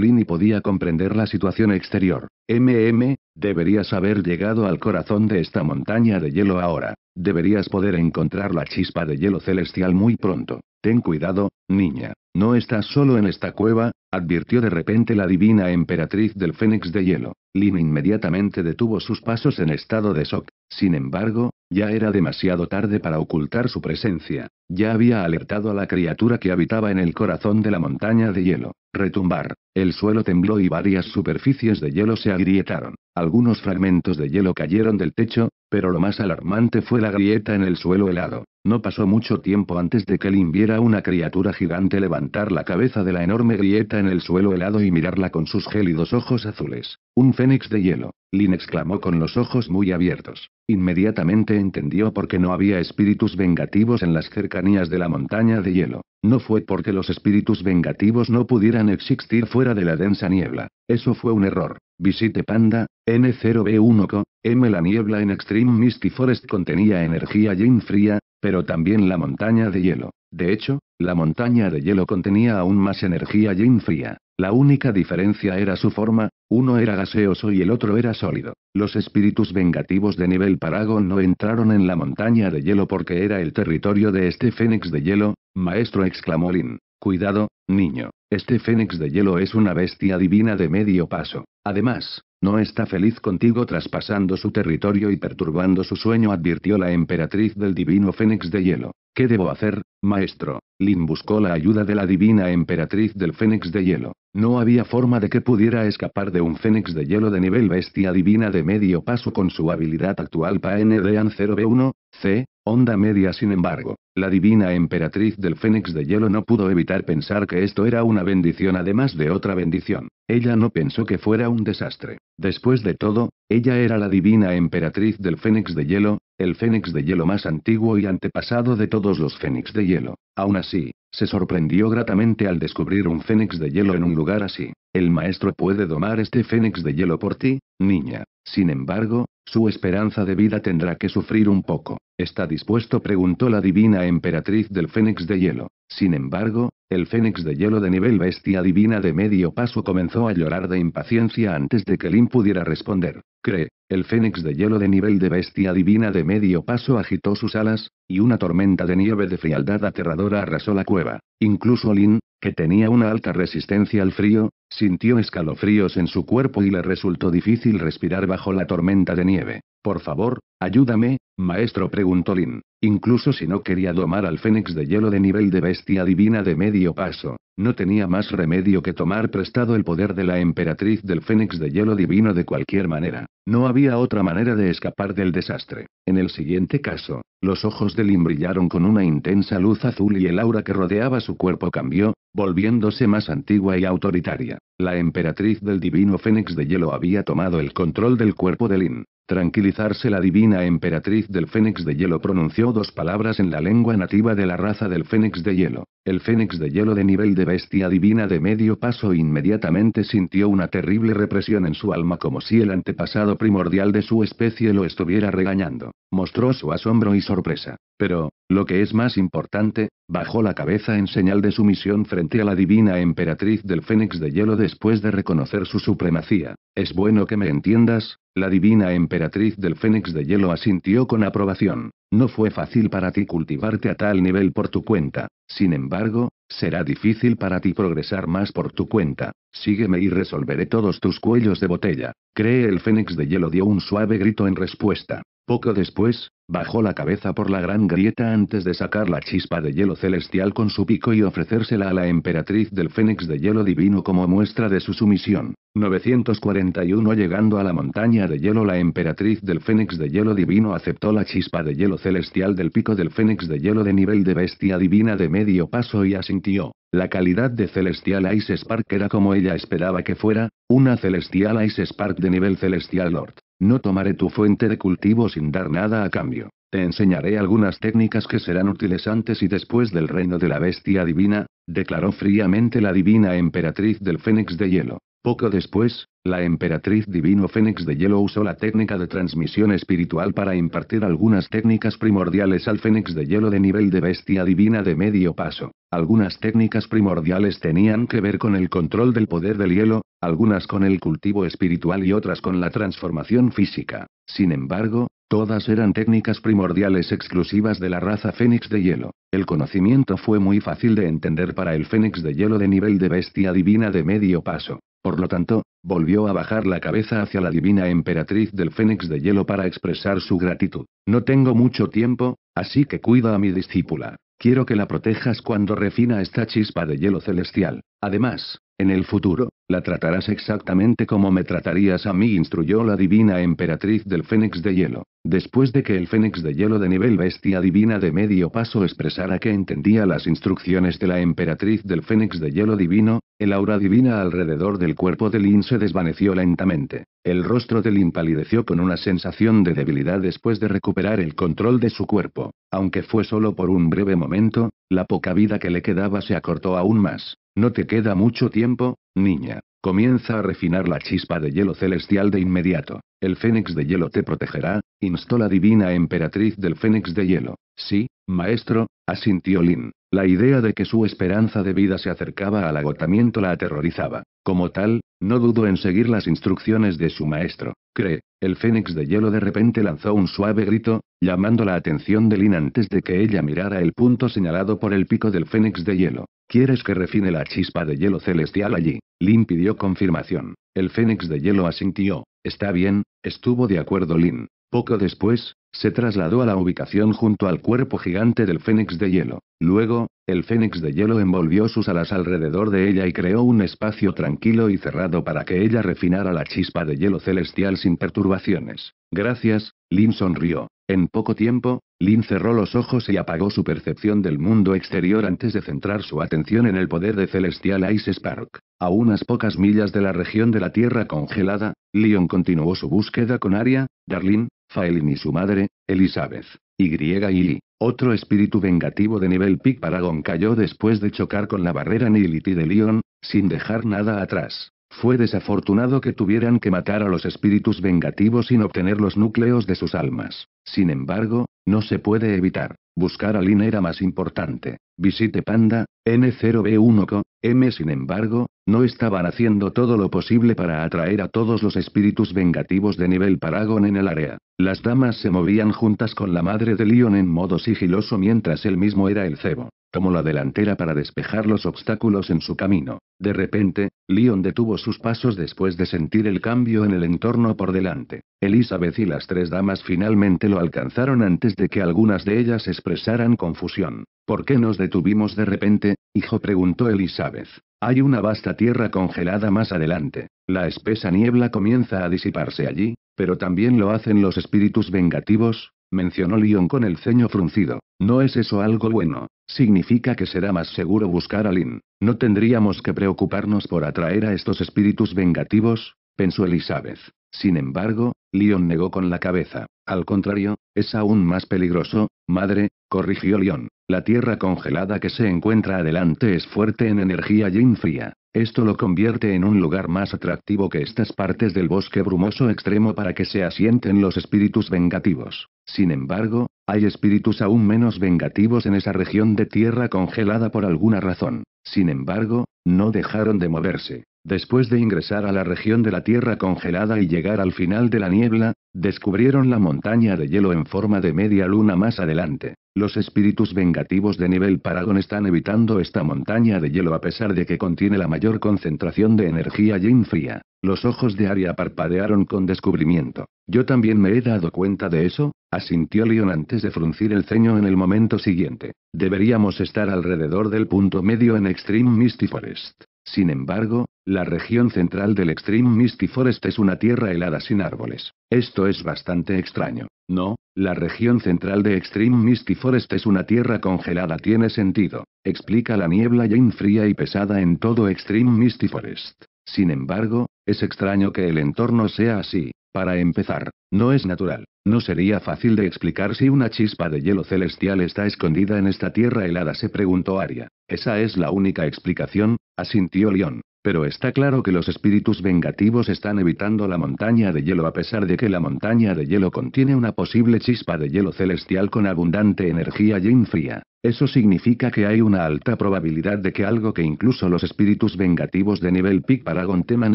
Lin y podía comprender la situación exterior. MM, deberías haber llegado al corazón de esta montaña de hielo ahora. Deberías poder encontrar la chispa de hielo celestial muy pronto. Ten cuidado, niña. No estás solo en esta cueva, advirtió de repente la divina emperatriz de Fénix de hielo. Lin inmediatamente detuvo sus pasos en estado de shock. Sin embargo, ya era demasiado tarde para ocultar su presencia. Ya había alertado a la criatura que habitaba en el corazón de la montaña de hielo. Retumbar. El suelo tembló y varias superficies de hielo se agrietaron. Algunos fragmentos de hielo cayeron del techo, pero lo más alarmante fue la grieta en el suelo helado. No pasó mucho tiempo antes de que Lin viera una criatura gigante levantar la cabeza de la enorme grieta en el suelo helado y mirarla con sus gélidos ojos azules. Un fénix de hielo. Lin exclamó con los ojos muy abiertos. Inmediatamente entendió por qué no había espíritus vengativos en las cercanías de la montaña de hielo. No fue porque los espíritus vengativos no pudieran existir fuera de la densa niebla. Eso fue un error. Visite Panda, N0B1Co, M. La niebla en Extreme Misty Forest contenía energía yin fría, pero también la montaña de hielo. De hecho, la montaña de hielo contenía aún más energía yin fría. La única diferencia era su forma, uno era gaseoso y el otro era sólido. Los espíritus vengativos de nivel Paragon no entraron en la montaña de hielo porque era el territorio de este fénix de hielo, maestro exclamó Lin. Cuidado, niño, este fénix de hielo es una bestia divina de medio paso. Además, no está feliz contigo traspasando su territorio y perturbando su sueño, advirtió la emperatriz del divino Fénix de Hielo. ¿Qué debo hacer, maestro? Lin buscó la ayuda de la divina emperatriz del Fénix de Hielo. No había forma de que pudiera escapar de un Fénix de Hielo de nivel bestia divina de medio paso con su habilidad actual 0B1, C, onda media. Sin embargo, la divina emperatriz del Fénix de Hielo no pudo evitar pensar que esto era una bendición además de otra bendición. Ella no pensó que fuera un desastre. Después de todo, ella era la divina emperatriz del Fénix de Hielo, el Fénix de Hielo más antiguo y antepasado de todos los Fénix de Hielo. Aún así, se sorprendió gratamente al descubrir un Fénix de Hielo en un lugar así. El maestro puede domar este fénix de hielo por ti, niña. Sin embargo, su esperanza de vida tendrá que sufrir un poco. ¿Está dispuesto? preguntó la divina emperatriz del fénix de hielo. Sin embargo, el fénix de hielo de nivel bestia divina de medio paso comenzó a llorar de impaciencia antes de que Lin pudiera responder. Cree, el fénix de hielo de nivel de bestia divina de medio paso agitó sus alas, y una tormenta de nieve de frialdad aterradora arrasó la cueva. Incluso Lin, que tenía una alta resistencia al frío, sintió escalofríos en su cuerpo y le resultó difícil respirar bajo la tormenta de nieve. Por favor, ayúdame, maestro, preguntó Lin. Incluso si no quería domar al fénix de hielo de nivel de bestia divina de medio paso, no tenía más remedio que tomar prestado el poder de la emperatriz del fénix de hielo divino de cualquier manera. No había otra manera de escapar del desastre. En el siguiente caso, los ojos de Lin brillaron con una intensa luz azul y el aura que rodeaba su cuerpo cambió, volviéndose más antigua y autoritaria. La emperatriz del divino fénix de hielo había tomado el control del cuerpo de Lin. Tranquilizarse la divina emperatriz del Fénix de Hielo pronunció dos palabras en la lengua nativa de la raza del Fénix de Hielo. El Fénix de Hielo de nivel de bestia divina de medio paso inmediatamente sintió una terrible represión en su alma como si el antepasado primordial de su especie lo estuviera regañando. Mostró su asombro y sorpresa. Pero, lo que es más importante, Bajó la cabeza en señal de sumisión frente a la divina emperatriz del Fénix de Hielo después de reconocer su supremacía. Es bueno que me entiendas, la divina emperatriz del Fénix de Hielo asintió con aprobación. No fue fácil para ti cultivarte a tal nivel por tu cuenta. Sin embargo, será difícil para ti progresar más por tu cuenta. Sígueme y resolveré todos tus cuellos de botella. Cree el Fénix de Hielo dio un suave grito en respuesta. Poco después, bajó la cabeza por la gran grieta antes de sacar la chispa de hielo celestial con su pico y ofrecérsela a la emperatriz del Fénix de hielo divino como muestra de su sumisión. 941 Llegando a la montaña de hielo la emperatriz del Fénix de hielo divino aceptó la chispa de hielo celestial del pico del Fénix de hielo de nivel de bestia divina de medio paso y asintió. La calidad de Celestial Ice Spark era como ella esperaba que fuera, una Celestial Ice Spark de nivel Celestial Lord. No tomaré tu fuente de cultivo sin dar nada a cambio. Te enseñaré algunas técnicas que serán útiles antes y después del reino de la bestia divina, declaró fríamente la divina emperatriz del Fénix de Hielo. Poco después, la emperatriz divino Fénix de Hielo usó la técnica de transmisión espiritual para impartir algunas técnicas primordiales al Fénix de Hielo de nivel de bestia divina de medio paso. Algunas técnicas primordiales tenían que ver con el control del poder del hielo, algunas con el cultivo espiritual y otras con la transformación física. Sin embargo, Todas eran técnicas primordiales exclusivas de la raza Fénix de Hielo. El conocimiento fue muy fácil de entender para el Fénix de Hielo de nivel de bestia divina de medio paso. Por lo tanto, volvió a bajar la cabeza hacia la divina emperatriz del Fénix de Hielo para expresar su gratitud. No tengo mucho tiempo, así que cuida a mi discípula. Quiero que la protejas cuando refina esta chispa de hielo celestial. Además, en el futuro, la tratarás exactamente como me tratarías a mí, instruyó la divina emperatriz del Fénix de Hielo. Después de que el Fénix de Hielo de nivel bestia divina de medio paso expresara que entendía las instrucciones de la emperatriz del Fénix de Hielo divino, el aura divina alrededor del cuerpo de Lin se desvaneció lentamente. El rostro de Lin palideció con una sensación de debilidad después de recuperar el control de su cuerpo. Aunque fue solo por un breve momento, la poca vida que le quedaba se acortó aún más. No te queda mucho tiempo, niña. Comienza a refinar la chispa de hielo celestial de inmediato. El fénix de hielo te protegerá, instó la divina emperatriz del fénix de hielo. Sí, maestro, asintió Lin. La idea de que su esperanza de vida se acercaba al agotamiento la aterrorizaba. Como tal, no dudó en seguir las instrucciones de su maestro. Cree. El fénix de hielo de repente lanzó un suave grito, llamando la atención de Lin antes de que ella mirara el punto señalado por el pico del fénix de hielo. ¿Quieres que refine la chispa de hielo celestial allí? Lin pidió confirmación. El fénix de hielo asintió. Está bien, estuvo de acuerdo Lin. Poco después, se trasladó a la ubicación junto al cuerpo gigante del fénix de hielo. Luego, el fénix de hielo envolvió sus alas alrededor de ella y creó un espacio tranquilo y cerrado para que ella refinara la chispa de hielo celestial sin perturbaciones. Gracias, Lin sonrió. En poco tiempo, Lin cerró los ojos y apagó su percepción del mundo exterior antes de centrar su atención en el poder de Celestial Ice Spark. A unas pocas millas de la región de la Tierra congelada, Leon continuó su búsqueda con Aria, Darlene, Faelin y su madre, Elizabeth, y Ili. Otro espíritu vengativo de nivel Pic Paragon cayó después de chocar con la barrera Nility de Leon, sin dejar nada atrás. Fue desafortunado que tuvieran que matar a los espíritus vengativos sin obtener los núcleos de sus almas. Sin embargo, no se puede evitar. Buscar a Lin era más importante. Visite Panda, N0B1Co, M sin embargo, no estaban haciendo todo lo posible para atraer a todos los espíritus vengativos de nivel Paragon en el área. Las damas se movían juntas con la madre de Leon en modo sigiloso mientras él mismo era el cebo. Tomó la delantera para despejar los obstáculos en su camino. De repente, Leon detuvo sus pasos después de sentir el cambio en el entorno por delante. Elizabeth y las tres damas finalmente lo alcanzaron antes de que algunas de ellas expresaran confusión. ¿Por qué nos detuvimos de repente? hijo preguntó Elizabeth. Hay una vasta tierra congelada más adelante. La espesa niebla comienza a disiparse allí, pero también lo hacen los espíritus vengativos, mencionó León con el ceño fruncido. No es eso algo bueno. Significa que será más seguro buscar a Lin. No tendríamos que preocuparnos por atraer a estos espíritus vengativos, pensó Elizabeth. Sin embargo, Leon negó con la cabeza. Al contrario, es aún más peligroso, madre, corrigió León. La tierra congelada que se encuentra adelante es fuerte en energía y fría. Esto lo convierte en un lugar más atractivo que estas partes del bosque brumoso extremo para que se asienten los espíritus vengativos. Sin embargo, hay espíritus aún menos vengativos en esa región de tierra congelada por alguna razón. Sin embargo, no dejaron de moverse. Después de ingresar a la región de la Tierra congelada y llegar al final de la niebla, descubrieron la montaña de hielo en forma de media luna más adelante. Los espíritus vengativos de nivel Paragon están evitando esta montaña de hielo a pesar de que contiene la mayor concentración de energía yin fría. Los ojos de Aria parpadearon con descubrimiento. Yo también me he dado cuenta de eso, asintió Leon antes de fruncir el ceño en el momento siguiente. Deberíamos estar alrededor del punto medio en Extreme Misty Forest. Sin embargo, la región central del Extreme Misty Forest es una tierra helada sin árboles. Esto es bastante extraño. No, la región central de Extreme Misty Forest es una tierra congelada. Tiene sentido. Explica la niebla ya fría y pesada en todo Extreme Misty Forest. Sin embargo, es extraño que el entorno sea así. Para empezar, no es natural, no sería fácil de explicar si una chispa de hielo celestial está escondida en esta tierra helada, se preguntó Aria. Esa es la única explicación, asintió León pero está claro que los espíritus vengativos están evitando la montaña de hielo a pesar de que la montaña de hielo contiene una posible chispa de hielo celestial con abundante energía y fría. Eso significa que hay una alta probabilidad de que algo que incluso los espíritus vengativos de nivel Pic Paragon teman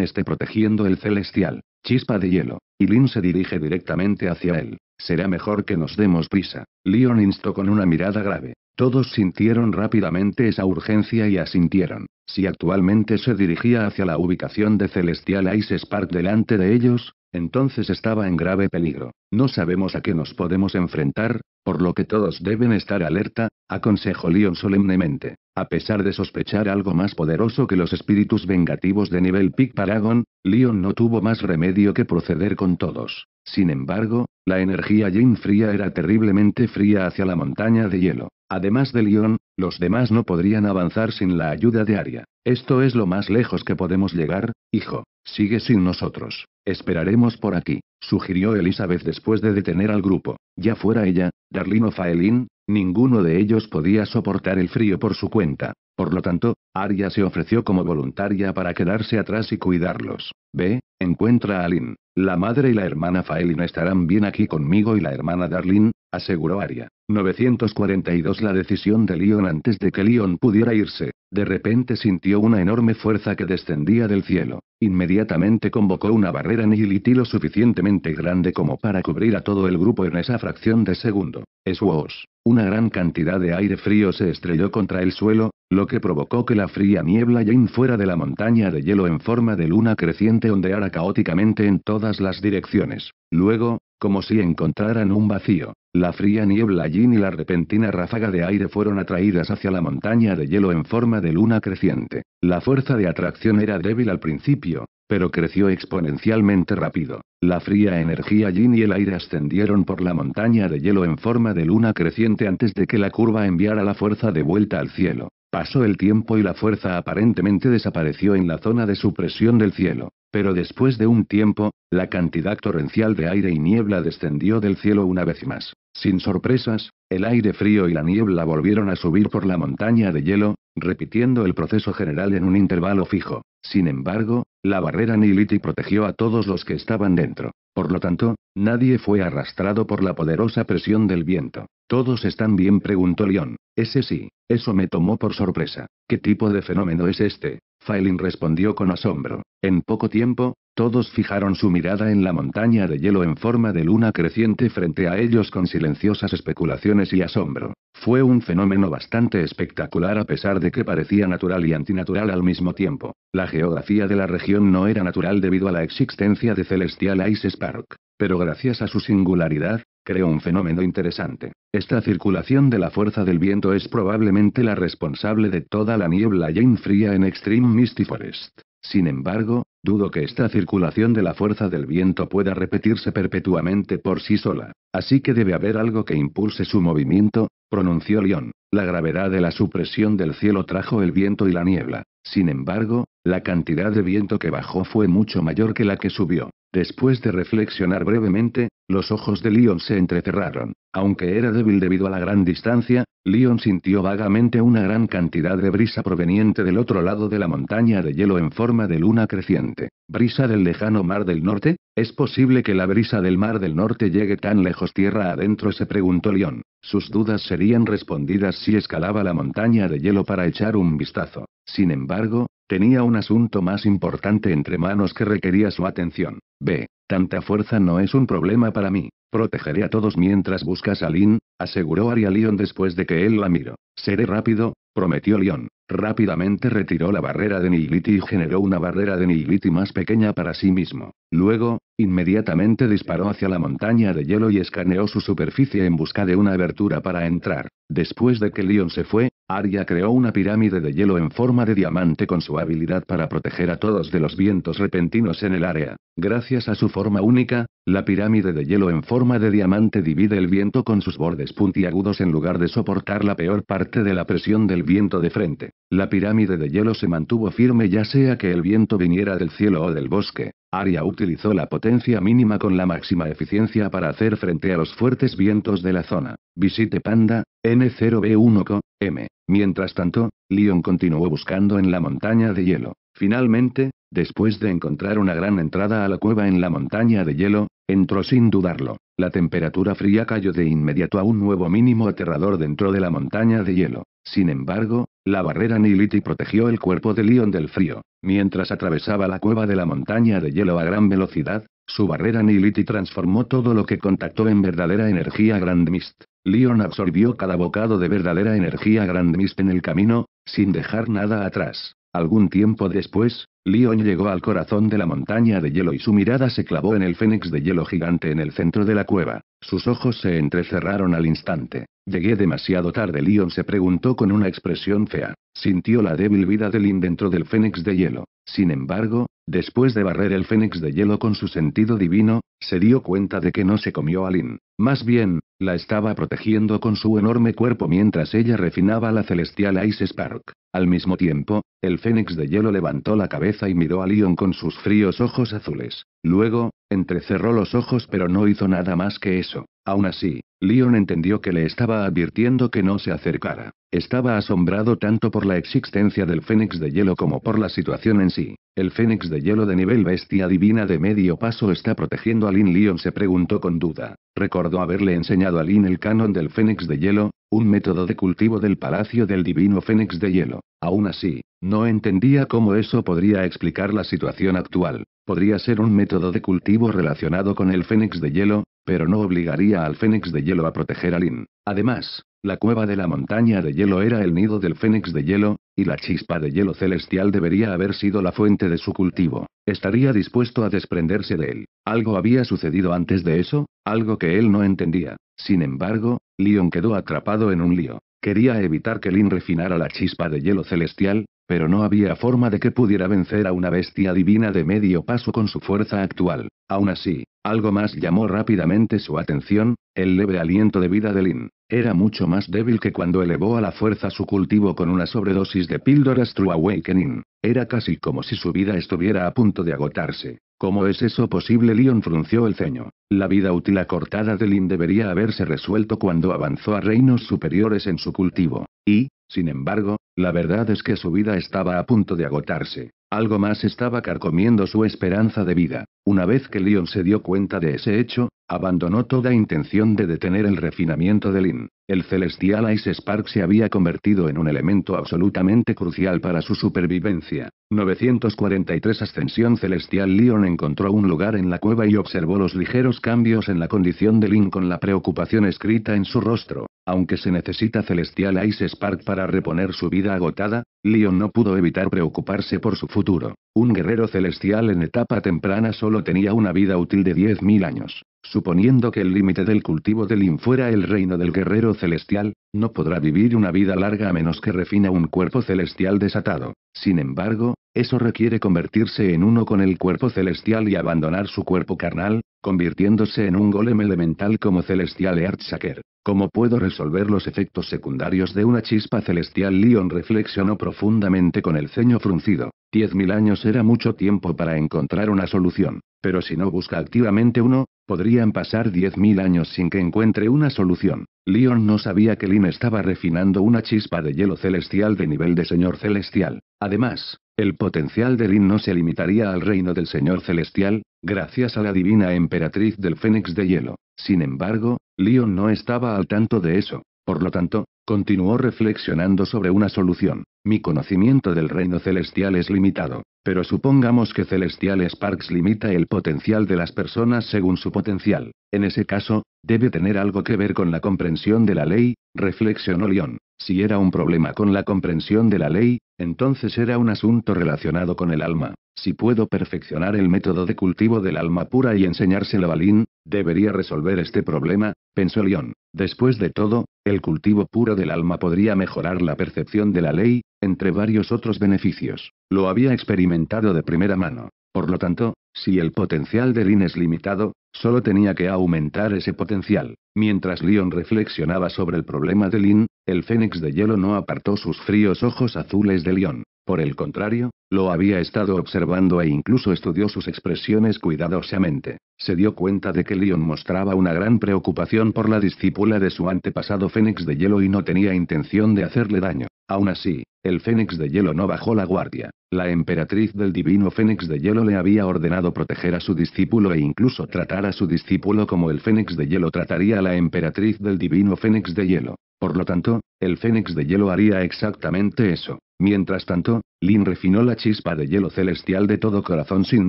esté protegiendo el celestial. Chispa de hielo. Y Lin se dirige directamente hacia él. Será mejor que nos demos prisa. Leon instó con una mirada grave. Todos sintieron rápidamente esa urgencia y asintieron. Si actualmente se dirigía hacia la ubicación de Celestial Ice Spark delante de ellos, entonces estaba en grave peligro. No sabemos a qué nos podemos enfrentar, por lo que todos deben estar alerta, aconsejó Leon solemnemente. A pesar de sospechar algo más poderoso que los espíritus vengativos de nivel Pic Paragon, Leon no tuvo más remedio que proceder con todos. Sin embargo, la energía Jane fría era terriblemente fría hacia la montaña de hielo. Además de León, los demás no podrían avanzar sin la ayuda de Aria. Esto es lo más lejos que podemos llegar, hijo. Sigue sin nosotros. Esperaremos por aquí, sugirió Elizabeth después de detener al grupo. Ya fuera ella, Darlene o Faelín, ninguno de ellos podía soportar el frío por su cuenta. Por lo tanto, Aria se ofreció como voluntaria para quedarse atrás y cuidarlos. Ve, encuentra a Aline. La madre y la hermana Faelin estarán bien aquí conmigo y la hermana Darlene, aseguró Aria. 942 La decisión de Leon antes de que Leon pudiera irse, de repente sintió una enorme fuerza que descendía del cielo. Inmediatamente convocó una barrera nihiliti lo suficientemente grande como para cubrir a todo el grupo en esa fracción de segundo. Swoosh. Una gran cantidad de aire frío se estrelló contra el suelo, lo que provocó que la fría niebla Jane fuera de la montaña de hielo en forma de luna creciente ondeara caóticamente en todas las direcciones. Luego, como si encontraran un vacío, la fría niebla Jin y la repentina ráfaga de aire fueron atraídas hacia la montaña de hielo en forma de luna creciente. La fuerza de atracción era débil al principio, pero creció exponencialmente rápido. La fría energía y el aire ascendieron por la montaña de hielo en forma de luna creciente antes de que la curva enviara la fuerza de vuelta al cielo. Pasó el tiempo y la fuerza aparentemente desapareció en la zona de supresión del cielo. Pero después de un tiempo, la cantidad torrencial de aire y niebla descendió del cielo una vez más. Sin sorpresas, el aire frío y la niebla volvieron a subir por la montaña de hielo, repitiendo el proceso general en un intervalo fijo. Sin embargo, la barrera Niliti protegió a todos los que estaban dentro. Por lo tanto, nadie fue arrastrado por la poderosa presión del viento. ¿Todos están bien? preguntó León. Ese sí, eso me tomó por sorpresa. ¿Qué tipo de fenómeno es este? Faelin respondió con asombro. En poco tiempo, todos fijaron su mirada en la montaña de hielo en forma de luna creciente frente a ellos con silenciosas especulaciones y asombro. Fue un fenómeno bastante espectacular a pesar de que parecía natural y antinatural al mismo tiempo. La geografía de la región no era natural debido a la existencia de Celestial Ice Spark, pero gracias a su singularidad, «Creo un fenómeno interesante. Esta circulación de la fuerza del viento es probablemente la responsable de toda la niebla y fría en Extreme Misty Forest. Sin embargo, dudo que esta circulación de la fuerza del viento pueda repetirse perpetuamente por sí sola. Así que debe haber algo que impulse su movimiento, pronunció León. La gravedad de la supresión del cielo trajo el viento y la niebla. Sin embargo, la cantidad de viento que bajó fue mucho mayor que la que subió. Después de reflexionar brevemente, los ojos de Leon se entrecerraron. Aunque era débil debido a la gran distancia, Leon sintió vagamente una gran cantidad de brisa proveniente del otro lado de la montaña de hielo en forma de luna creciente. ¿Brisa del lejano Mar del Norte? ¿Es posible que la brisa del Mar del Norte llegue tan lejos tierra adentro? se preguntó Leon. Sus dudas serían respondidas si escalaba la montaña de hielo para echar un vistazo. Sin embargo, tenía un asunto más importante entre manos que requería su atención. B. Tanta fuerza no es un problema para mí. Protegeré a todos mientras buscas a Lin. aseguró Aria Lyon después de que él la miró. Seré rápido, prometió Leon. Rápidamente retiró la barrera de Nihiliti y generó una barrera de Nihiliti más pequeña para sí mismo. Luego, inmediatamente disparó hacia la montaña de hielo y escaneó su superficie en busca de una abertura para entrar. Después de que Leon se fue, Arya creó una pirámide de hielo en forma de diamante con su habilidad para proteger a todos de los vientos repentinos en el área. Gracias a su forma única, la pirámide de hielo en forma de diamante divide el viento con sus bordes puntiagudos en lugar de soportar la peor parte de la presión del viento de frente. La pirámide de hielo se mantuvo firme ya sea que el viento viniera del cielo o del bosque. Aria utilizó la potencia mínima con la máxima eficiencia para hacer frente a los fuertes vientos de la zona. Visite Panda, N0B1CO, M. Mientras tanto, Leon continuó buscando en la montaña de hielo. Finalmente, después de encontrar una gran entrada a la cueva en la montaña de hielo, Entró sin dudarlo. La temperatura fría cayó de inmediato a un nuevo mínimo aterrador dentro de la montaña de hielo. Sin embargo, la barrera Niliti protegió el cuerpo de Leon del frío. Mientras atravesaba la cueva de la montaña de hielo a gran velocidad, su barrera Niliti transformó todo lo que contactó en verdadera energía Grand Mist. Leon absorbió cada bocado de verdadera energía Grand Mist en el camino, sin dejar nada atrás. Algún tiempo después, Leon llegó al corazón de la montaña de hielo y su mirada se clavó en el fénix de hielo gigante en el centro de la cueva. Sus ojos se entrecerraron al instante. Llegué demasiado tarde. Leon se preguntó con una expresión fea. Sintió la débil vida de Lin dentro del fénix de hielo. Sin embargo, después de barrer el fénix de hielo con su sentido divino, se dio cuenta de que no se comió a Lin. Más bien, la estaba protegiendo con su enorme cuerpo mientras ella refinaba la celestial Ice Spark. Al mismo tiempo, el fénix de hielo levantó la cabeza y miró a Leon con sus fríos ojos azules. Luego, entrecerró los ojos pero no hizo nada más que eso. Aún así, Leon entendió que le estaba advirtiendo que no se acercara. Estaba asombrado tanto por la existencia del Fénix de hielo como por la situación en sí. El Fénix de hielo de nivel bestia divina de medio paso está protegiendo a Lin. Leon se preguntó con duda. Recordó haberle enseñado a Lin el canon del Fénix de hielo, un método de cultivo del palacio del divino Fénix de hielo. Aún así, no entendía cómo eso podría explicar la situación actual. Podría ser un método de cultivo relacionado con el Fénix de hielo, pero no obligaría al Fénix de Hielo a proteger a Lin. Además, la cueva de la montaña de hielo era el nido del Fénix de Hielo, y la chispa de hielo celestial debería haber sido la fuente de su cultivo. Estaría dispuesto a desprenderse de él. Algo había sucedido antes de eso, algo que él no entendía. Sin embargo, Leon quedó atrapado en un lío. Quería evitar que Lin refinara la chispa de hielo celestial, pero no había forma de que pudiera vencer a una bestia divina de medio paso con su fuerza actual. Aún así, algo más llamó rápidamente su atención, el leve aliento de vida de Lin. Era mucho más débil que cuando elevó a la fuerza su cultivo con una sobredosis de píldoras True Awakening. Era casi como si su vida estuviera a punto de agotarse. ¿Cómo es eso posible? Leon frunció el ceño. La vida útil acortada de Lin debería haberse resuelto cuando avanzó a reinos superiores en su cultivo. Y, sin embargo, la verdad es que su vida estaba a punto de agotarse. Algo más estaba carcomiendo su esperanza de vida. Una vez que Leon se dio cuenta de ese hecho, abandonó toda intención de detener el refinamiento de Lin el celestial Ice Spark se había convertido en un elemento absolutamente crucial para su supervivencia. 943 Ascensión Celestial Leon encontró un lugar en la cueva y observó los ligeros cambios en la condición de Link con la preocupación escrita en su rostro. Aunque se necesita Celestial Ice Spark para reponer su vida agotada, Leon no pudo evitar preocuparse por su futuro. Un guerrero celestial en etapa temprana solo tenía una vida útil de 10.000 años. Suponiendo que el límite del cultivo del in fuera el reino del guerrero celestial, no podrá vivir una vida larga a menos que refina un cuerpo celestial desatado. Sin embargo, eso requiere convertirse en uno con el cuerpo celestial y abandonar su cuerpo carnal, convirtiéndose en un golem elemental como Celestial Earthshaker. ¿Cómo puedo resolver los efectos secundarios de una chispa celestial? Leon reflexionó profundamente con el ceño fruncido. Diez mil años era mucho tiempo para encontrar una solución, pero si no busca activamente uno, podrían pasar diez mil años sin que encuentre una solución. Leon no sabía que Lin estaba refinando una chispa de hielo celestial de nivel de Señor Celestial. Además, el potencial de Lin no se limitaría al reino del Señor Celestial, gracias a la divina emperatriz del Fénix de Hielo. Sin embargo, Leon no estaba al tanto de eso. Por lo tanto, continuó reflexionando sobre una solución. Mi conocimiento del reino celestial es limitado, pero supongamos que Celestial Sparks limita el potencial de las personas según su potencial. En ese caso, debe tener algo que ver con la comprensión de la ley, reflexionó Leon. Si era un problema con la comprensión de la ley, entonces era un asunto relacionado con el alma. Si puedo perfeccionar el método de cultivo del alma pura y enseñárselo a Lin, debería resolver este problema, pensó León. Después de todo, el cultivo puro del alma podría mejorar la percepción de la ley, entre varios otros beneficios. Lo había experimentado de primera mano. Por lo tanto, si el potencial de Lin es limitado, solo tenía que aumentar ese potencial. Mientras Leon reflexionaba sobre el problema de Lin, el fénix de hielo no apartó sus fríos ojos azules de León. Por el contrario, lo había estado observando e incluso estudió sus expresiones cuidadosamente. Se dio cuenta de que Leon mostraba una gran preocupación por la discípula de su antepasado Fénix de Hielo y no tenía intención de hacerle daño. Aún así, el Fénix de Hielo no bajó la guardia. La emperatriz del divino Fénix de Hielo le había ordenado proteger a su discípulo e incluso tratar a su discípulo como el Fénix de Hielo trataría a la emperatriz del divino Fénix de Hielo. Por lo tanto, el Fénix de Hielo haría exactamente eso. Mientras tanto, Lin refinó la chispa de hielo celestial de todo corazón sin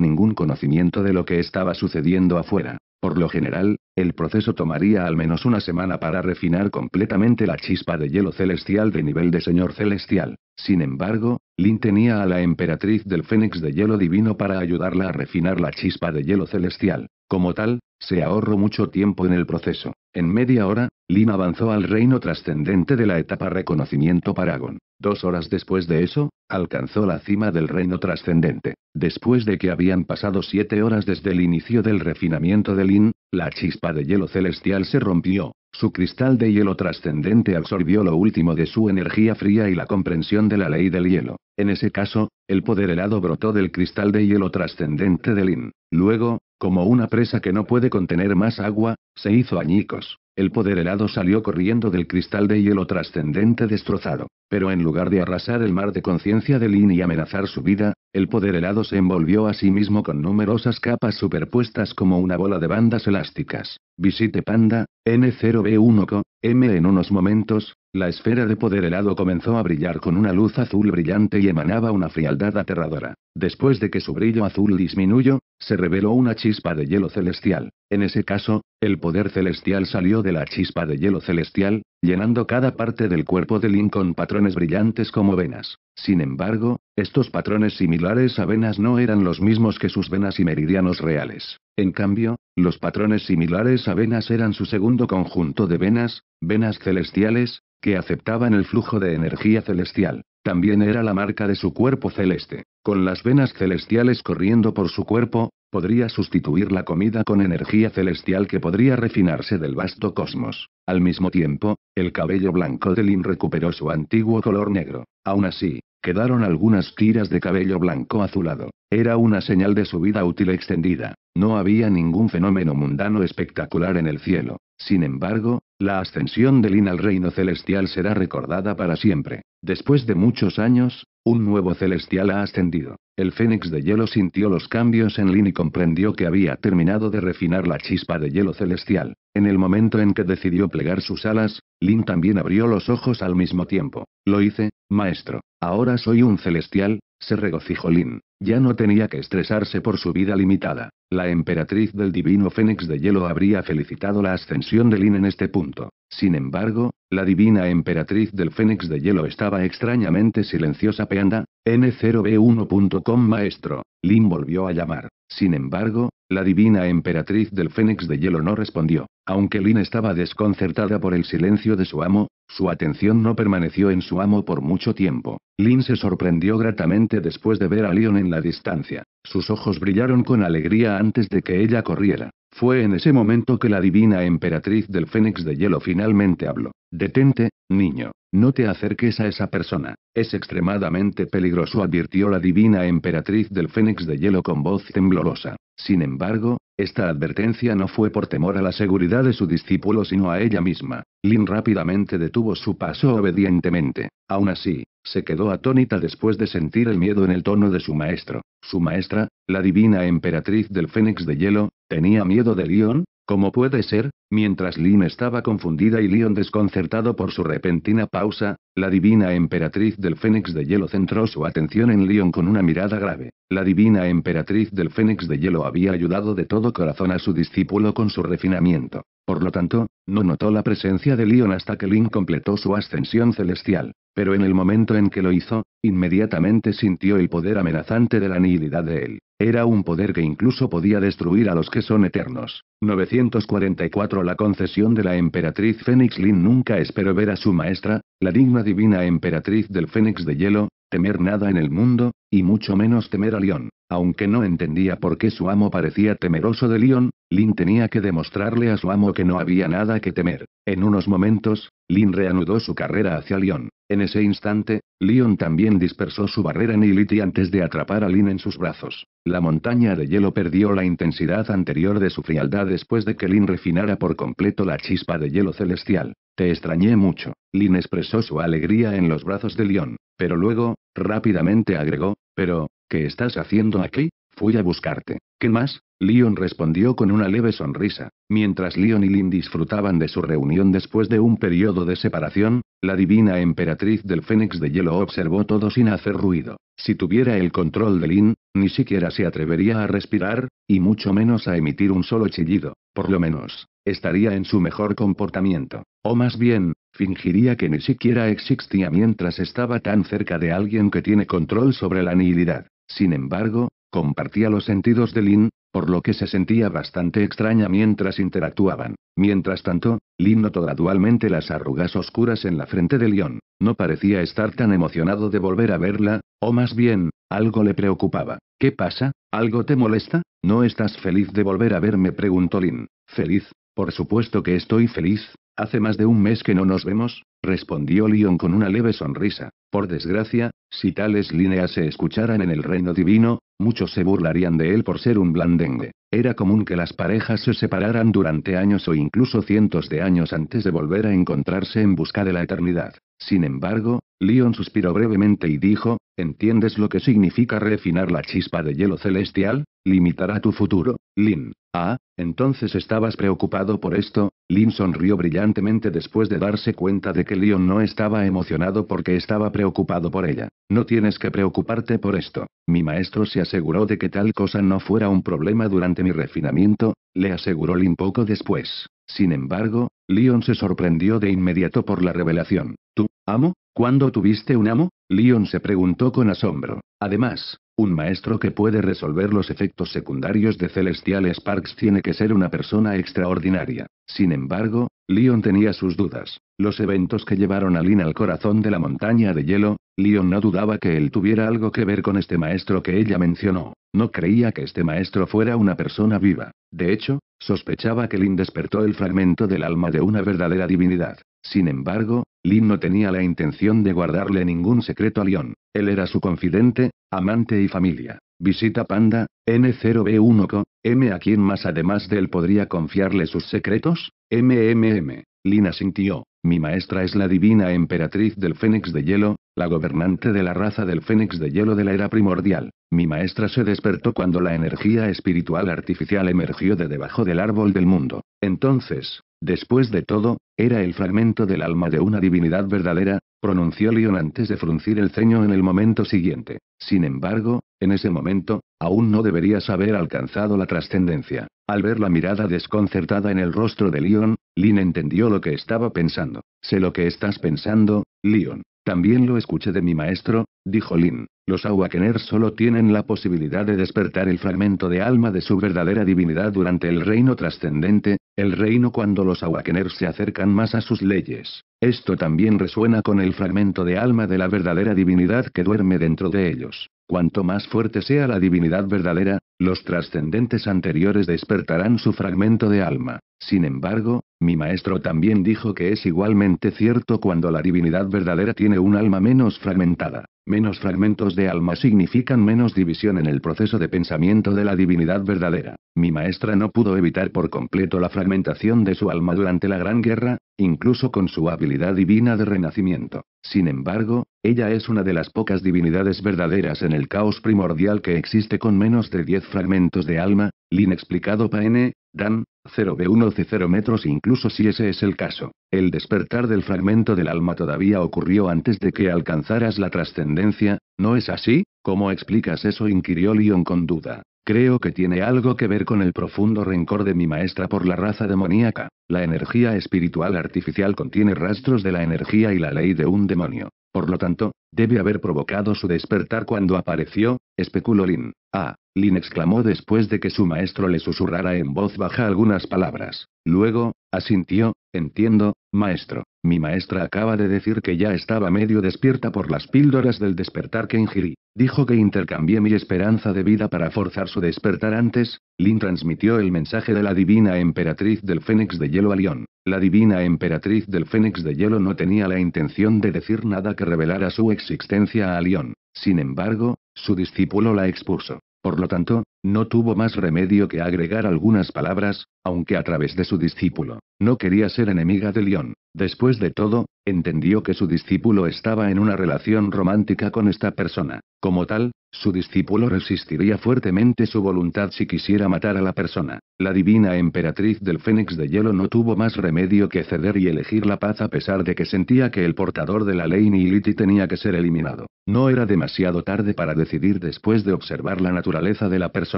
ningún conocimiento de lo que estaba sucediendo afuera. Por lo general, el proceso tomaría al menos una semana para refinar completamente la chispa de hielo celestial de nivel de Señor Celestial. Sin embargo, Lin tenía a la emperatriz del Fénix de hielo divino para ayudarla a refinar la chispa de hielo celestial. Como tal, se ahorró mucho tiempo en el proceso. En media hora, Lin avanzó al reino trascendente de la etapa reconocimiento Paragon. Dos horas después de eso, alcanzó la cima del reino trascendente. Después de que habían pasado siete horas desde el inicio del refinamiento de Lin, la chispa de hielo celestial se rompió. Su cristal de hielo trascendente absorbió lo último de su energía fría y la comprensión de la ley del hielo. En ese caso, el poder helado brotó del cristal de hielo trascendente de Lin. Luego, como una presa que no puede contener más agua, se hizo añicos. El poder helado salió corriendo del cristal de hielo trascendente destrozado, pero en lugar de arrasar el mar de conciencia de Lin y amenazar su vida, el poder helado se envolvió a sí mismo con numerosas capas superpuestas como una bola de bandas elásticas. Visite Panda, N0B1CO, M en unos momentos, la esfera de poder helado comenzó a brillar con una luz azul brillante y emanaba una frialdad aterradora. Después de que su brillo azul disminuyó, se reveló una chispa de hielo celestial. En ese caso, el poder celestial salió de la chispa de hielo celestial, llenando cada parte del cuerpo de Lincoln con patrones brillantes como venas. Sin embargo, estos patrones similares a venas no eran los mismos que sus venas y meridianos reales. En cambio, los patrones similares a venas eran su segundo conjunto de venas, venas celestiales, que aceptaban el flujo de energía celestial. También era la marca de su cuerpo celeste. Con las venas celestiales corriendo por su cuerpo, podría sustituir la comida con energía celestial que podría refinarse del vasto cosmos. Al mismo tiempo, el cabello blanco de Lin recuperó su antiguo color negro. Aún así, quedaron algunas tiras de cabello blanco azulado. Era una señal de su vida útil extendida. No había ningún fenómeno mundano espectacular en el cielo. Sin embargo, la ascensión de Lin al reino celestial será recordada para siempre. Después de muchos años, un nuevo celestial ha ascendido. El fénix de hielo sintió los cambios en Lin y comprendió que había terminado de refinar la chispa de hielo celestial. En el momento en que decidió plegar sus alas, Lin también abrió los ojos al mismo tiempo. Lo hice, maestro. Ahora soy un celestial, se regocijó Lin. Ya no tenía que estresarse por su vida limitada. La emperatriz del divino Fénix de Hielo habría felicitado la ascensión de Lin en este punto. Sin embargo, la divina emperatriz del Fénix de Hielo estaba extrañamente silenciosa peanda, n0b1.com maestro, Lin volvió a llamar. Sin embargo, la divina emperatriz del Fénix de Hielo no respondió. Aunque Lin estaba desconcertada por el silencio de su amo, su atención no permaneció en su amo por mucho tiempo. Lin se sorprendió gratamente después de ver a Leon en la distancia. Sus ojos brillaron con alegría antes de que ella corriera. Fue en ese momento que la divina emperatriz del Fénix de Hielo finalmente habló. Detente, niño. No te acerques a esa persona. Es extremadamente peligroso, advirtió la divina emperatriz del Fénix de Hielo con voz temblorosa. Sin embargo, esta advertencia no fue por temor a la seguridad de su discípulo sino a ella misma. Lin rápidamente detuvo su paso obedientemente. Aún así, se quedó atónita después de sentir el miedo en el tono de su maestro. Su maestra, la divina emperatriz del Fénix de Hielo, tenía miedo de Lyon? Como puede ser, mientras Lin estaba confundida y Leon desconcertado por su repentina pausa, la divina emperatriz del Fénix de Hielo centró su atención en Leon con una mirada grave. La divina emperatriz del Fénix de Hielo había ayudado de todo corazón a su discípulo con su refinamiento. Por lo tanto, no notó la presencia de Leon hasta que Lin completó su ascensión celestial. Pero en el momento en que lo hizo, inmediatamente sintió el poder amenazante de la nihilidad de él. Era un poder que incluso podía destruir a los que son eternos. 944 La concesión de la emperatriz Fénix Lin nunca esperó ver a su maestra, la digna divina emperatriz del Fénix de Hielo, temer nada en el mundo, y mucho menos temer a León. Aunque no entendía por qué su amo parecía temeroso de León, Lin tenía que demostrarle a su amo que no había nada que temer. En unos momentos, Lin reanudó su carrera hacia León. En ese instante, Leon también dispersó su barrera Niliti antes de atrapar a Lin en sus brazos. La montaña de hielo perdió la intensidad anterior de su frialdad después de que Lin refinara por completo la chispa de hielo celestial. Te extrañé mucho. Lin expresó su alegría en los brazos de Leon, pero luego, rápidamente agregó, pero, ¿qué estás haciendo aquí? Fui a buscarte. ¿Qué más? Leon respondió con una leve sonrisa. Mientras Leon y Lin disfrutaban de su reunión después de un periodo de separación, la divina emperatriz del Fénix de Hielo observó todo sin hacer ruido. Si tuviera el control de Lin, ni siquiera se atrevería a respirar, y mucho menos a emitir un solo chillido. Por lo menos, estaría en su mejor comportamiento. O más bien, fingiría que ni siquiera existía mientras estaba tan cerca de alguien que tiene control sobre la nihilidad. Sin embargo, Compartía los sentidos de Lin, por lo que se sentía bastante extraña mientras interactuaban. Mientras tanto, Lin notó gradualmente las arrugas oscuras en la frente de León. No parecía estar tan emocionado de volver a verla, o más bien, algo le preocupaba. ¿Qué pasa? ¿Algo te molesta? ¿No estás feliz de volver a verme? preguntó Lin. ¿Feliz? Por supuesto que estoy feliz. Hace más de un mes que no nos vemos, respondió Leon con una leve sonrisa. Por desgracia, si tales líneas se escucharan en el reino divino, Muchos se burlarían de él por ser un blandengue. Era común que las parejas se separaran durante años o incluso cientos de años antes de volver a encontrarse en busca de la eternidad. Sin embargo, Leon suspiró brevemente y dijo, ¿entiendes lo que significa refinar la chispa de hielo celestial? Limitará tu futuro, Lin. Ah, entonces estabas preocupado por esto. Lin sonrió brillantemente después de darse cuenta de que Leon no estaba emocionado porque estaba preocupado por ella. No tienes que preocuparte por esto. Mi maestro se aseguró de que tal cosa no fuera un problema durante mi refinamiento, le aseguró Lin poco después. Sin embargo, Leon se sorprendió de inmediato por la revelación. ¿Tú, amo? ¿Cuándo tuviste un amo? Leon se preguntó con asombro. Además, un maestro que puede resolver los efectos secundarios de Celestial Sparks tiene que ser una persona extraordinaria. Sin embargo, Leon tenía sus dudas. Los eventos que llevaron a Lin al corazón de la montaña de hielo, Leon no dudaba que él tuviera algo que ver con este maestro que ella mencionó. No creía que este maestro fuera una persona viva. De hecho, sospechaba que Lin despertó el fragmento del alma de una verdadera divinidad. Sin embargo, Lin no tenía la intención de guardarle ningún secreto a Leon. Él era su confidente, amante y familia. Visita Panda, N0B1Co, M a quien más además de él podría confiarle sus secretos? MMM. Lin asintió, Mi maestra es la divina emperatriz del Fénix de Hielo, la gobernante de la raza del Fénix de hielo de la era primordial. Mi maestra se despertó cuando la energía espiritual artificial emergió de debajo del árbol del mundo. Entonces, después de todo, era el fragmento del alma de una divinidad verdadera, pronunció Leon antes de fruncir el ceño en el momento siguiente. Sin embargo, en ese momento, aún no deberías haber alcanzado la trascendencia. Al ver la mirada desconcertada en el rostro de Leon, Lin entendió lo que estaba pensando. Sé lo que estás pensando, Leon. También lo escuché de mi maestro, dijo Lin. Los Awakeners solo tienen la posibilidad de despertar el fragmento de alma de su verdadera divinidad durante el reino trascendente, el reino cuando los Awakeners se acercan más a sus leyes. Esto también resuena con el fragmento de alma de la verdadera divinidad que duerme dentro de ellos. Cuanto más fuerte sea la divinidad verdadera, los trascendentes anteriores despertarán su fragmento de alma. Sin embargo, mi maestro también dijo que es igualmente cierto cuando la divinidad verdadera tiene un alma menos fragmentada. Menos fragmentos de alma significan menos división en el proceso de pensamiento de la divinidad verdadera. Mi maestra no pudo evitar por completo la fragmentación de su alma durante la Gran Guerra, incluso con su habilidad divina de renacimiento. Sin embargo, ella es una de las pocas divinidades verdaderas en el caos primordial que existe con menos de 10 fragmentos de alma, Lin explicado n, Dan, 0B1C0 metros incluso si ese es el caso. El despertar del fragmento del alma todavía ocurrió antes de que alcanzaras la trascendencia, ¿no es así? ¿Cómo explicas eso? inquirió Leon con duda. Creo que tiene algo que ver con el profundo rencor de mi maestra por la raza demoníaca. La energía espiritual artificial contiene rastros de la energía y la ley de un demonio. Por lo tanto, debe haber provocado su despertar cuando apareció, especuló Lin. Ah, Lin exclamó después de que su maestro le susurrara en voz baja algunas palabras. Luego, asintió, entiendo, maestro. Mi maestra acaba de decir que ya estaba medio despierta por las píldoras del despertar que ingirí. Dijo que intercambié mi esperanza de vida para forzar su despertar antes, Lin transmitió el mensaje de la divina emperatriz del Fénix de Hielo a León. La divina emperatriz del Fénix de Hielo no tenía la intención de decir nada que revelara su existencia a León. Sin embargo, su discípulo la expuso. Por lo tanto, no tuvo más remedio que agregar algunas palabras, aunque a través de su discípulo. No quería ser enemiga de León. Después de todo, entendió que su discípulo estaba en una relación romántica con esta persona. Como tal, su discípulo resistiría fuertemente su voluntad si quisiera matar a la persona. La divina emperatriz del Fénix de Hielo no tuvo más remedio que ceder y elegir la paz a pesar de que sentía que el portador de la ley Nihiliti tenía que ser eliminado. No era demasiado tarde para decidir después de observar la naturaleza de la persona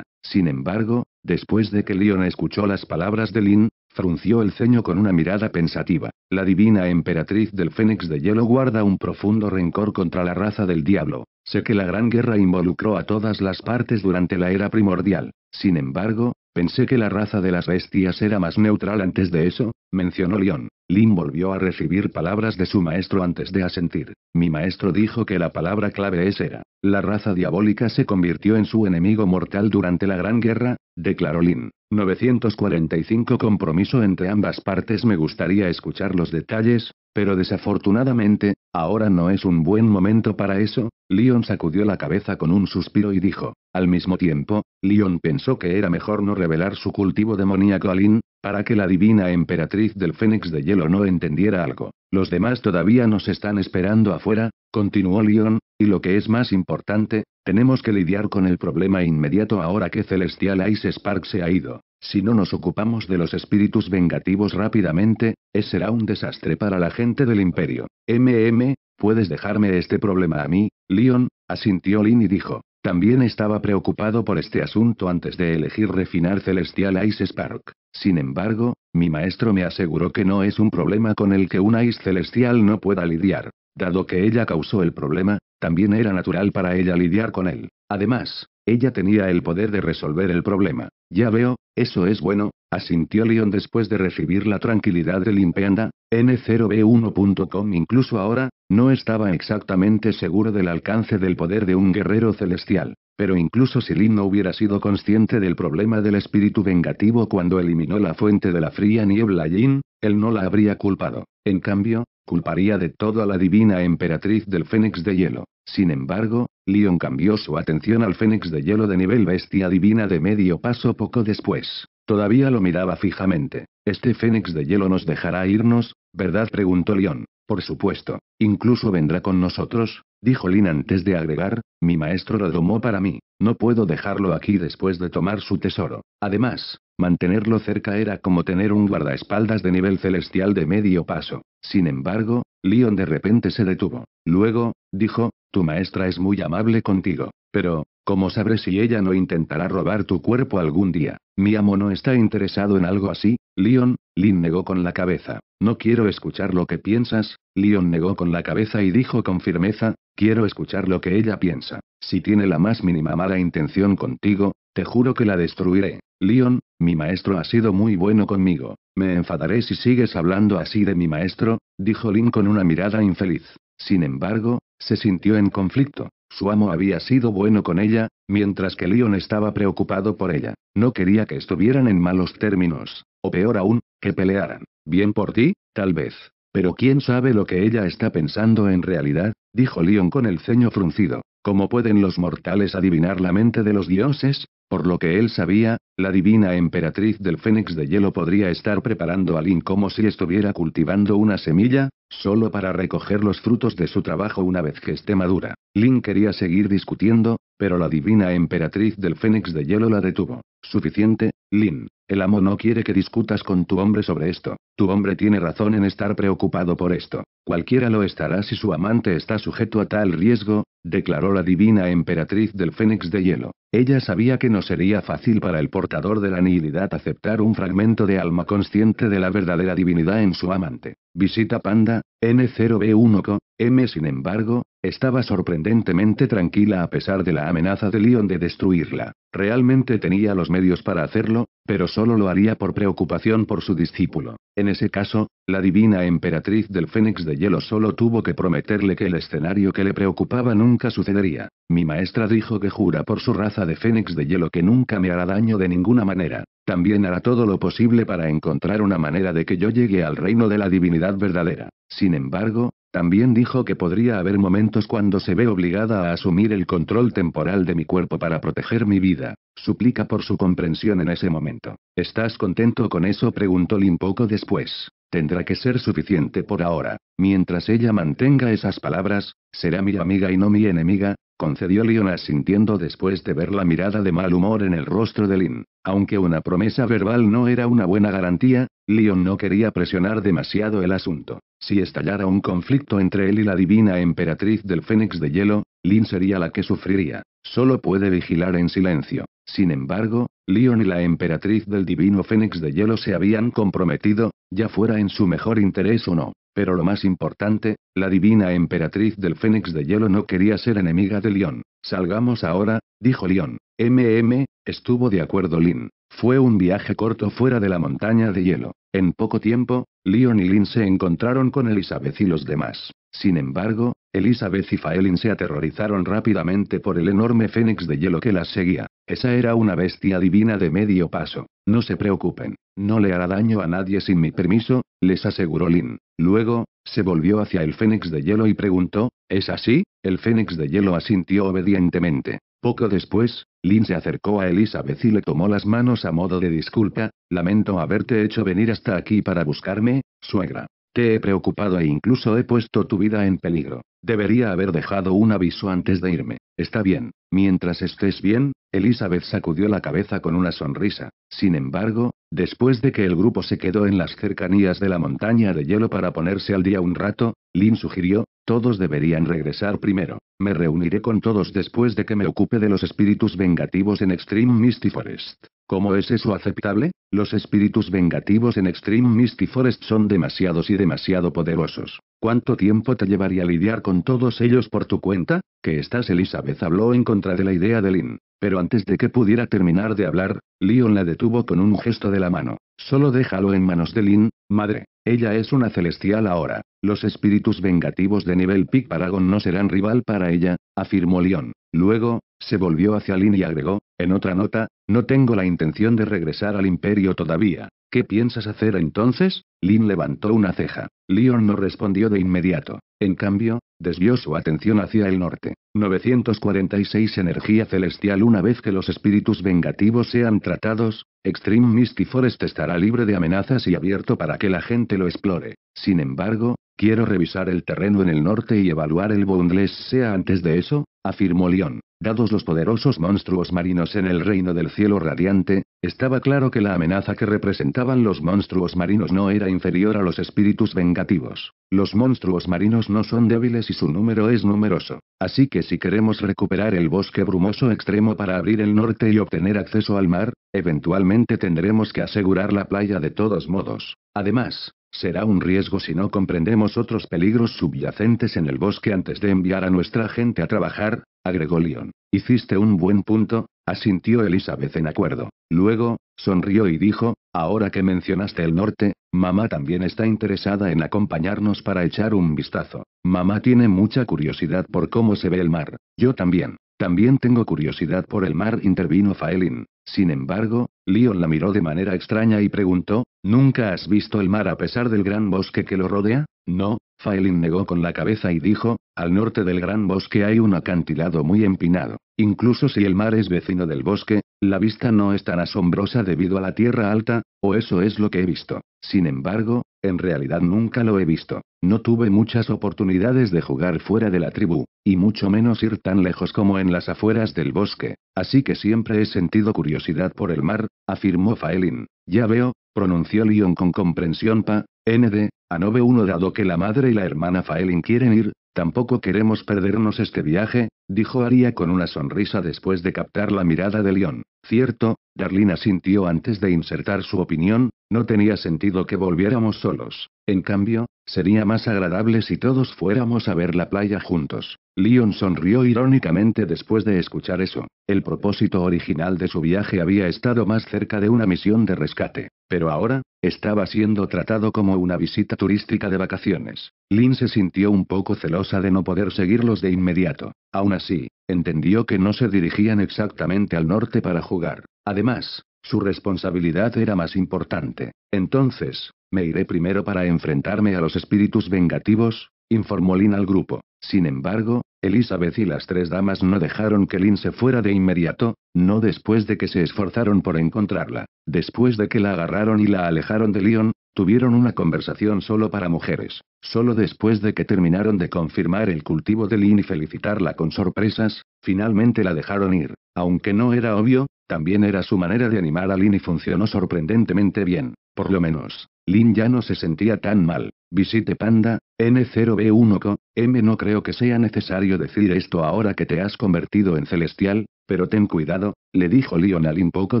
sin embargo, después de que Leon escuchó las palabras de Lin, frunció el ceño con una mirada pensativa. La divina emperatriz del Fénix de Hielo guarda un profundo rencor contra la raza del diablo. Sé que la Gran Guerra involucró a todas las partes durante la era primordial. Sin embargo, Pensé que la raza de las bestias era más neutral antes de eso, mencionó León. Lin volvió a recibir palabras de su maestro antes de asentir. Mi maestro dijo que la palabra clave es era. La raza diabólica se convirtió en su enemigo mortal durante la Gran Guerra, declaró Lin. 945 Compromiso entre ambas partes Me gustaría escuchar los detalles, pero desafortunadamente, ahora no es un buen momento para eso, Leon sacudió la cabeza con un suspiro y dijo. Al mismo tiempo, Leon pensó que era mejor no revelar su cultivo demoníaco a Lin, para que la divina emperatriz del Fénix de Hielo no entendiera algo. Los demás todavía nos están esperando afuera, continuó Leon, y lo que es más importante, tenemos que lidiar con el problema inmediato ahora que Celestial Ice Spark se ha ido. Si no nos ocupamos de los espíritus vengativos rápidamente, ese será un desastre para la gente del imperio. MM, puedes dejarme este problema a mí, Leon, asintió Lin y dijo. También estaba preocupado por este asunto antes de elegir refinar Celestial Ice Spark. Sin embargo, mi maestro me aseguró que no es un problema con el que un Ice Celestial no pueda lidiar. Dado que ella causó el problema, también era natural para ella lidiar con él. Además, ella tenía el poder de resolver el problema. Ya veo, eso es bueno, Asintió Leon después de recibir la tranquilidad de limpianda, N0B1.com incluso ahora, no estaba exactamente seguro del alcance del poder de un guerrero celestial. Pero incluso si Lin no hubiera sido consciente del problema del espíritu vengativo cuando eliminó la fuente de la fría niebla Yin, él no la habría culpado. En cambio, culparía de todo a la divina emperatriz del Fénix de Hielo. Sin embargo, Leon cambió su atención al Fénix de Hielo de nivel bestia divina de medio paso poco después. Todavía lo miraba fijamente. Este fénix de hielo nos dejará irnos, ¿verdad? preguntó León. Por supuesto, incluso vendrá con nosotros, dijo Lin antes de agregar, mi maestro lo domó para mí, no puedo dejarlo aquí después de tomar su tesoro. Además, mantenerlo cerca era como tener un guardaespaldas de nivel celestial de medio paso. Sin embargo, Leon de repente se detuvo. Luego, dijo, tu maestra es muy amable contigo. Pero, ¿cómo sabré si ella no intentará robar tu cuerpo algún día? Mi amo no está interesado en algo así, Leon, Lin negó con la cabeza. No quiero escuchar lo que piensas, Leon negó con la cabeza y dijo con firmeza, quiero escuchar lo que ella piensa. Si tiene la más mínima mala intención contigo, te juro que la destruiré. Leon, mi maestro ha sido muy bueno conmigo. Me enfadaré si sigues hablando así de mi maestro, dijo Lin con una mirada infeliz. Sin embargo, se sintió en conflicto. Su amo había sido bueno con ella, mientras que Leon estaba preocupado por ella. No quería que estuvieran en malos términos, o peor aún, que pelearan. Bien por ti, tal vez. Pero quién sabe lo que ella está pensando en realidad, dijo Leon con el ceño fruncido. ¿Cómo pueden los mortales adivinar la mente de los dioses? Por lo que él sabía, la divina emperatriz del Fénix de Hielo podría estar preparando a Lin como si estuviera cultivando una semilla, solo para recoger los frutos de su trabajo una vez que esté madura. Lin quería seguir discutiendo, pero la divina emperatriz del Fénix de Hielo la detuvo. Suficiente, Lin. El amo no quiere que discutas con tu hombre sobre esto. Tu hombre tiene razón en estar preocupado por esto. Cualquiera lo estará si su amante está sujeto a tal riesgo, declaró la divina emperatriz del Fénix de Hielo. Ella sabía que no sería fácil para el portavoz de la nihilidad aceptar un fragmento de alma consciente de la verdadera divinidad en su amante. Visita Panda, N0B1CO, M. Sin embargo, estaba sorprendentemente tranquila a pesar de la amenaza de Leon de destruirla. Realmente tenía los medios para hacerlo, pero solo lo haría por preocupación por su discípulo. En ese caso, la divina emperatriz del Fénix de Hielo solo tuvo que prometerle que el escenario que le preocupaba nunca sucedería. Mi maestra dijo que jura por su raza de Fénix de Hielo que nunca me hará daño de ninguna manera. También hará todo lo posible para encontrar una manera de que yo llegue al reino de la divinidad verdadera. Sin embargo, también dijo que podría haber momentos cuando se ve obligada a asumir el control temporal de mi cuerpo para proteger mi vida. Suplica por su comprensión en ese momento. ¿Estás contento con eso? preguntó Lin poco después. Tendrá que ser suficiente por ahora. Mientras ella mantenga esas palabras, será mi amiga y no mi enemiga, concedió leona sintiendo después de ver la mirada de mal humor en el rostro de Lin. Aunque una promesa verbal no era una buena garantía, Leon no quería presionar demasiado el asunto. Si estallara un conflicto entre él y la divina emperatriz del Fénix de Hielo, Lin sería la que sufriría. Solo puede vigilar en silencio. Sin embargo, Leon y la emperatriz del divino Fénix de Hielo se habían comprometido, ya fuera en su mejor interés o no. Pero lo más importante, la divina emperatriz del Fénix de Hielo no quería ser enemiga de Leon. Salgamos ahora, dijo Leon. MM, estuvo de acuerdo Lin. Fue un viaje corto fuera de la montaña de hielo. En poco tiempo, Leon y Lin se encontraron con Elizabeth y los demás. Sin embargo, Elizabeth y Faelin se aterrorizaron rápidamente por el enorme fénix de hielo que las seguía. Esa era una bestia divina de medio paso. No se preocupen, no le hará daño a nadie sin mi permiso, les aseguró Lin. Luego, se volvió hacia el fénix de hielo y preguntó, ¿Es así? El fénix de hielo asintió obedientemente. Poco después, Lynn se acercó a Elizabeth y le tomó las manos a modo de disculpa, lamento haberte hecho venir hasta aquí para buscarme, suegra. Te he preocupado e incluso he puesto tu vida en peligro. Debería haber dejado un aviso antes de irme. Está bien. Mientras estés bien, Elizabeth sacudió la cabeza con una sonrisa. Sin embargo, Después de que el grupo se quedó en las cercanías de la montaña de hielo para ponerse al día un rato, Lin sugirió, todos deberían regresar primero. Me reuniré con todos después de que me ocupe de los espíritus vengativos en Extreme Misty Forest. ¿Cómo es eso aceptable? Los espíritus vengativos en Extreme Misty Forest son demasiados y demasiado poderosos. ¿Cuánto tiempo te llevaría lidiar con todos ellos por tu cuenta? Que estás Elizabeth habló en contra de la idea de Lin. Pero antes de que pudiera terminar de hablar, Leon la detuvo con un gesto de la mano. Solo déjalo en manos de Lin, madre. Ella es una celestial ahora. Los espíritus vengativos de nivel Pic Paragon no serán rival para ella, afirmó Leon. Luego, se volvió hacia Lin y agregó, en otra nota, no tengo la intención de regresar al imperio todavía. ¿Qué piensas hacer entonces? Lin levantó una ceja. Leon no respondió de inmediato. En cambio, desvió su atención hacia el norte. 946 Energía celestial Una vez que los espíritus vengativos sean tratados, Extreme Misty Forest estará libre de amenazas y abierto para que la gente lo explore. Sin embargo, quiero revisar el terreno en el norte y evaluar el Boundless sea antes de eso, afirmó León. Dados los poderosos monstruos marinos en el reino del cielo radiante, estaba claro que la amenaza que representaban los monstruos marinos no era inferior a los espíritus vengativos. Los monstruos marinos no son débiles y su número es numeroso. Así que si queremos recuperar el bosque brumoso extremo para abrir el norte y obtener acceso al mar, eventualmente tendremos que asegurar la playa de todos modos. Además, Será un riesgo si no comprendemos otros peligros subyacentes en el bosque antes de enviar a nuestra gente a trabajar, agregó Leon. Hiciste un buen punto, asintió Elizabeth en acuerdo. Luego, sonrió y dijo, ahora que mencionaste el norte, mamá también está interesada en acompañarnos para echar un vistazo. Mamá tiene mucha curiosidad por cómo se ve el mar. Yo también. También tengo curiosidad por el mar, intervino Faelin. Sin embargo, Leon la miró de manera extraña y preguntó, ¿Nunca has visto el mar a pesar del gran bosque que lo rodea? No, Faelin negó con la cabeza y dijo, al norte del gran bosque hay un acantilado muy empinado. Incluso si el mar es vecino del bosque, la vista no es tan asombrosa debido a la tierra alta, o eso es lo que he visto. Sin embargo, en realidad nunca lo he visto. No tuve muchas oportunidades de jugar fuera de la tribu, y mucho menos ir tan lejos como en las afueras del bosque, así que siempre he sentido curiosidad por el mar, afirmó Faelin. Ya veo, pronunció Leon con comprensión pa, nd, a ah, 9-1 dado que la madre y la hermana Faelin quieren ir, tampoco queremos perdernos este viaje, dijo Aria con una sonrisa después de captar la mirada de León. Cierto, Darlene sintió antes de insertar su opinión, no tenía sentido que volviéramos solos. En cambio, sería más agradable si todos fuéramos a ver la playa juntos. Leon sonrió irónicamente después de escuchar eso. El propósito original de su viaje había estado más cerca de una misión de rescate, pero ahora, estaba siendo tratado como una visita turística de vacaciones. Lynn se sintió un poco celosa de no poder seguirlos de inmediato. Aún así, entendió que no se dirigían exactamente al norte para jugar. Además, su responsabilidad era más importante. Entonces, me iré primero para enfrentarme a los espíritus vengativos, informó Lin al grupo. Sin embargo, Elizabeth y las tres damas no dejaron que Lin se fuera de inmediato, no después de que se esforzaron por encontrarla. Después de que la agarraron y la alejaron de Leon, Tuvieron una conversación solo para mujeres, solo después de que terminaron de confirmar el cultivo de Lin y felicitarla con sorpresas, finalmente la dejaron ir, aunque no era obvio, también era su manera de animar a Lin y funcionó sorprendentemente bien, por lo menos, Lin ya no se sentía tan mal. Visite Panda, N0B1Co, M no creo que sea necesario decir esto ahora que te has convertido en celestial, pero ten cuidado, le dijo Leon a Lin poco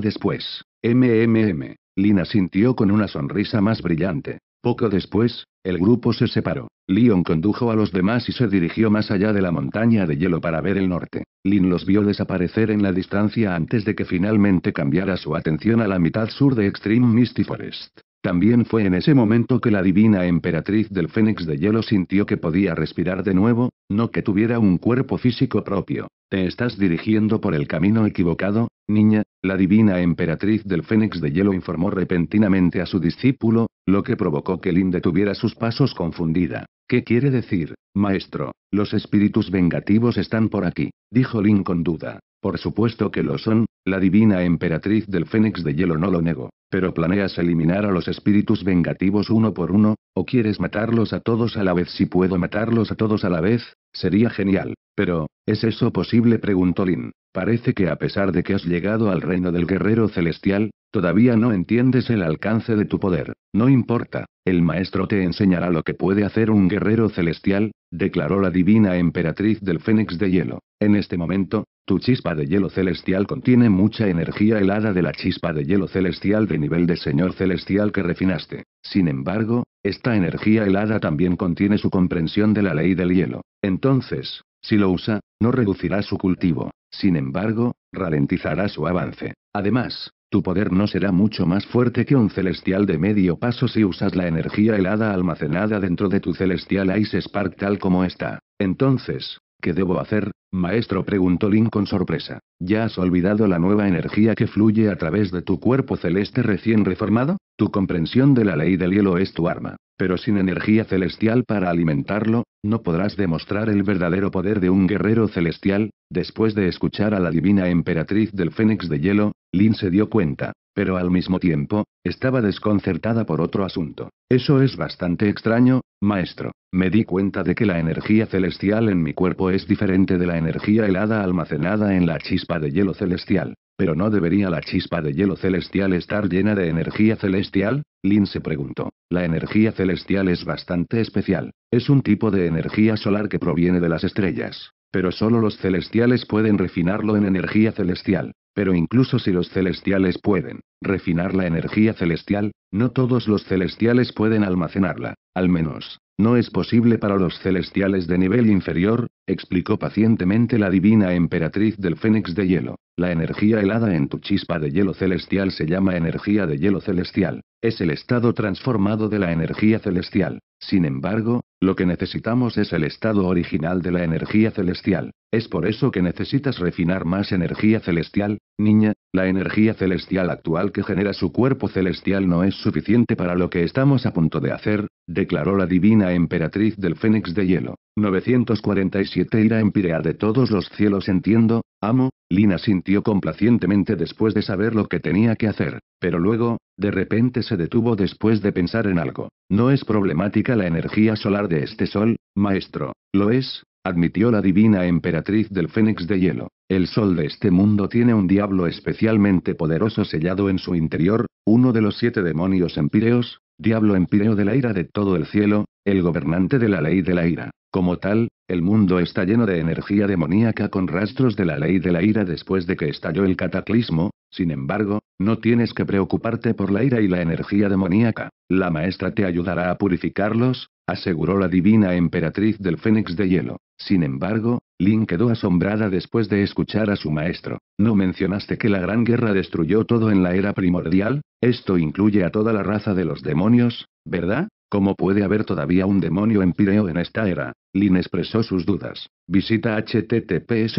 después. MMM, Lina sintió con una sonrisa más brillante. Poco después, el grupo se separó. Leon condujo a los demás y se dirigió más allá de la montaña de hielo para ver el norte. Lin los vio desaparecer en la distancia antes de que finalmente cambiara su atención a la mitad sur de Extreme Misty Forest. También fue en ese momento que la divina emperatriz del Fénix de Hielo sintió que podía respirar de nuevo, no que tuviera un cuerpo físico propio. Te estás dirigiendo por el camino equivocado, Niña, la divina emperatriz del Fénix de Hielo informó repentinamente a su discípulo, lo que provocó que Lin detuviera sus pasos confundida. ¿Qué quiere decir, maestro? Los espíritus vengativos están por aquí, dijo Lin con duda. Por supuesto que lo son, la divina emperatriz del Fénix de Hielo no lo negó. Pero planeas eliminar a los espíritus vengativos uno por uno, o quieres matarlos a todos a la vez. Si puedo matarlos a todos a la vez, sería genial. Pero, ¿es eso posible? preguntó Lin. Parece que a pesar de que has llegado al reino del guerrero celestial, todavía no entiendes el alcance de tu poder. No importa, el maestro te enseñará lo que puede hacer un guerrero celestial, declaró la divina emperatriz del Fénix de Hielo. En este momento, tu chispa de hielo celestial contiene mucha energía helada de la chispa de hielo celestial de nivel de señor celestial que refinaste. Sin embargo, esta energía helada también contiene su comprensión de la ley del hielo. Entonces, si lo usa, no reducirá su cultivo. Sin embargo, ralentizará su avance. Además, tu poder no será mucho más fuerte que un celestial de medio paso si usas la energía helada almacenada dentro de tu celestial Ice Spark tal como está. Entonces, ¿qué debo hacer? Maestro, preguntó Lin con sorpresa, ¿ya has olvidado la nueva energía que fluye a través de tu cuerpo celeste recién reformado? Tu comprensión de la ley del hielo es tu arma, pero sin energía celestial para alimentarlo, no podrás demostrar el verdadero poder de un guerrero celestial. Después de escuchar a la divina emperatriz del Fénix de Hielo, Lin se dio cuenta, pero al mismo tiempo, estaba desconcertada por otro asunto. Eso es bastante extraño, maestro. Me di cuenta de que la energía celestial en mi cuerpo es diferente de la energía helada almacenada en la chispa de hielo celestial. ¿Pero no debería la chispa de hielo celestial estar llena de energía celestial? Lin se preguntó. La energía celestial es bastante especial. Es un tipo de energía solar que proviene de las estrellas. Pero solo los celestiales pueden refinarlo en energía celestial. Pero incluso si los celestiales pueden refinar la energía celestial, no todos los celestiales pueden almacenarla, al menos, no es posible para los celestiales de nivel inferior, explicó pacientemente la divina emperatriz del Fénix de hielo. La energía helada en tu chispa de hielo celestial se llama energía de hielo celestial. Es el estado transformado de la energía celestial. Sin embargo, lo que necesitamos es el estado original de la energía celestial. Es por eso que necesitas refinar más energía celestial, niña, la energía celestial actual que genera su cuerpo celestial no es suficiente para lo que estamos a punto de hacer, declaró la divina emperatriz del Fénix de Hielo. 947 Ira empirea de todos los cielos entiendo, amo, Lina sintió complacientemente después de saber lo que tenía que hacer, pero luego, de repente se detuvo después de pensar en algo. No es problemática la energía solar de este sol, maestro, lo es, admitió la divina emperatriz del Fénix de Hielo. El sol de este mundo tiene un diablo especialmente poderoso sellado en su interior, uno de los siete demonios empíreos, diablo empíreo de la ira de todo el cielo, el gobernante de la ley de la ira. Como tal, el mundo está lleno de energía demoníaca con rastros de la ley de la ira después de que estalló el cataclismo, sin embargo, no tienes que preocuparte por la ira y la energía demoníaca, la maestra te ayudará a purificarlos, aseguró la divina emperatriz del Fénix de Hielo. Sin embargo, Lin quedó asombrada después de escuchar a su maestro. ¿No mencionaste que la Gran Guerra destruyó todo en la era primordial? Esto incluye a toda la raza de los demonios, ¿verdad? ¿Cómo puede haber todavía un demonio empíreo en esta era? Lin expresó sus dudas. Visita https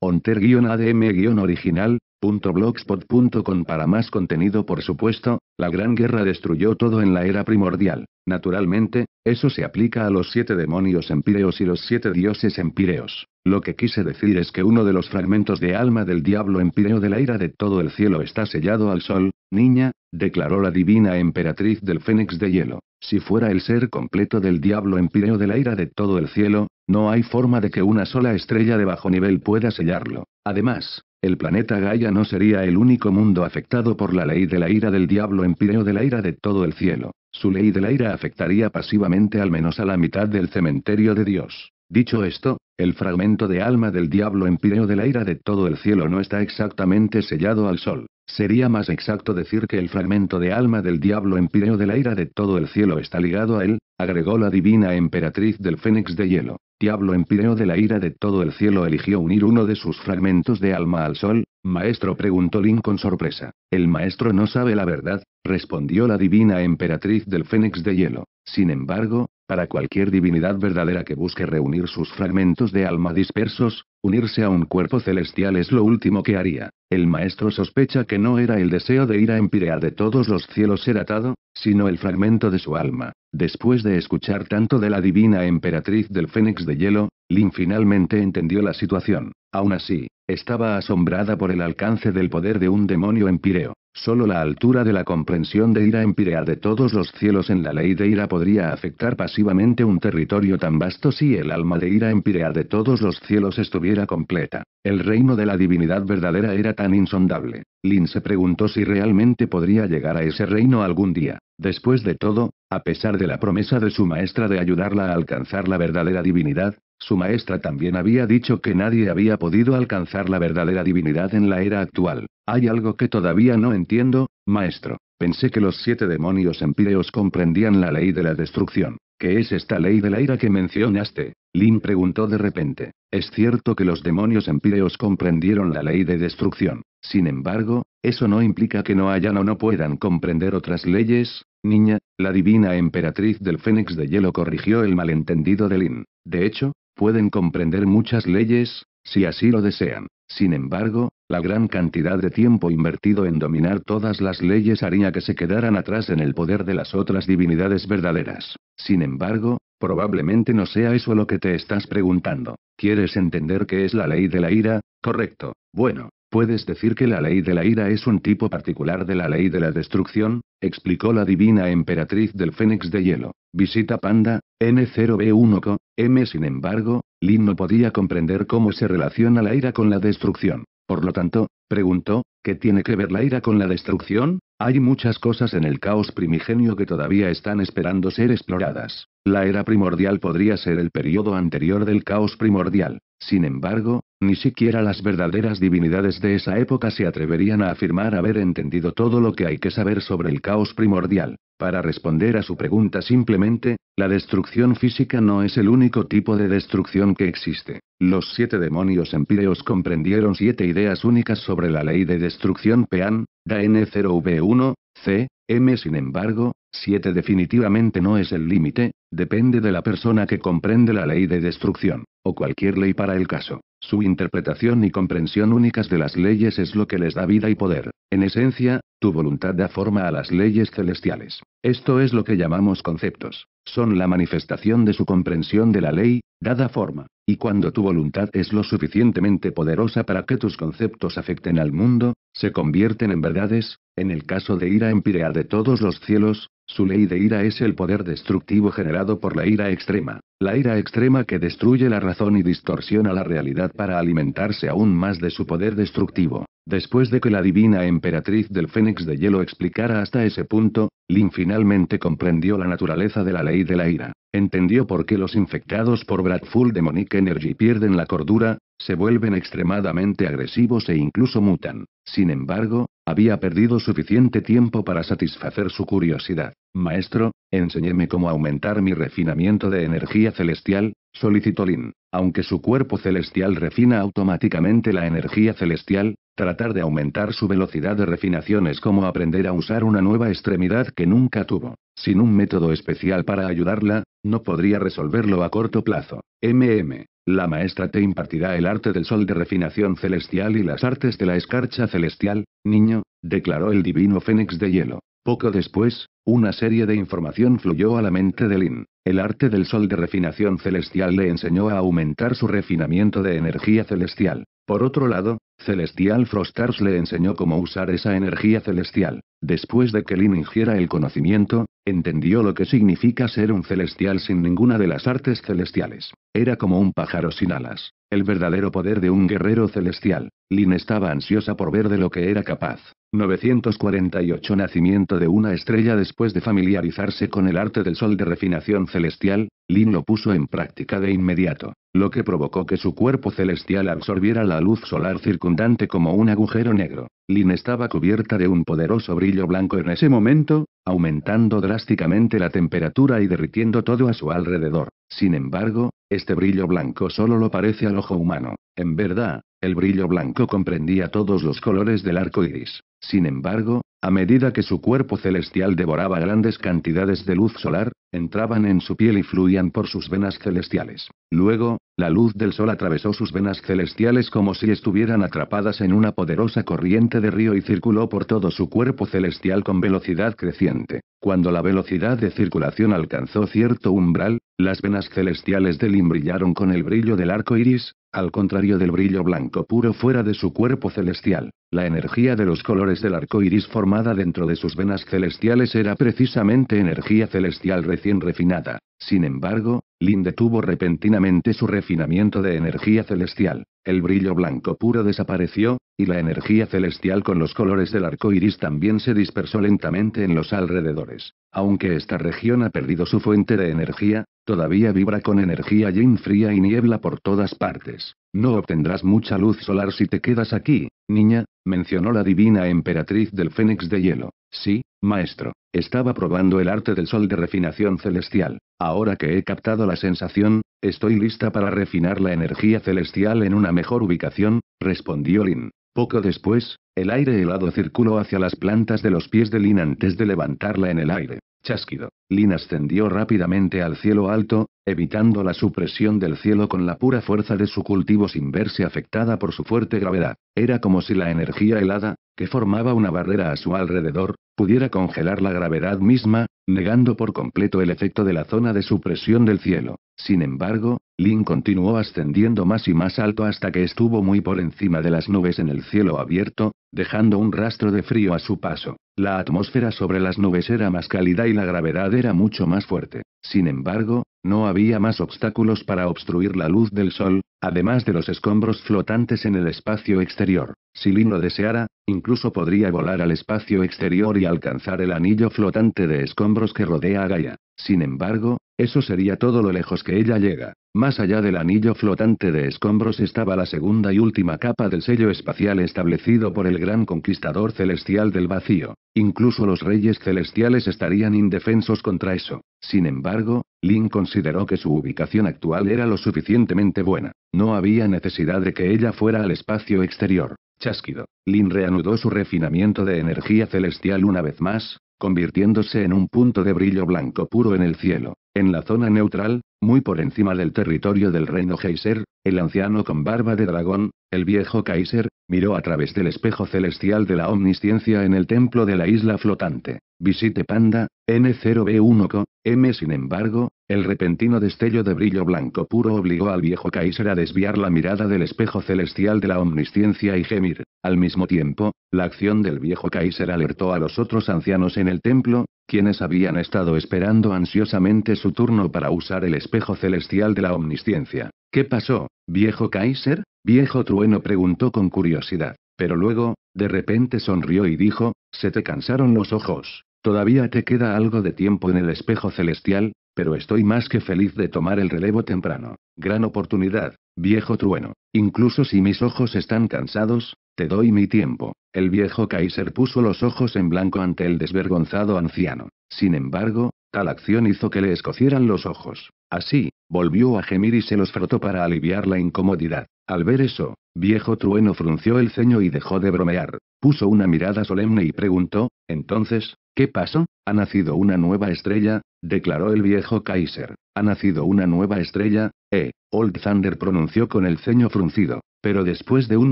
onter-adm-original.blogspot.com para más contenido Por supuesto, la Gran Guerra destruyó todo en la era primordial. Naturalmente, eso se aplica a los siete demonios empíreos y los siete dioses empíreos. Lo que quise decir es que uno de los fragmentos de alma del diablo empíreo de la ira de todo el cielo está sellado al sol, niña, declaró la divina emperatriz del Fénix de Hielo. Si fuera el ser completo del diablo empíreo de la ira de todo el cielo, no hay forma de que una sola estrella de bajo nivel pueda sellarlo. Además, el planeta Gaia no sería el único mundo afectado por la ley de la ira del diablo empíreo de la ira de todo el cielo. Su ley de la ira afectaría pasivamente al menos a la mitad del cementerio de Dios. Dicho esto, el fragmento de alma del diablo empíreo de la ira de todo el cielo no está exactamente sellado al sol. Sería más exacto decir que el fragmento de alma del diablo empíreo de la ira de todo el cielo está ligado a él, agregó la divina emperatriz del Fénix de hielo. Diablo empíreo de la ira de todo el cielo eligió unir uno de sus fragmentos de alma al sol, Maestro preguntó Lin con sorpresa. El maestro no sabe la verdad, respondió la divina emperatriz del Fénix de Hielo. Sin embargo, para cualquier divinidad verdadera que busque reunir sus fragmentos de alma dispersos, unirse a un cuerpo celestial es lo último que haría. El maestro sospecha que no era el deseo de ir a Empirea de todos los cielos ser atado, sino el fragmento de su alma. Después de escuchar tanto de la divina emperatriz del Fénix de Hielo, Lin finalmente entendió la situación. Aún así, estaba asombrada por el alcance del poder de un demonio empireo. Solo la altura de la comprensión de ira empirea de todos los cielos en la ley de ira podría afectar pasivamente un territorio tan vasto si el alma de ira empirea de todos los cielos estuviera completa. El reino de la divinidad verdadera era tan insondable. Lin se preguntó si realmente podría llegar a ese reino algún día. Después de todo, a pesar de la promesa de su maestra de ayudarla a alcanzar la verdadera divinidad, su maestra también había dicho que nadie había podido alcanzar la verdadera divinidad en la era actual. Hay algo que todavía no entiendo, maestro. Pensé que los siete demonios empíreos comprendían la ley de la destrucción. ¿Qué es esta ley de la ira que mencionaste? Lin preguntó de repente. Es cierto que los demonios empíreos comprendieron la ley de destrucción. Sin embargo, eso no implica que no hayan o no puedan comprender otras leyes, niña, la divina emperatriz del Fénix de Hielo corrigió el malentendido de Lin. De hecho, Pueden comprender muchas leyes, si así lo desean. Sin embargo, la gran cantidad de tiempo invertido en dominar todas las leyes haría que se quedaran atrás en el poder de las otras divinidades verdaderas. Sin embargo, probablemente no sea eso lo que te estás preguntando. ¿Quieres entender qué es la ley de la ira? Correcto. Bueno, Puedes decir que la ley de la ira es un tipo particular de la ley de la destrucción, explicó la divina emperatriz del Fénix de Hielo. Visita Panda, N0B1Co, M. Sin embargo, Lin no podía comprender cómo se relaciona la ira con la destrucción. Por lo tanto, preguntó, ¿qué tiene que ver la ira con la destrucción? Hay muchas cosas en el caos primigenio que todavía están esperando ser exploradas. La era primordial podría ser el periodo anterior del caos primordial. Sin embargo, ni siquiera las verdaderas divinidades de esa época se atreverían a afirmar haber entendido todo lo que hay que saber sobre el caos primordial. Para responder a su pregunta simplemente, la destrucción física no es el único tipo de destrucción que existe. Los siete demonios empíreos comprendieron siete ideas únicas sobre la ley de destrucción Pean, n 0V1, C, M. Sin embargo, 7 definitivamente no es el límite, depende de la persona que comprende la ley de destrucción, o cualquier ley para el caso. Su interpretación y comprensión únicas de las leyes es lo que les da vida y poder. En esencia, tu voluntad da forma a las leyes celestiales. Esto es lo que llamamos conceptos. Son la manifestación de su comprensión de la ley, dada forma. Y cuando tu voluntad es lo suficientemente poderosa para que tus conceptos afecten al mundo, se convierten en verdades, en el caso de ira empirea de todos los cielos, su ley de ira es el poder destructivo generado por la ira extrema, la ira extrema que destruye la razón y distorsiona la realidad para alimentarse aún más de su poder destructivo. Después de que la divina emperatriz del Fénix de Hielo explicara hasta ese punto, Lin finalmente comprendió la naturaleza de la ley de la ira. Entendió por qué los infectados por Bradful Demonic Energy pierden la cordura, se vuelven extremadamente agresivos e incluso mutan. Sin embargo, había perdido suficiente tiempo para satisfacer su curiosidad. Maestro, enséñeme cómo aumentar mi refinamiento de energía celestial, solicitó Lin. Aunque su cuerpo celestial refina automáticamente la energía celestial, Tratar de aumentar su velocidad de refinación es como aprender a usar una nueva extremidad que nunca tuvo. Sin un método especial para ayudarla, no podría resolverlo a corto plazo. MM. La maestra te impartirá el arte del sol de refinación celestial y las artes de la escarcha celestial, niño, declaró el divino Fénix de hielo. Poco después, una serie de información fluyó a la mente de Lin. El arte del sol de refinación celestial le enseñó a aumentar su refinamiento de energía celestial. Por otro lado, Celestial Frostars le enseñó cómo usar esa energía celestial. Después de que Lin ingiera el conocimiento, entendió lo que significa ser un celestial sin ninguna de las artes celestiales. Era como un pájaro sin alas, el verdadero poder de un guerrero celestial. Lin estaba ansiosa por ver de lo que era capaz. 948 Nacimiento de una estrella Después de familiarizarse con el arte del sol de refinación celestial, Lin lo puso en práctica de inmediato, lo que provocó que su cuerpo celestial absorbiera la luz solar circundante como un agujero negro. Lin estaba cubierta de un poderoso brillo blanco en ese momento, aumentando drásticamente la temperatura y derritiendo todo a su alrededor. Sin embargo, este brillo blanco solo lo parece al ojo humano. En verdad, el brillo blanco comprendía todos los colores del arco iris. Sin embargo, a medida que su cuerpo celestial devoraba grandes cantidades de luz solar, entraban en su piel y fluían por sus venas celestiales. Luego, la luz del sol atravesó sus venas celestiales como si estuvieran atrapadas en una poderosa corriente de río y circuló por todo su cuerpo celestial con velocidad creciente. Cuando la velocidad de circulación alcanzó cierto umbral, las venas celestiales del Lin brillaron con el brillo del arco iris, al contrario del brillo blanco puro fuera de su cuerpo celestial. La energía de los colores del arco iris formada dentro de sus venas celestiales era precisamente energía celestial recién refinada. Sin embargo, Lin detuvo repentinamente su refinamiento de energía celestial. El brillo blanco puro desapareció, y la energía celestial con los colores del arco iris también se dispersó lentamente en los alrededores. Aunque esta región ha perdido su fuente de energía, todavía vibra con energía yin fría y niebla por todas partes. No obtendrás mucha luz solar si te quedas aquí, niña, mencionó la divina emperatriz del Fénix de Hielo. Sí, maestro, estaba probando el arte del sol de refinación celestial. Ahora que he captado la sensación, estoy lista para refinar la energía celestial en una mejor ubicación, respondió Lin. Poco después, el aire helado circuló hacia las plantas de los pies de Lin antes de levantarla en el aire. Chasquido. Lin ascendió rápidamente al cielo alto, evitando la supresión del cielo con la pura fuerza de su cultivo sin verse afectada por su fuerte gravedad. Era como si la energía helada, que formaba una barrera a su alrededor, pudiera congelar la gravedad misma, negando por completo el efecto de la zona de supresión del cielo. Sin embargo, Lin continuó ascendiendo más y más alto hasta que estuvo muy por encima de las nubes en el cielo abierto, dejando un rastro de frío a su paso. La atmósfera sobre las nubes era más cálida y la gravedad era mucho más fuerte. Sin embargo, no había más obstáculos para obstruir la luz del sol, además de los escombros flotantes en el espacio exterior. Si Lin lo deseara, Incluso podría volar al espacio exterior y alcanzar el anillo flotante de escombros que rodea a Gaia. Sin embargo, eso sería todo lo lejos que ella llega. Más allá del anillo flotante de escombros estaba la segunda y última capa del sello espacial establecido por el gran conquistador celestial del vacío. Incluso los reyes celestiales estarían indefensos contra eso. Sin embargo, Lin consideró que su ubicación actual era lo suficientemente buena. No había necesidad de que ella fuera al espacio exterior. Chasquido. Lin reanudó su refinamiento de energía celestial una vez más, convirtiéndose en un punto de brillo blanco puro en el cielo. En la zona neutral, muy por encima del territorio del reino Geyser, el anciano con barba de dragón, el viejo Kaiser, miró a través del espejo celestial de la omnisciencia en el templo de la isla flotante. Visite Panda, N0B1Co, M. Sin embargo, el repentino destello de brillo blanco puro obligó al viejo Kaiser a desviar la mirada del espejo celestial de la omnisciencia y gemir. Al mismo tiempo, la acción del viejo Kaiser alertó a los otros ancianos en el templo, quienes habían estado esperando ansiosamente su turno para usar el espejo celestial de la omnisciencia. ¿Qué pasó, viejo Kaiser? Viejo trueno preguntó con curiosidad, pero luego, de repente sonrió y dijo, se te cansaron los ojos. Todavía te queda algo de tiempo en el espejo celestial, pero estoy más que feliz de tomar el relevo temprano. Gran oportunidad, viejo trueno. Incluso si mis ojos están cansados, te doy mi tiempo. El viejo Kaiser puso los ojos en blanco ante el desvergonzado anciano. Sin embargo, Tal acción hizo que le escocieran los ojos. Así, volvió a gemir y se los frotó para aliviar la incomodidad. Al ver eso, viejo trueno frunció el ceño y dejó de bromear. Puso una mirada solemne y preguntó, entonces, ¿qué pasó? ¿Ha nacido una nueva estrella? declaró el viejo Kaiser. ¿Ha nacido una nueva estrella? Eh, Old Thunder pronunció con el ceño fruncido. Pero después de un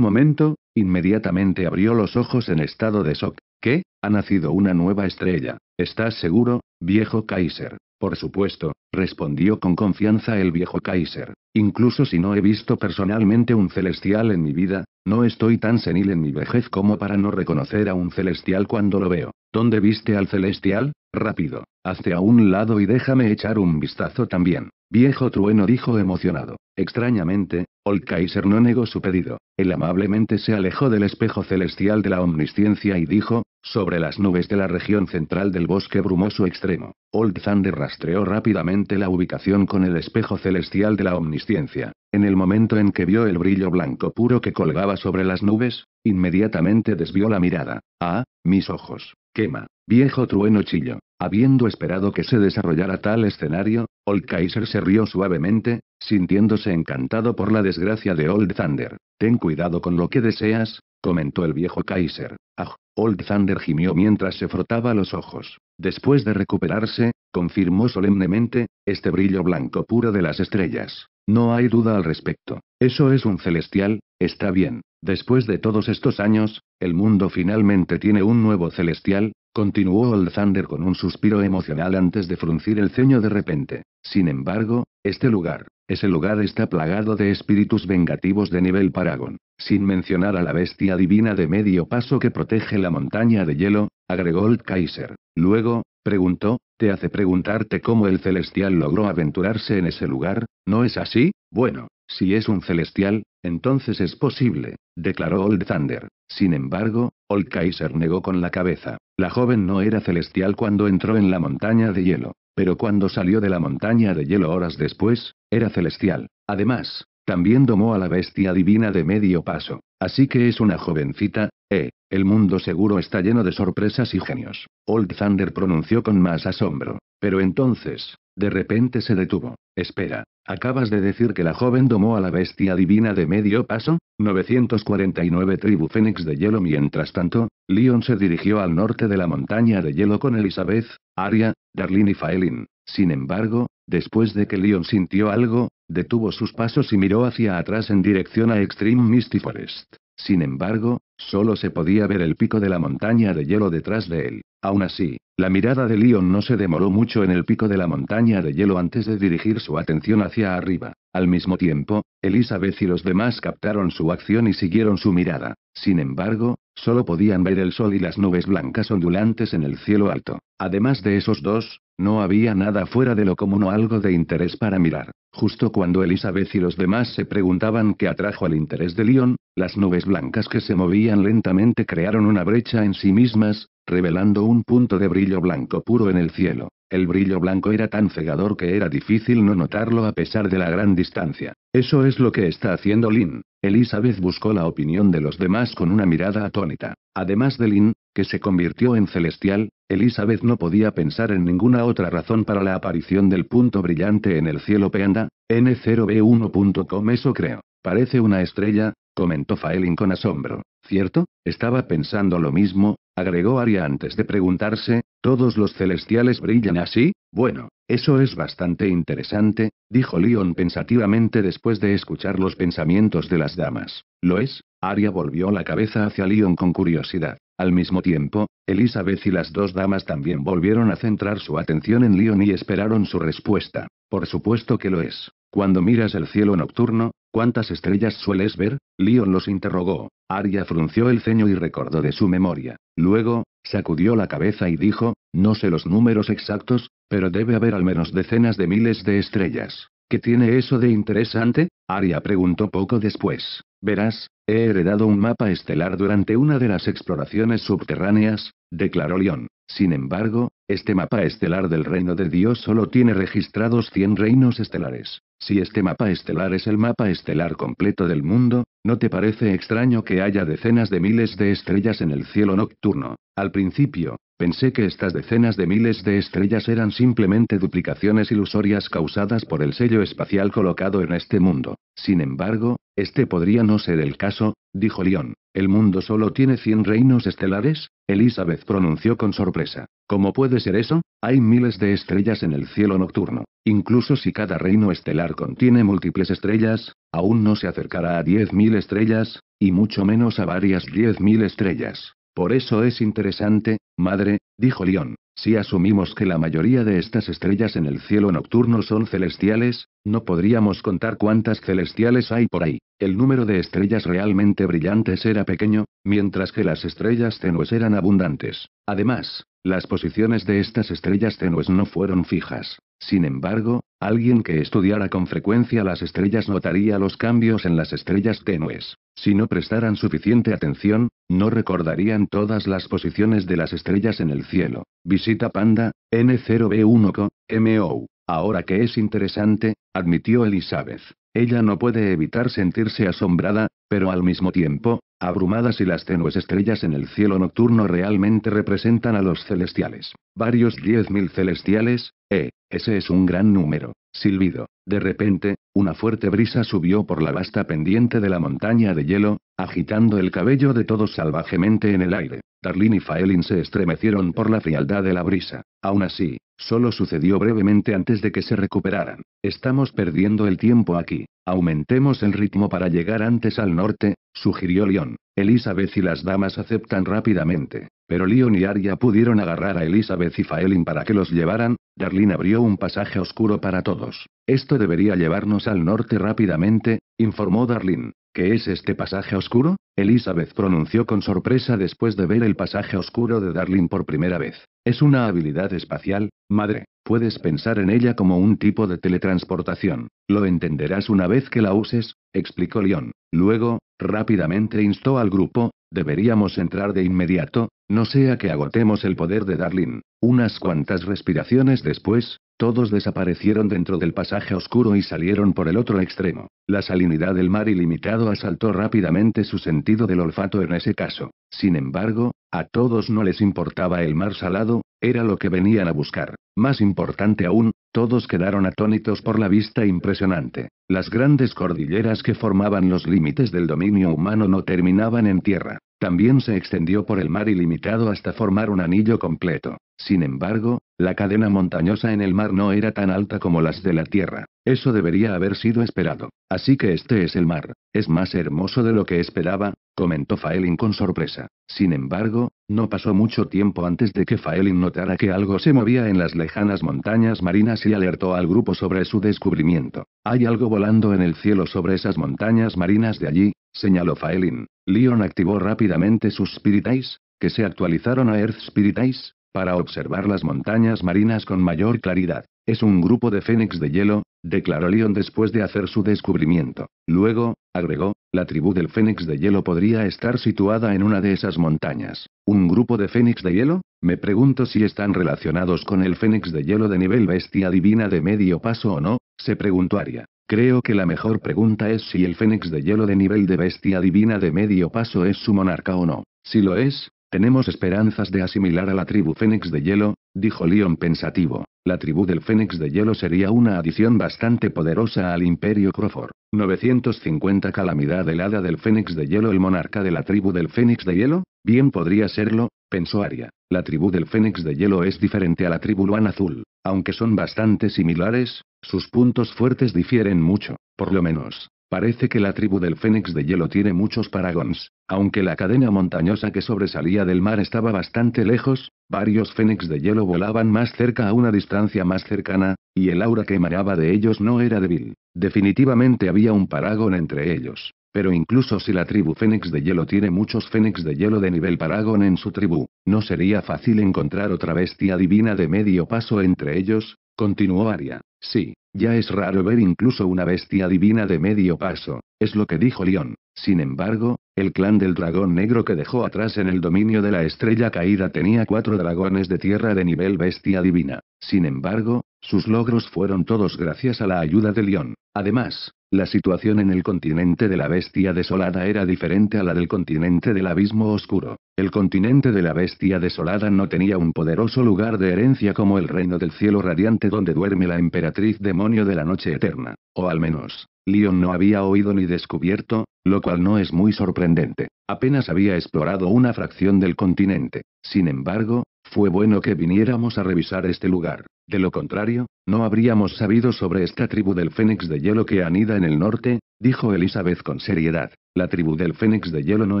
momento, inmediatamente abrió los ojos en estado de shock. ¿Qué? Ha nacido una nueva estrella. ¿Estás seguro? Viejo Kaiser. Por supuesto, respondió con confianza el viejo Kaiser. Incluso si no he visto personalmente un celestial en mi vida, no estoy tan senil en mi vejez como para no reconocer a un celestial cuando lo veo. ¿Dónde viste al celestial? Rápido, hazte a un lado y déjame echar un vistazo también. Viejo trueno dijo emocionado. Extrañamente, Old Kaiser no negó su pedido. Él amablemente se alejó del espejo celestial de la omnisciencia y dijo, sobre las nubes de la región central del bosque brumoso extremo. Old Thunder rastreó rápidamente la ubicación con el espejo celestial de la omnisciencia. En el momento en que vio el brillo blanco puro que colgaba sobre las nubes, inmediatamente desvió la mirada. Ah, mis ojos. Quema. Viejo trueno chillo. Habiendo esperado que se desarrollara tal escenario, Old Kaiser se rió suavemente, sintiéndose encantado por la desgracia de Old Thunder. Ten cuidado con lo que deseas, comentó el viejo Kaiser. Ah, Old Thunder gimió mientras se frotaba los ojos. Después de recuperarse, confirmó solemnemente, este brillo blanco puro de las estrellas. No hay duda al respecto. Eso es un celestial, está bien. Después de todos estos años, el mundo finalmente tiene un nuevo celestial, continuó Old Thunder con un suspiro emocional antes de fruncir el ceño de repente. Sin embargo, este lugar, ese lugar está plagado de espíritus vengativos de nivel Paragon. Sin mencionar a la bestia divina de medio paso que protege la montaña de hielo, agregó Old Kaiser. Luego, preguntó, te hace preguntarte cómo el celestial logró aventurarse en ese lugar, ¿no es así? Bueno, si es un celestial, entonces es posible, declaró Old Thunder. Sin embargo, Old Kaiser negó con la cabeza. La joven no era celestial cuando entró en la montaña de hielo, pero cuando salió de la montaña de hielo horas después, era celestial. Además, también domó a la bestia divina de medio paso. Así que es una jovencita, eh. El mundo seguro está lleno de sorpresas y genios. Old Thunder pronunció con más asombro. Pero entonces, de repente se detuvo. Espera, ¿acabas de decir que la joven domó a la bestia divina de medio paso? 949 Tribu Fénix de Hielo Mientras tanto, Leon se dirigió al norte de la montaña de hielo con Elizabeth, Aria, Darlene y Faelin. Sin embargo, después de que Leon sintió algo, detuvo sus pasos y miró hacia atrás en dirección a Extreme Misty Forest. Sin embargo, solo se podía ver el pico de la montaña de hielo detrás de él. Aún así, la mirada de Leon no se demoró mucho en el pico de la montaña de hielo antes de dirigir su atención hacia arriba. Al mismo tiempo, Elizabeth y los demás captaron su acción y siguieron su mirada. Sin embargo, solo podían ver el sol y las nubes blancas ondulantes en el cielo alto. Además de esos dos, no había nada fuera de lo común o algo de interés para mirar. Justo cuando Elizabeth y los demás se preguntaban qué atrajo al interés de León, las nubes blancas que se movían lentamente crearon una brecha en sí mismas, revelando un punto de brillo blanco puro en el cielo. El brillo blanco era tan cegador que era difícil no notarlo a pesar de la gran distancia. Eso es lo que está haciendo Lin. Elizabeth buscó la opinión de los demás con una mirada atónita. Además de Lin, que se convirtió en celestial, Elizabeth no podía pensar en ninguna otra razón para la aparición del punto brillante en el cielo peanda, n0b1.com eso creo. Parece una estrella, comentó Faelin con asombro. ¿Cierto? Estaba pensando lo mismo, agregó Aria antes de preguntarse, ¿Todos los celestiales brillan así? Bueno, eso es bastante interesante, dijo Leon pensativamente después de escuchar los pensamientos de las damas. ¿Lo es? Aria volvió la cabeza hacia Leon con curiosidad. Al mismo tiempo, Elizabeth y las dos damas también volvieron a centrar su atención en Leon y esperaron su respuesta. Por supuesto que lo es. Cuando miras el cielo nocturno, ¿cuántas estrellas sueles ver? Leon los interrogó. Aria frunció el ceño y recordó de su memoria. Luego, Sacudió la cabeza y dijo, no sé los números exactos, pero debe haber al menos decenas de miles de estrellas. ¿Qué tiene eso de interesante? Aria preguntó poco después. Verás, he heredado un mapa estelar durante una de las exploraciones subterráneas, declaró León. Sin embargo, este mapa estelar del reino de Dios solo tiene registrados 100 reinos estelares. Si este mapa estelar es el mapa estelar completo del mundo, ¿no te parece extraño que haya decenas de miles de estrellas en el cielo nocturno? Al principio, pensé que estas decenas de miles de estrellas eran simplemente duplicaciones ilusorias causadas por el sello espacial colocado en este mundo. Sin embargo, este podría no ser el caso, dijo León. El mundo solo tiene 100 reinos estelares, Elizabeth pronunció con sorpresa. ¿Cómo puede ser eso? Hay miles de estrellas en el cielo nocturno. Incluso si cada reino estelar contiene múltiples estrellas, aún no se acercará a 10.000 estrellas, y mucho menos a varias 10.000 estrellas. Por eso es interesante, madre, dijo León, si asumimos que la mayoría de estas estrellas en el cielo nocturno son celestiales, no podríamos contar cuántas celestiales hay por ahí. El número de estrellas realmente brillantes era pequeño, mientras que las estrellas tenues eran abundantes. Además, las posiciones de estas estrellas tenues no fueron fijas. Sin embargo, Alguien que estudiara con frecuencia las estrellas notaría los cambios en las estrellas tenues. Si no prestaran suficiente atención, no recordarían todas las posiciones de las estrellas en el cielo. Visita Panda, N0B1CO, MO. Ahora que es interesante, admitió Elizabeth. Ella no puede evitar sentirse asombrada, pero al mismo tiempo, Abrumadas y las tenues estrellas en el cielo nocturno realmente representan a los celestiales. Varios 10.000 celestiales, eh, ese es un gran número. Silbido. De repente, una fuerte brisa subió por la vasta pendiente de la montaña de hielo, agitando el cabello de todos salvajemente en el aire. Darlene y Faelin se estremecieron por la frialdad de la brisa. Aún así, solo sucedió brevemente antes de que se recuperaran. Estamos perdiendo el tiempo aquí. Aumentemos el ritmo para llegar antes al norte, sugirió Leon. Elizabeth y las damas aceptan rápidamente. Pero Leon y Arya pudieron agarrar a Elizabeth y Faelin para que los llevaran, Darlene abrió un pasaje oscuro para todos. Esto debería llevarnos al norte rápidamente, informó Darlene. ¿Qué es este pasaje oscuro? Elizabeth pronunció con sorpresa después de ver el pasaje oscuro de Darlene por primera vez. Es una habilidad espacial, madre. Puedes pensar en ella como un tipo de teletransportación. Lo entenderás una vez que la uses, explicó Leon. Luego, rápidamente instó al grupo, deberíamos entrar de inmediato, no sea que agotemos el poder de Darlin. Unas cuantas respiraciones después, todos desaparecieron dentro del pasaje oscuro y salieron por el otro extremo. La salinidad del mar ilimitado asaltó rápidamente su sentido del olfato en ese caso. Sin embargo, a todos no les importaba el mar salado, era lo que venían a buscar. Más importante aún, todos quedaron atónitos por la vista impresionante. Las grandes cordilleras que formaban los límites del dominio humano no terminaban en tierra. También se extendió por el mar ilimitado hasta formar un anillo completo. Sin embargo, la cadena montañosa en el mar no era tan alta como las de la tierra. Eso debería haber sido esperado. Así que este es el mar. Es más hermoso de lo que esperaba, comentó Faelin con sorpresa. Sin embargo, no pasó mucho tiempo antes de que Faelin notara que algo se movía en las lejanas montañas marinas y alertó al grupo sobre su descubrimiento. Hay algo volando en el cielo sobre esas montañas marinas de allí, señaló Faelin. Leon activó rápidamente sus Spirit Eyes, que se actualizaron a Earth Spirit Eyes, para observar las montañas marinas con mayor claridad. Es un grupo de fénix de hielo, declaró Leon después de hacer su descubrimiento. Luego, agregó, la tribu del fénix de hielo podría estar situada en una de esas montañas. ¿Un grupo de fénix de hielo? Me pregunto si están relacionados con el fénix de hielo de nivel bestia divina de medio paso o no, se preguntó Aria. Creo que la mejor pregunta es si el fénix de hielo de nivel de bestia divina de medio paso es su monarca o no. Si lo es, tenemos esperanzas de asimilar a la tribu fénix de hielo, dijo Leon pensativo. La tribu del fénix de hielo sería una adición bastante poderosa al imperio Crawford. 950 Calamidad helada del fénix de hielo El monarca de la tribu del fénix de hielo, Bien podría serlo, pensó Aria. La tribu del Fénix de Hielo es diferente a la tribu Luan Azul. Aunque son bastante similares, sus puntos fuertes difieren mucho, por lo menos. Parece que la tribu del Fénix de Hielo tiene muchos paragones. Aunque la cadena montañosa que sobresalía del mar estaba bastante lejos, varios Fénix de Hielo volaban más cerca a una distancia más cercana, y el aura que emanaba de ellos no era débil. Definitivamente había un paragón entre ellos. Pero incluso si la tribu Fénix de Hielo tiene muchos Fénix de Hielo de nivel Paragon en su tribu, no sería fácil encontrar otra bestia divina de medio paso entre ellos, continuó Aria. Sí, ya es raro ver incluso una bestia divina de medio paso, es lo que dijo León. Sin embargo, el clan del dragón negro que dejó atrás en el dominio de la estrella caída tenía cuatro dragones de tierra de nivel bestia divina. Sin embargo, sus logros fueron todos gracias a la ayuda de León. Además, la situación en el continente de la bestia desolada era diferente a la del continente del abismo oscuro. El continente de la bestia desolada no tenía un poderoso lugar de herencia como el reino del cielo radiante donde duerme la emperatriz demonio de la noche eterna. O al menos, Leon no había oído ni descubierto, lo cual no es muy sorprendente. Apenas había explorado una fracción del continente. Sin embargo, fue bueno que viniéramos a revisar este lugar. De lo contrario, no habríamos sabido sobre esta tribu del fénix de hielo que anida en el norte, dijo Elizabeth con seriedad. La tribu del fénix de hielo no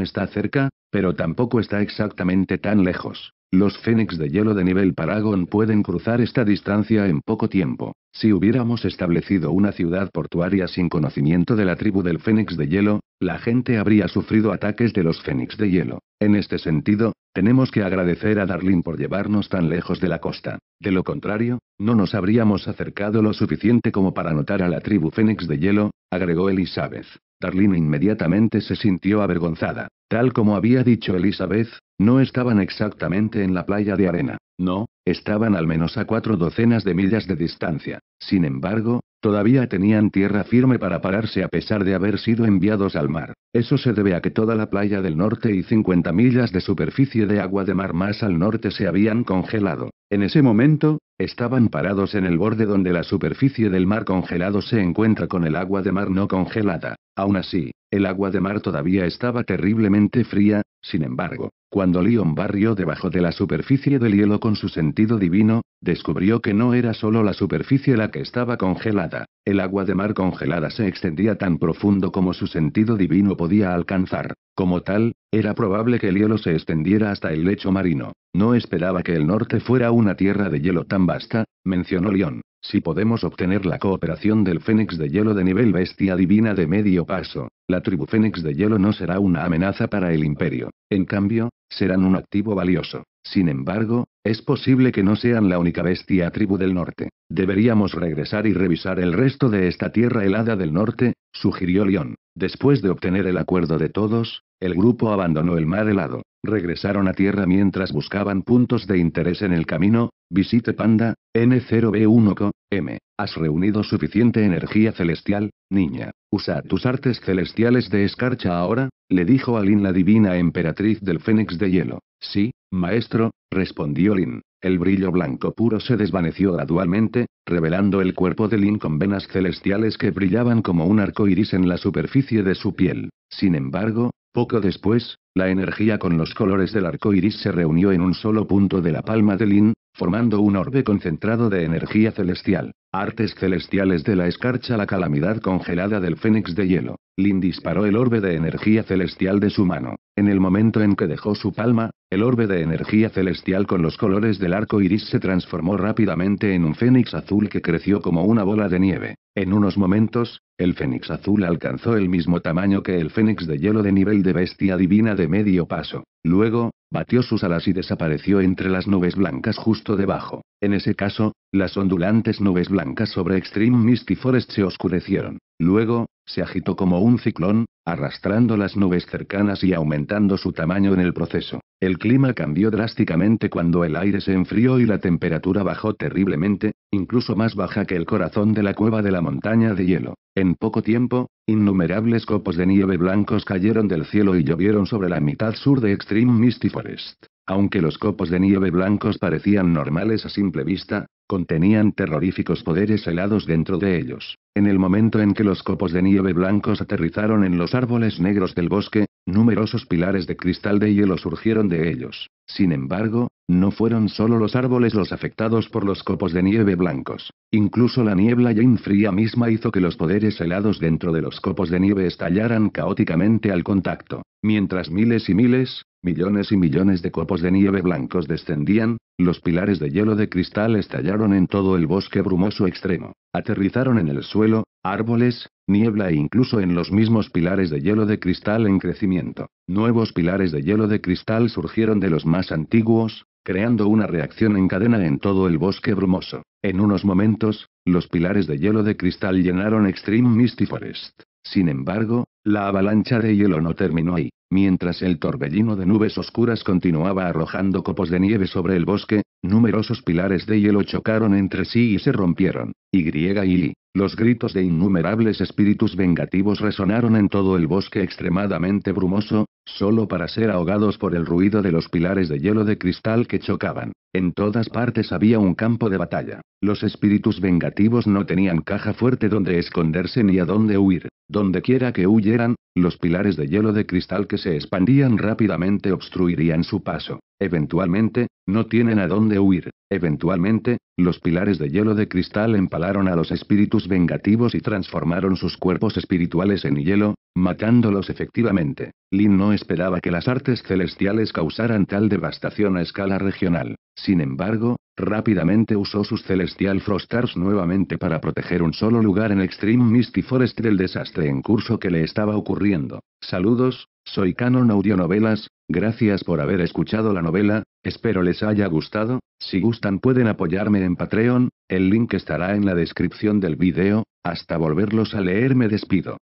está cerca, pero tampoco está exactamente tan lejos. Los fénix de hielo de nivel Paragon pueden cruzar esta distancia en poco tiempo. Si hubiéramos establecido una ciudad portuaria sin conocimiento de la tribu del fénix de hielo, la gente habría sufrido ataques de los fénix de hielo. En este sentido, tenemos que agradecer a Darlene por llevarnos tan lejos de la costa. De lo contrario, no nos habríamos acercado lo suficiente como para notar a la tribu Fénix de hielo, agregó Elizabeth. Darlene inmediatamente se sintió avergonzada. Tal como había dicho Elizabeth, no estaban exactamente en la playa de arena. No, Estaban al menos a cuatro docenas de millas de distancia. Sin embargo, todavía tenían tierra firme para pararse a pesar de haber sido enviados al mar. Eso se debe a que toda la playa del norte y 50 millas de superficie de agua de mar más al norte se habían congelado. En ese momento, estaban parados en el borde donde la superficie del mar congelado se encuentra con el agua de mar no congelada. Aún así, el agua de mar todavía estaba terriblemente fría, sin embargo, cuando Leon barrió debajo de la superficie del hielo con su sentido divino, descubrió que no era solo la superficie la que estaba congelada, el agua de mar congelada se extendía tan profundo como su sentido divino podía alcanzar. Como tal, era probable que el hielo se extendiera hasta el lecho marino. No esperaba que el norte fuera una tierra de hielo tan vasta, mencionó Leon. Si podemos obtener la cooperación del Fénix de Hielo de nivel bestia divina de medio paso, la tribu Fénix de Hielo no será una amenaza para el imperio. En cambio, serán un activo valioso. Sin embargo, es posible que no sean la única bestia tribu del norte. Deberíamos regresar y revisar el resto de esta tierra helada del norte, sugirió León. Después de obtener el acuerdo de todos, el grupo abandonó el mar helado. Regresaron a tierra mientras buscaban puntos de interés en el camino. Visite Panda, N0B1CO, M. Has reunido suficiente energía celestial, niña. Usa tus artes celestiales de escarcha ahora, le dijo Alin la divina emperatriz del Fénix de Hielo. Sí, Maestro, respondió Lin. El brillo blanco puro se desvaneció gradualmente, revelando el cuerpo de Lin con venas celestiales que brillaban como un arco iris en la superficie de su piel. Sin embargo, poco después, la energía con los colores del arco iris se reunió en un solo punto de la palma de Lin, formando un orbe concentrado de energía celestial. Artes celestiales de la escarcha, la calamidad congelada del fénix de hielo. Lin disparó el orbe de energía celestial de su mano. En el momento en que dejó su palma, el orbe de energía celestial con los colores del arco iris se transformó rápidamente en un fénix azul que creció como una bola de nieve. En unos momentos, el fénix azul alcanzó el mismo tamaño que el fénix de hielo de nivel de bestia divina de medio paso. Luego, batió sus alas y desapareció entre las nubes blancas justo debajo. En ese caso, las ondulantes nubes blancas sobre Extreme Misty Forest se oscurecieron. Luego, se agitó como un ciclón, arrastrando las nubes cercanas y aumentando su tamaño en el proceso. El clima cambió drásticamente cuando el aire se enfrió y la temperatura bajó terriblemente, incluso más baja que el corazón de la cueva de la montaña de hielo. En poco tiempo, innumerables copos de nieve blancos cayeron del cielo y llovieron sobre la mitad sur de Extreme Misty Forest. Aunque los copos de nieve blancos parecían normales a simple vista, contenían terroríficos poderes helados dentro de ellos. En el momento en que los copos de nieve blancos aterrizaron en los árboles negros del bosque, Numerosos pilares de cristal de hielo surgieron de ellos. Sin embargo, no fueron solo los árboles los afectados por los copos de nieve blancos. Incluso la niebla ya fría misma hizo que los poderes helados dentro de los copos de nieve estallaran caóticamente al contacto, mientras miles y miles, Millones y millones de copos de nieve blancos descendían, los pilares de hielo de cristal estallaron en todo el bosque brumoso extremo, aterrizaron en el suelo, árboles, niebla e incluso en los mismos pilares de hielo de cristal en crecimiento. Nuevos pilares de hielo de cristal surgieron de los más antiguos, creando una reacción en cadena en todo el bosque brumoso. En unos momentos, los pilares de hielo de cristal llenaron Extreme Misty Forest. Sin embargo, la avalancha de hielo no terminó ahí. Mientras el torbellino de nubes oscuras continuaba arrojando copos de nieve sobre el bosque, numerosos pilares de hielo chocaron entre sí y se rompieron. Y y los gritos de innumerables espíritus vengativos resonaron en todo el bosque extremadamente brumoso, solo para ser ahogados por el ruido de los pilares de hielo de cristal que chocaban. En todas partes había un campo de batalla. Los espíritus vengativos no tenían caja fuerte donde esconderse ni a dónde huir. Donde quiera que huyeran, los pilares de hielo de cristal que se expandían rápidamente obstruirían su paso. Eventualmente, no tienen a dónde huir. Eventualmente, los pilares de hielo de cristal empalaron a los espíritus vengativos y transformaron sus cuerpos espirituales en hielo, matándolos efectivamente. Lin no esperaba que las artes celestiales causaran tal devastación a escala regional. Sin embargo, Rápidamente usó sus Celestial Frostars nuevamente para proteger un solo lugar en Extreme Misty Forest del desastre en curso que le estaba ocurriendo. Saludos, soy Canon Novelas, gracias por haber escuchado la novela, espero les haya gustado, si gustan pueden apoyarme en Patreon, el link estará en la descripción del video, hasta volverlos a leer me despido.